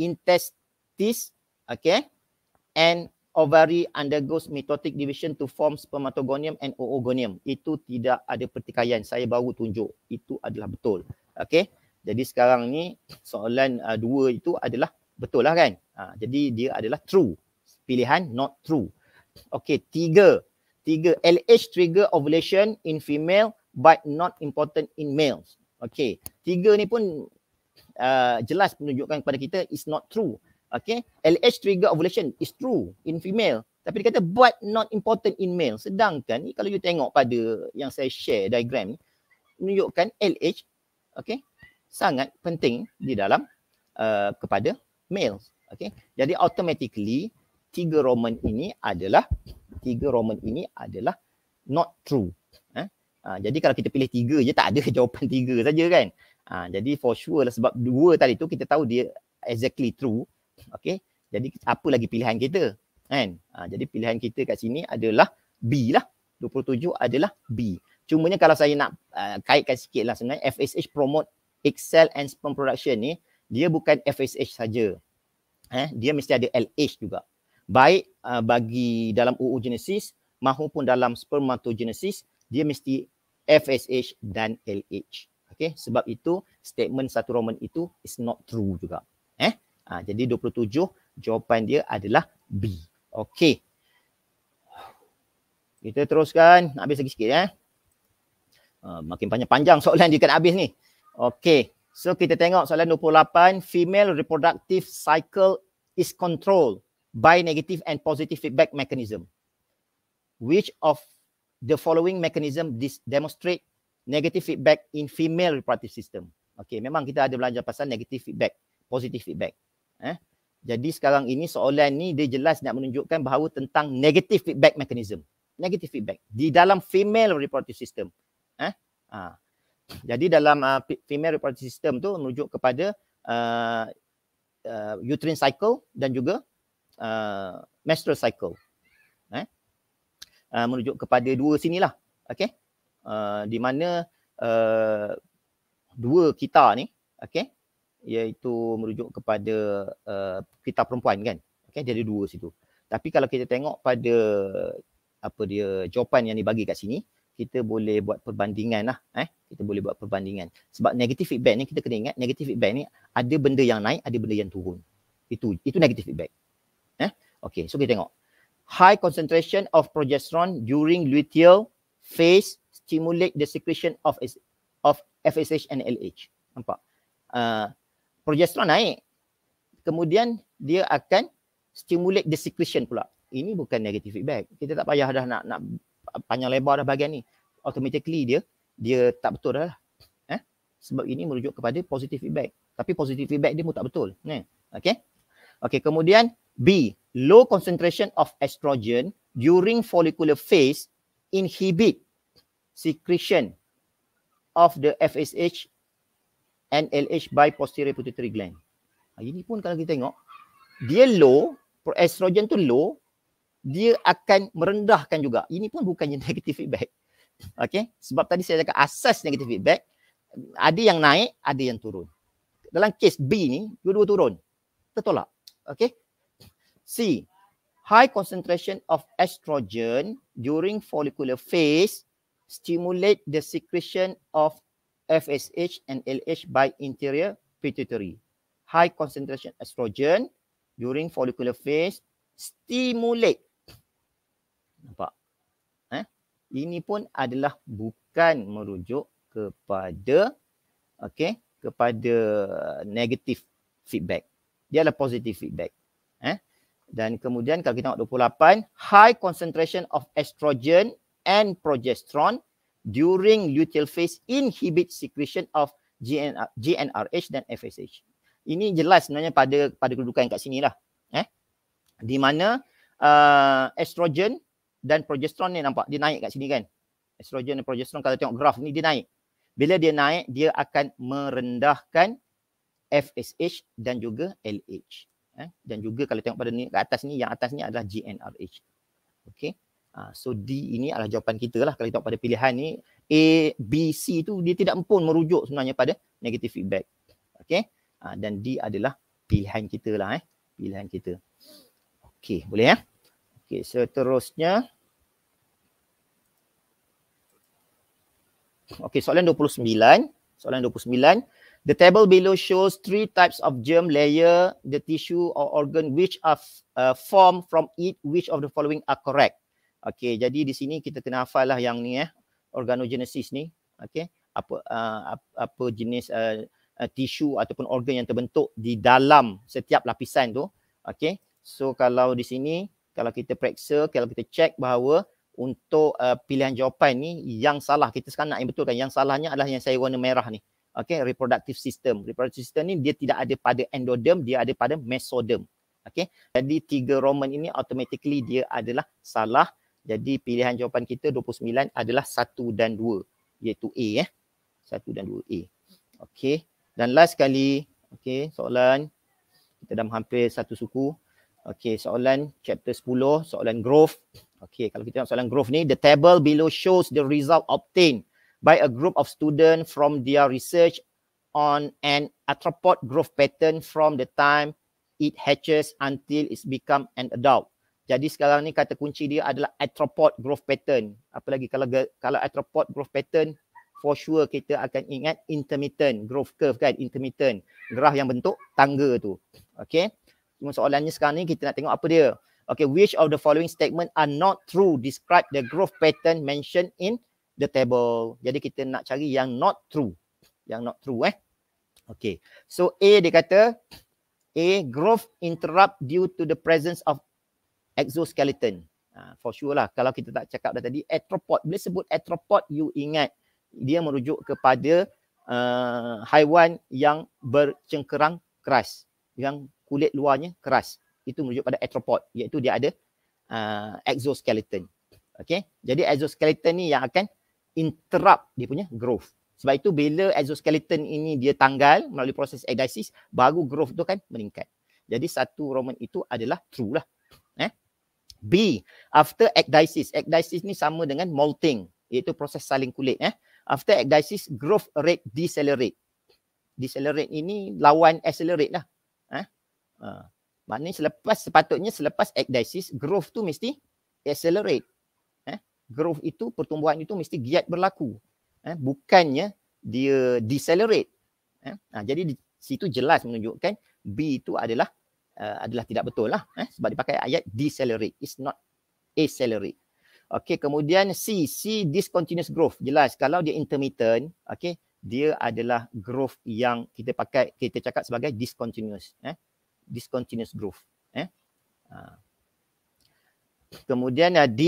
intestis, okay? And ovary undergoes mitotic division to form spermatogonium and oogonium. Itu tidak ada pertikaian. Saya baru tunjuk. Itu adalah betul. Okay? Jadi sekarang ni soalan uh, dua itu adalah betul lah kan? Ha, jadi dia adalah true pilihan not true. Okay, tiga. Tiga, LH trigger ovulation in female but not important in males. Okay, tiga ni pun uh, jelas menunjukkan kepada kita is not true. Okay, LH trigger ovulation is true in female. Tapi dia kata but not important in males. Sedangkan ni kalau you tengok pada yang saya share diagram ni, menunjukkan LH, okay, sangat penting di dalam uh, kepada males. Okay, jadi automatically tiga roman ini adalah tiga roman ini adalah not true. Eh? Ha, jadi kalau kita pilih tiga je tak ada jawapan tiga saja kan. Ha, jadi for sure lah sebab dua tadi tu kita tahu dia exactly true. Okay. Jadi apa lagi pilihan kita? Kan? Ha, jadi pilihan kita kat sini adalah B lah. 27 adalah B. Cumanya kalau saya nak uh, kaitkan sikit lah sebenarnya FSH promote Excel and sperm production ni dia bukan FSH saja. Eh, dia mesti ada LH juga baik uh, bagi dalam oogenesis maupun dalam spermatogenesis dia mesti FSH dan LH. Okey, sebab itu statement satu roman itu is not true juga. Eh? Ha, jadi 27 jawapan dia adalah B. Okey. Kita teruskan, nak habis lagi sikit eh. Uh, makin panjang-panjang soalan dia kan habis ni. Okey. So kita tengok soalan 28, female reproductive cycle is controlled by negative and positive feedback mechanism which of the following mechanism this demonstrate negative feedback in female reproductive system okay memang kita ada belajar pasal negative feedback positive feedback eh jadi sekarang ini soalan ni dia jelas nak menunjukkan bahawa tentang negative feedback mechanism negative feedback di dalam female reproductive system eh ha. jadi dalam uh, female reproductive system tu menunjuk kepada uh, uh, uterine cycle dan juga uh, menstrual cycle. Eh? Uh, merujuk kepada dua sinilah. Okay. Uh, di mana uh, dua kita ni. Okay. Iaitu merujuk kepada uh, kita perempuan kan. Okay. Dia ada dua situ. Tapi kalau kita tengok pada apa dia jawapan yang dibagi kat sini. Kita boleh buat perbandingan lah. Eh? Kita boleh buat perbandingan. Sebab negative feedback ni kita kena ingat. Negative feedback ni ada benda yang naik. Ada benda yang turun. Itu itu negative feedback. Eh? Okay, so kita tengok. High concentration of progesterone during luteal phase stimulate the secretion of of FSH and LH. Nampak? Uh, progesterone naik. Kemudian dia akan stimulate the secretion pula. Ini bukan negative feedback. Kita tak payah dah nak nak panjang lebar dah bahagian ni. Automatically dia dia tak betul dah. Eh? Sebab ini merujuk kepada positive feedback. Tapi positive feedback dia pun tak betul. Eh? Okay? Okay, kemudian B. Low concentration of estrogen during follicular phase inhibit secretion of the FSH and LH by posterior pituitary gland. Ini pun kalau kita tengok, dia low, estrogen tu low, dia akan merendahkan juga. Ini pun bukannya negative feedback. Okay? Sebab tadi saya cakap asas negative feedback, ada yang naik, ada yang turun. Dalam case B ni, dua-dua turun. Tertolak. Okay? C. High concentration of estrogen during follicular phase stimulate the secretion of FSH and LH by interior pituitary. High concentration estrogen during follicular phase stimulate. Nampak? Eh? Ini pun adalah bukan merujuk kepada okay, kepada negative feedback. Dia adalah positive feedback. Dan kemudian kalau kita tengok 28, high concentration of estrogen and progesterone during luteal phase inhibit secretion of GNR, GnRH dan FSH. Ini jelas sebenarnya pada pada kedudukan kat sini lah. Eh? Di mana uh, estrogen dan progesterone ni nampak dia naik kat sini kan. Estrogen dan progesteron kalau tengok graf ni dia naik. Bila dia naik dia akan merendahkan FSH dan juga LH eh? dan juga kalau tengok pada ni kat atas ni yang atas ni adalah GNRH okey uh, so D ini adalah jawapan kita lah kalau tengok pada pilihan ni A B C tu dia tidak pun merujuk sebenarnya pada negative feedback okey uh, dan D adalah pilihan kita lah eh pilihan kita okey boleh ya eh? okey seterusnya Okey, soalan 29. Soalan 29. The table below shows three types of germ layer, the tissue or organ which are uh, formed from it, which of the following are correct. Okay, jadi di sini kita kena hafal lah yang ni eh, organogenesis ni. Okay, apa uh, apa jenis uh, uh, tisu ataupun organ yang terbentuk di dalam setiap lapisan tu. Okay, so kalau di sini, kalau kita periksa, kalau kita check bahawa untuk uh, pilihan jawapan ni yang salah, kita sekarang nak yang betul kan, yang salahnya adalah yang saya warna merah ni okay, reproductive system. Reproductive system ni dia tidak ada pada endoderm, dia ada pada mesoderm. Okay. Jadi tiga Roman ini automatically dia adalah salah. Jadi pilihan jawapan kita 29 adalah 1 dan 2 iaitu A eh. 1 dan 2 A. Okay. Dan last sekali, okay, soalan kita dah hampir satu suku. Okay, soalan chapter 10, soalan growth. Okay, kalau kita nak soalan growth ni, the table below shows the result obtained by a group of students from their research on an arthropod growth pattern from the time it hatches until it become an adult. Jadi sekarang ni kata kunci dia adalah arthropod growth pattern. Apalagi kalau kalau arthropod growth pattern for sure kita akan ingat intermittent growth curve kan intermittent graf yang bentuk tangga tu. Okay. Cuma soalannya sekarang ni kita nak tengok apa dia. Okay, which of the following statement are not true describe the growth pattern mentioned in the table. Jadi kita nak cari yang not true. Yang not true eh. Okay. So A dia kata A growth interrupt due to the presence of exoskeleton. Uh, for sure lah kalau kita tak cakap dah tadi atropod. Bila sebut atropod you ingat dia merujuk kepada uh, haiwan yang bercengkerang keras. Yang kulit luarnya keras. Itu merujuk pada atropod iaitu dia ada uh, exoskeleton. Okay. Jadi exoskeleton ni yang akan interrupt dia punya growth. Sebab itu bila exoskeleton ini dia tanggal melalui proses adhesis, baru growth tu kan meningkat. Jadi satu Roman itu adalah true lah. Eh? B, after ecdysis. Ecdysis ni sama dengan molting, iaitu proses saling kulit. Eh? After ecdysis, growth rate decelerate. Decelerate ini lawan accelerate lah. Eh? Uh, maknanya selepas, sepatutnya selepas ecdysis, growth tu mesti accelerate growth itu pertumbuhan itu mesti giat berlaku eh bukannya dia decelerate eh nah, ha, jadi di situ jelas menunjukkan B itu adalah uh, adalah tidak betul lah eh sebab dipakai ayat decelerate is not accelerate okey kemudian C C discontinuous growth jelas kalau dia intermittent okey dia adalah growth yang kita pakai kita cakap sebagai discontinuous eh discontinuous growth eh uh. kemudian eh, D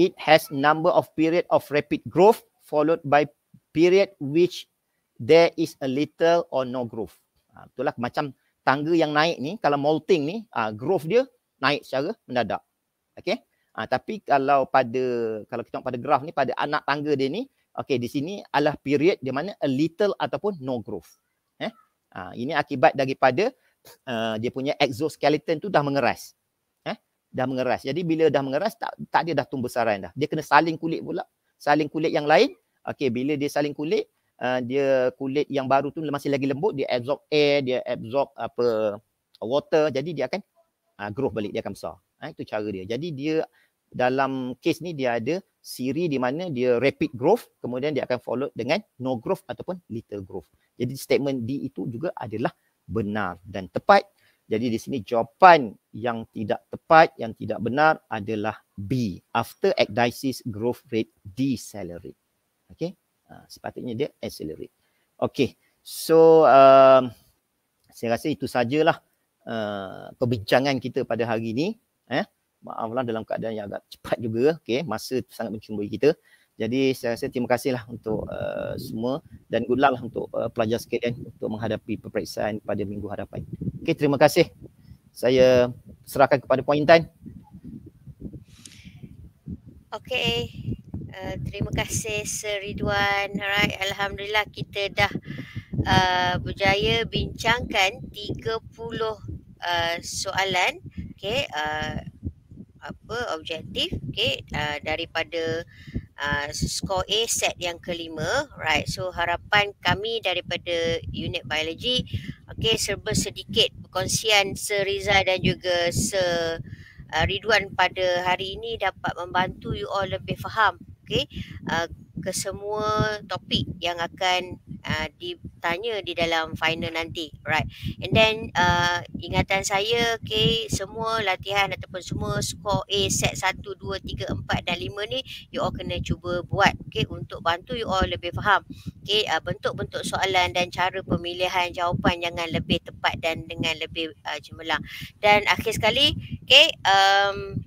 it has number of period of rapid growth followed by period which there is a little or no growth. Ha, itulah macam tangga yang naik ni, kalau molting ni, ha, growth dia naik secara mendadak. Okay. Ha, tapi kalau pada, kalau kita pada graf ni, pada anak tangga dia ni, okay, di sini adalah period di mana a little ataupun no growth. Eh? Ha, ini akibat daripada uh, dia punya exoskeleton tu dah mengeras dah mengeras. Jadi bila dah mengeras tak tak dia dah tumbuh tumbesaran dah. Dia kena saling kulit pula. Saling kulit yang lain. Okey, bila dia saling kulit, uh, dia kulit yang baru tu masih lagi lembut, dia absorb air, dia absorb apa water. Jadi dia akan uh, grow balik, dia akan besar. Uh, itu cara dia. Jadi dia dalam case ni dia ada siri di mana dia rapid growth, kemudian dia akan follow dengan no growth ataupun little growth. Jadi statement D itu juga adalah benar dan tepat jadi di sini jawapan yang tidak tepat, yang tidak benar adalah B. After ecdysis growth rate decelerate. Okay. Uh, ha, sepatutnya dia accelerate. Okay. So um, saya rasa itu sajalah uh, perbincangan kita pada hari ini. Eh? Maaflah dalam keadaan yang agak cepat juga. Okay. Masa sangat mencumbui kita. Jadi saya rasa terima kasihlah untuk uh, semua dan good luck lah untuk uh, pelajar sekalian untuk menghadapi peperiksaan pada minggu hadapan. Okey, terima kasih. Saya serahkan kepada Puan Intan. Okey. Uh, terima kasih Seridwan. Alright, alhamdulillah kita dah uh, berjaya bincangkan 30 uh, soalan. Okey, uh, apa objektif? Okey, uh, daripada uh, skor A set yang kelima right so harapan kami daripada unit biologi okey serba sedikit perkongsian Sir Riza dan juga Sir uh, Ridwan pada hari ini dapat membantu you all lebih faham okey uh, ke semua topik yang akan uh, ditanya di dalam final nanti right and then uh, ingatan saya okay semua latihan ataupun semua skor A set 1 2 3 4 dan 5 ni you all kena cuba buat okay untuk bantu you all lebih faham okay uh, bentuk-bentuk soalan dan cara pemilihan jawapan jangan lebih tepat dan dengan lebih uh, jemelang dan akhir sekali okay um,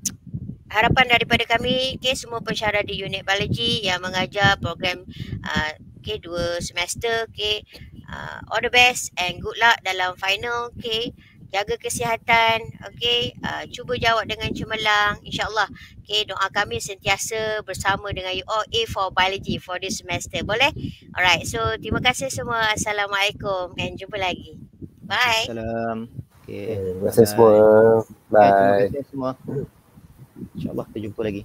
harapan daripada kami okay, semua pensyarah di unit biologi yang mengajar program uh, okay, dua semester okay, uh, all the best and good luck dalam final okay. jaga kesihatan okay, uh, cuba jawab dengan cemerlang insyaAllah okay, doa kami sentiasa bersama dengan you all A for biology for this semester boleh? alright so terima kasih semua Assalamualaikum and jumpa lagi bye Assalamualaikum okay. terima kasih semua bye, bye. terima kasih semua InsyaAllah kita jumpa lagi.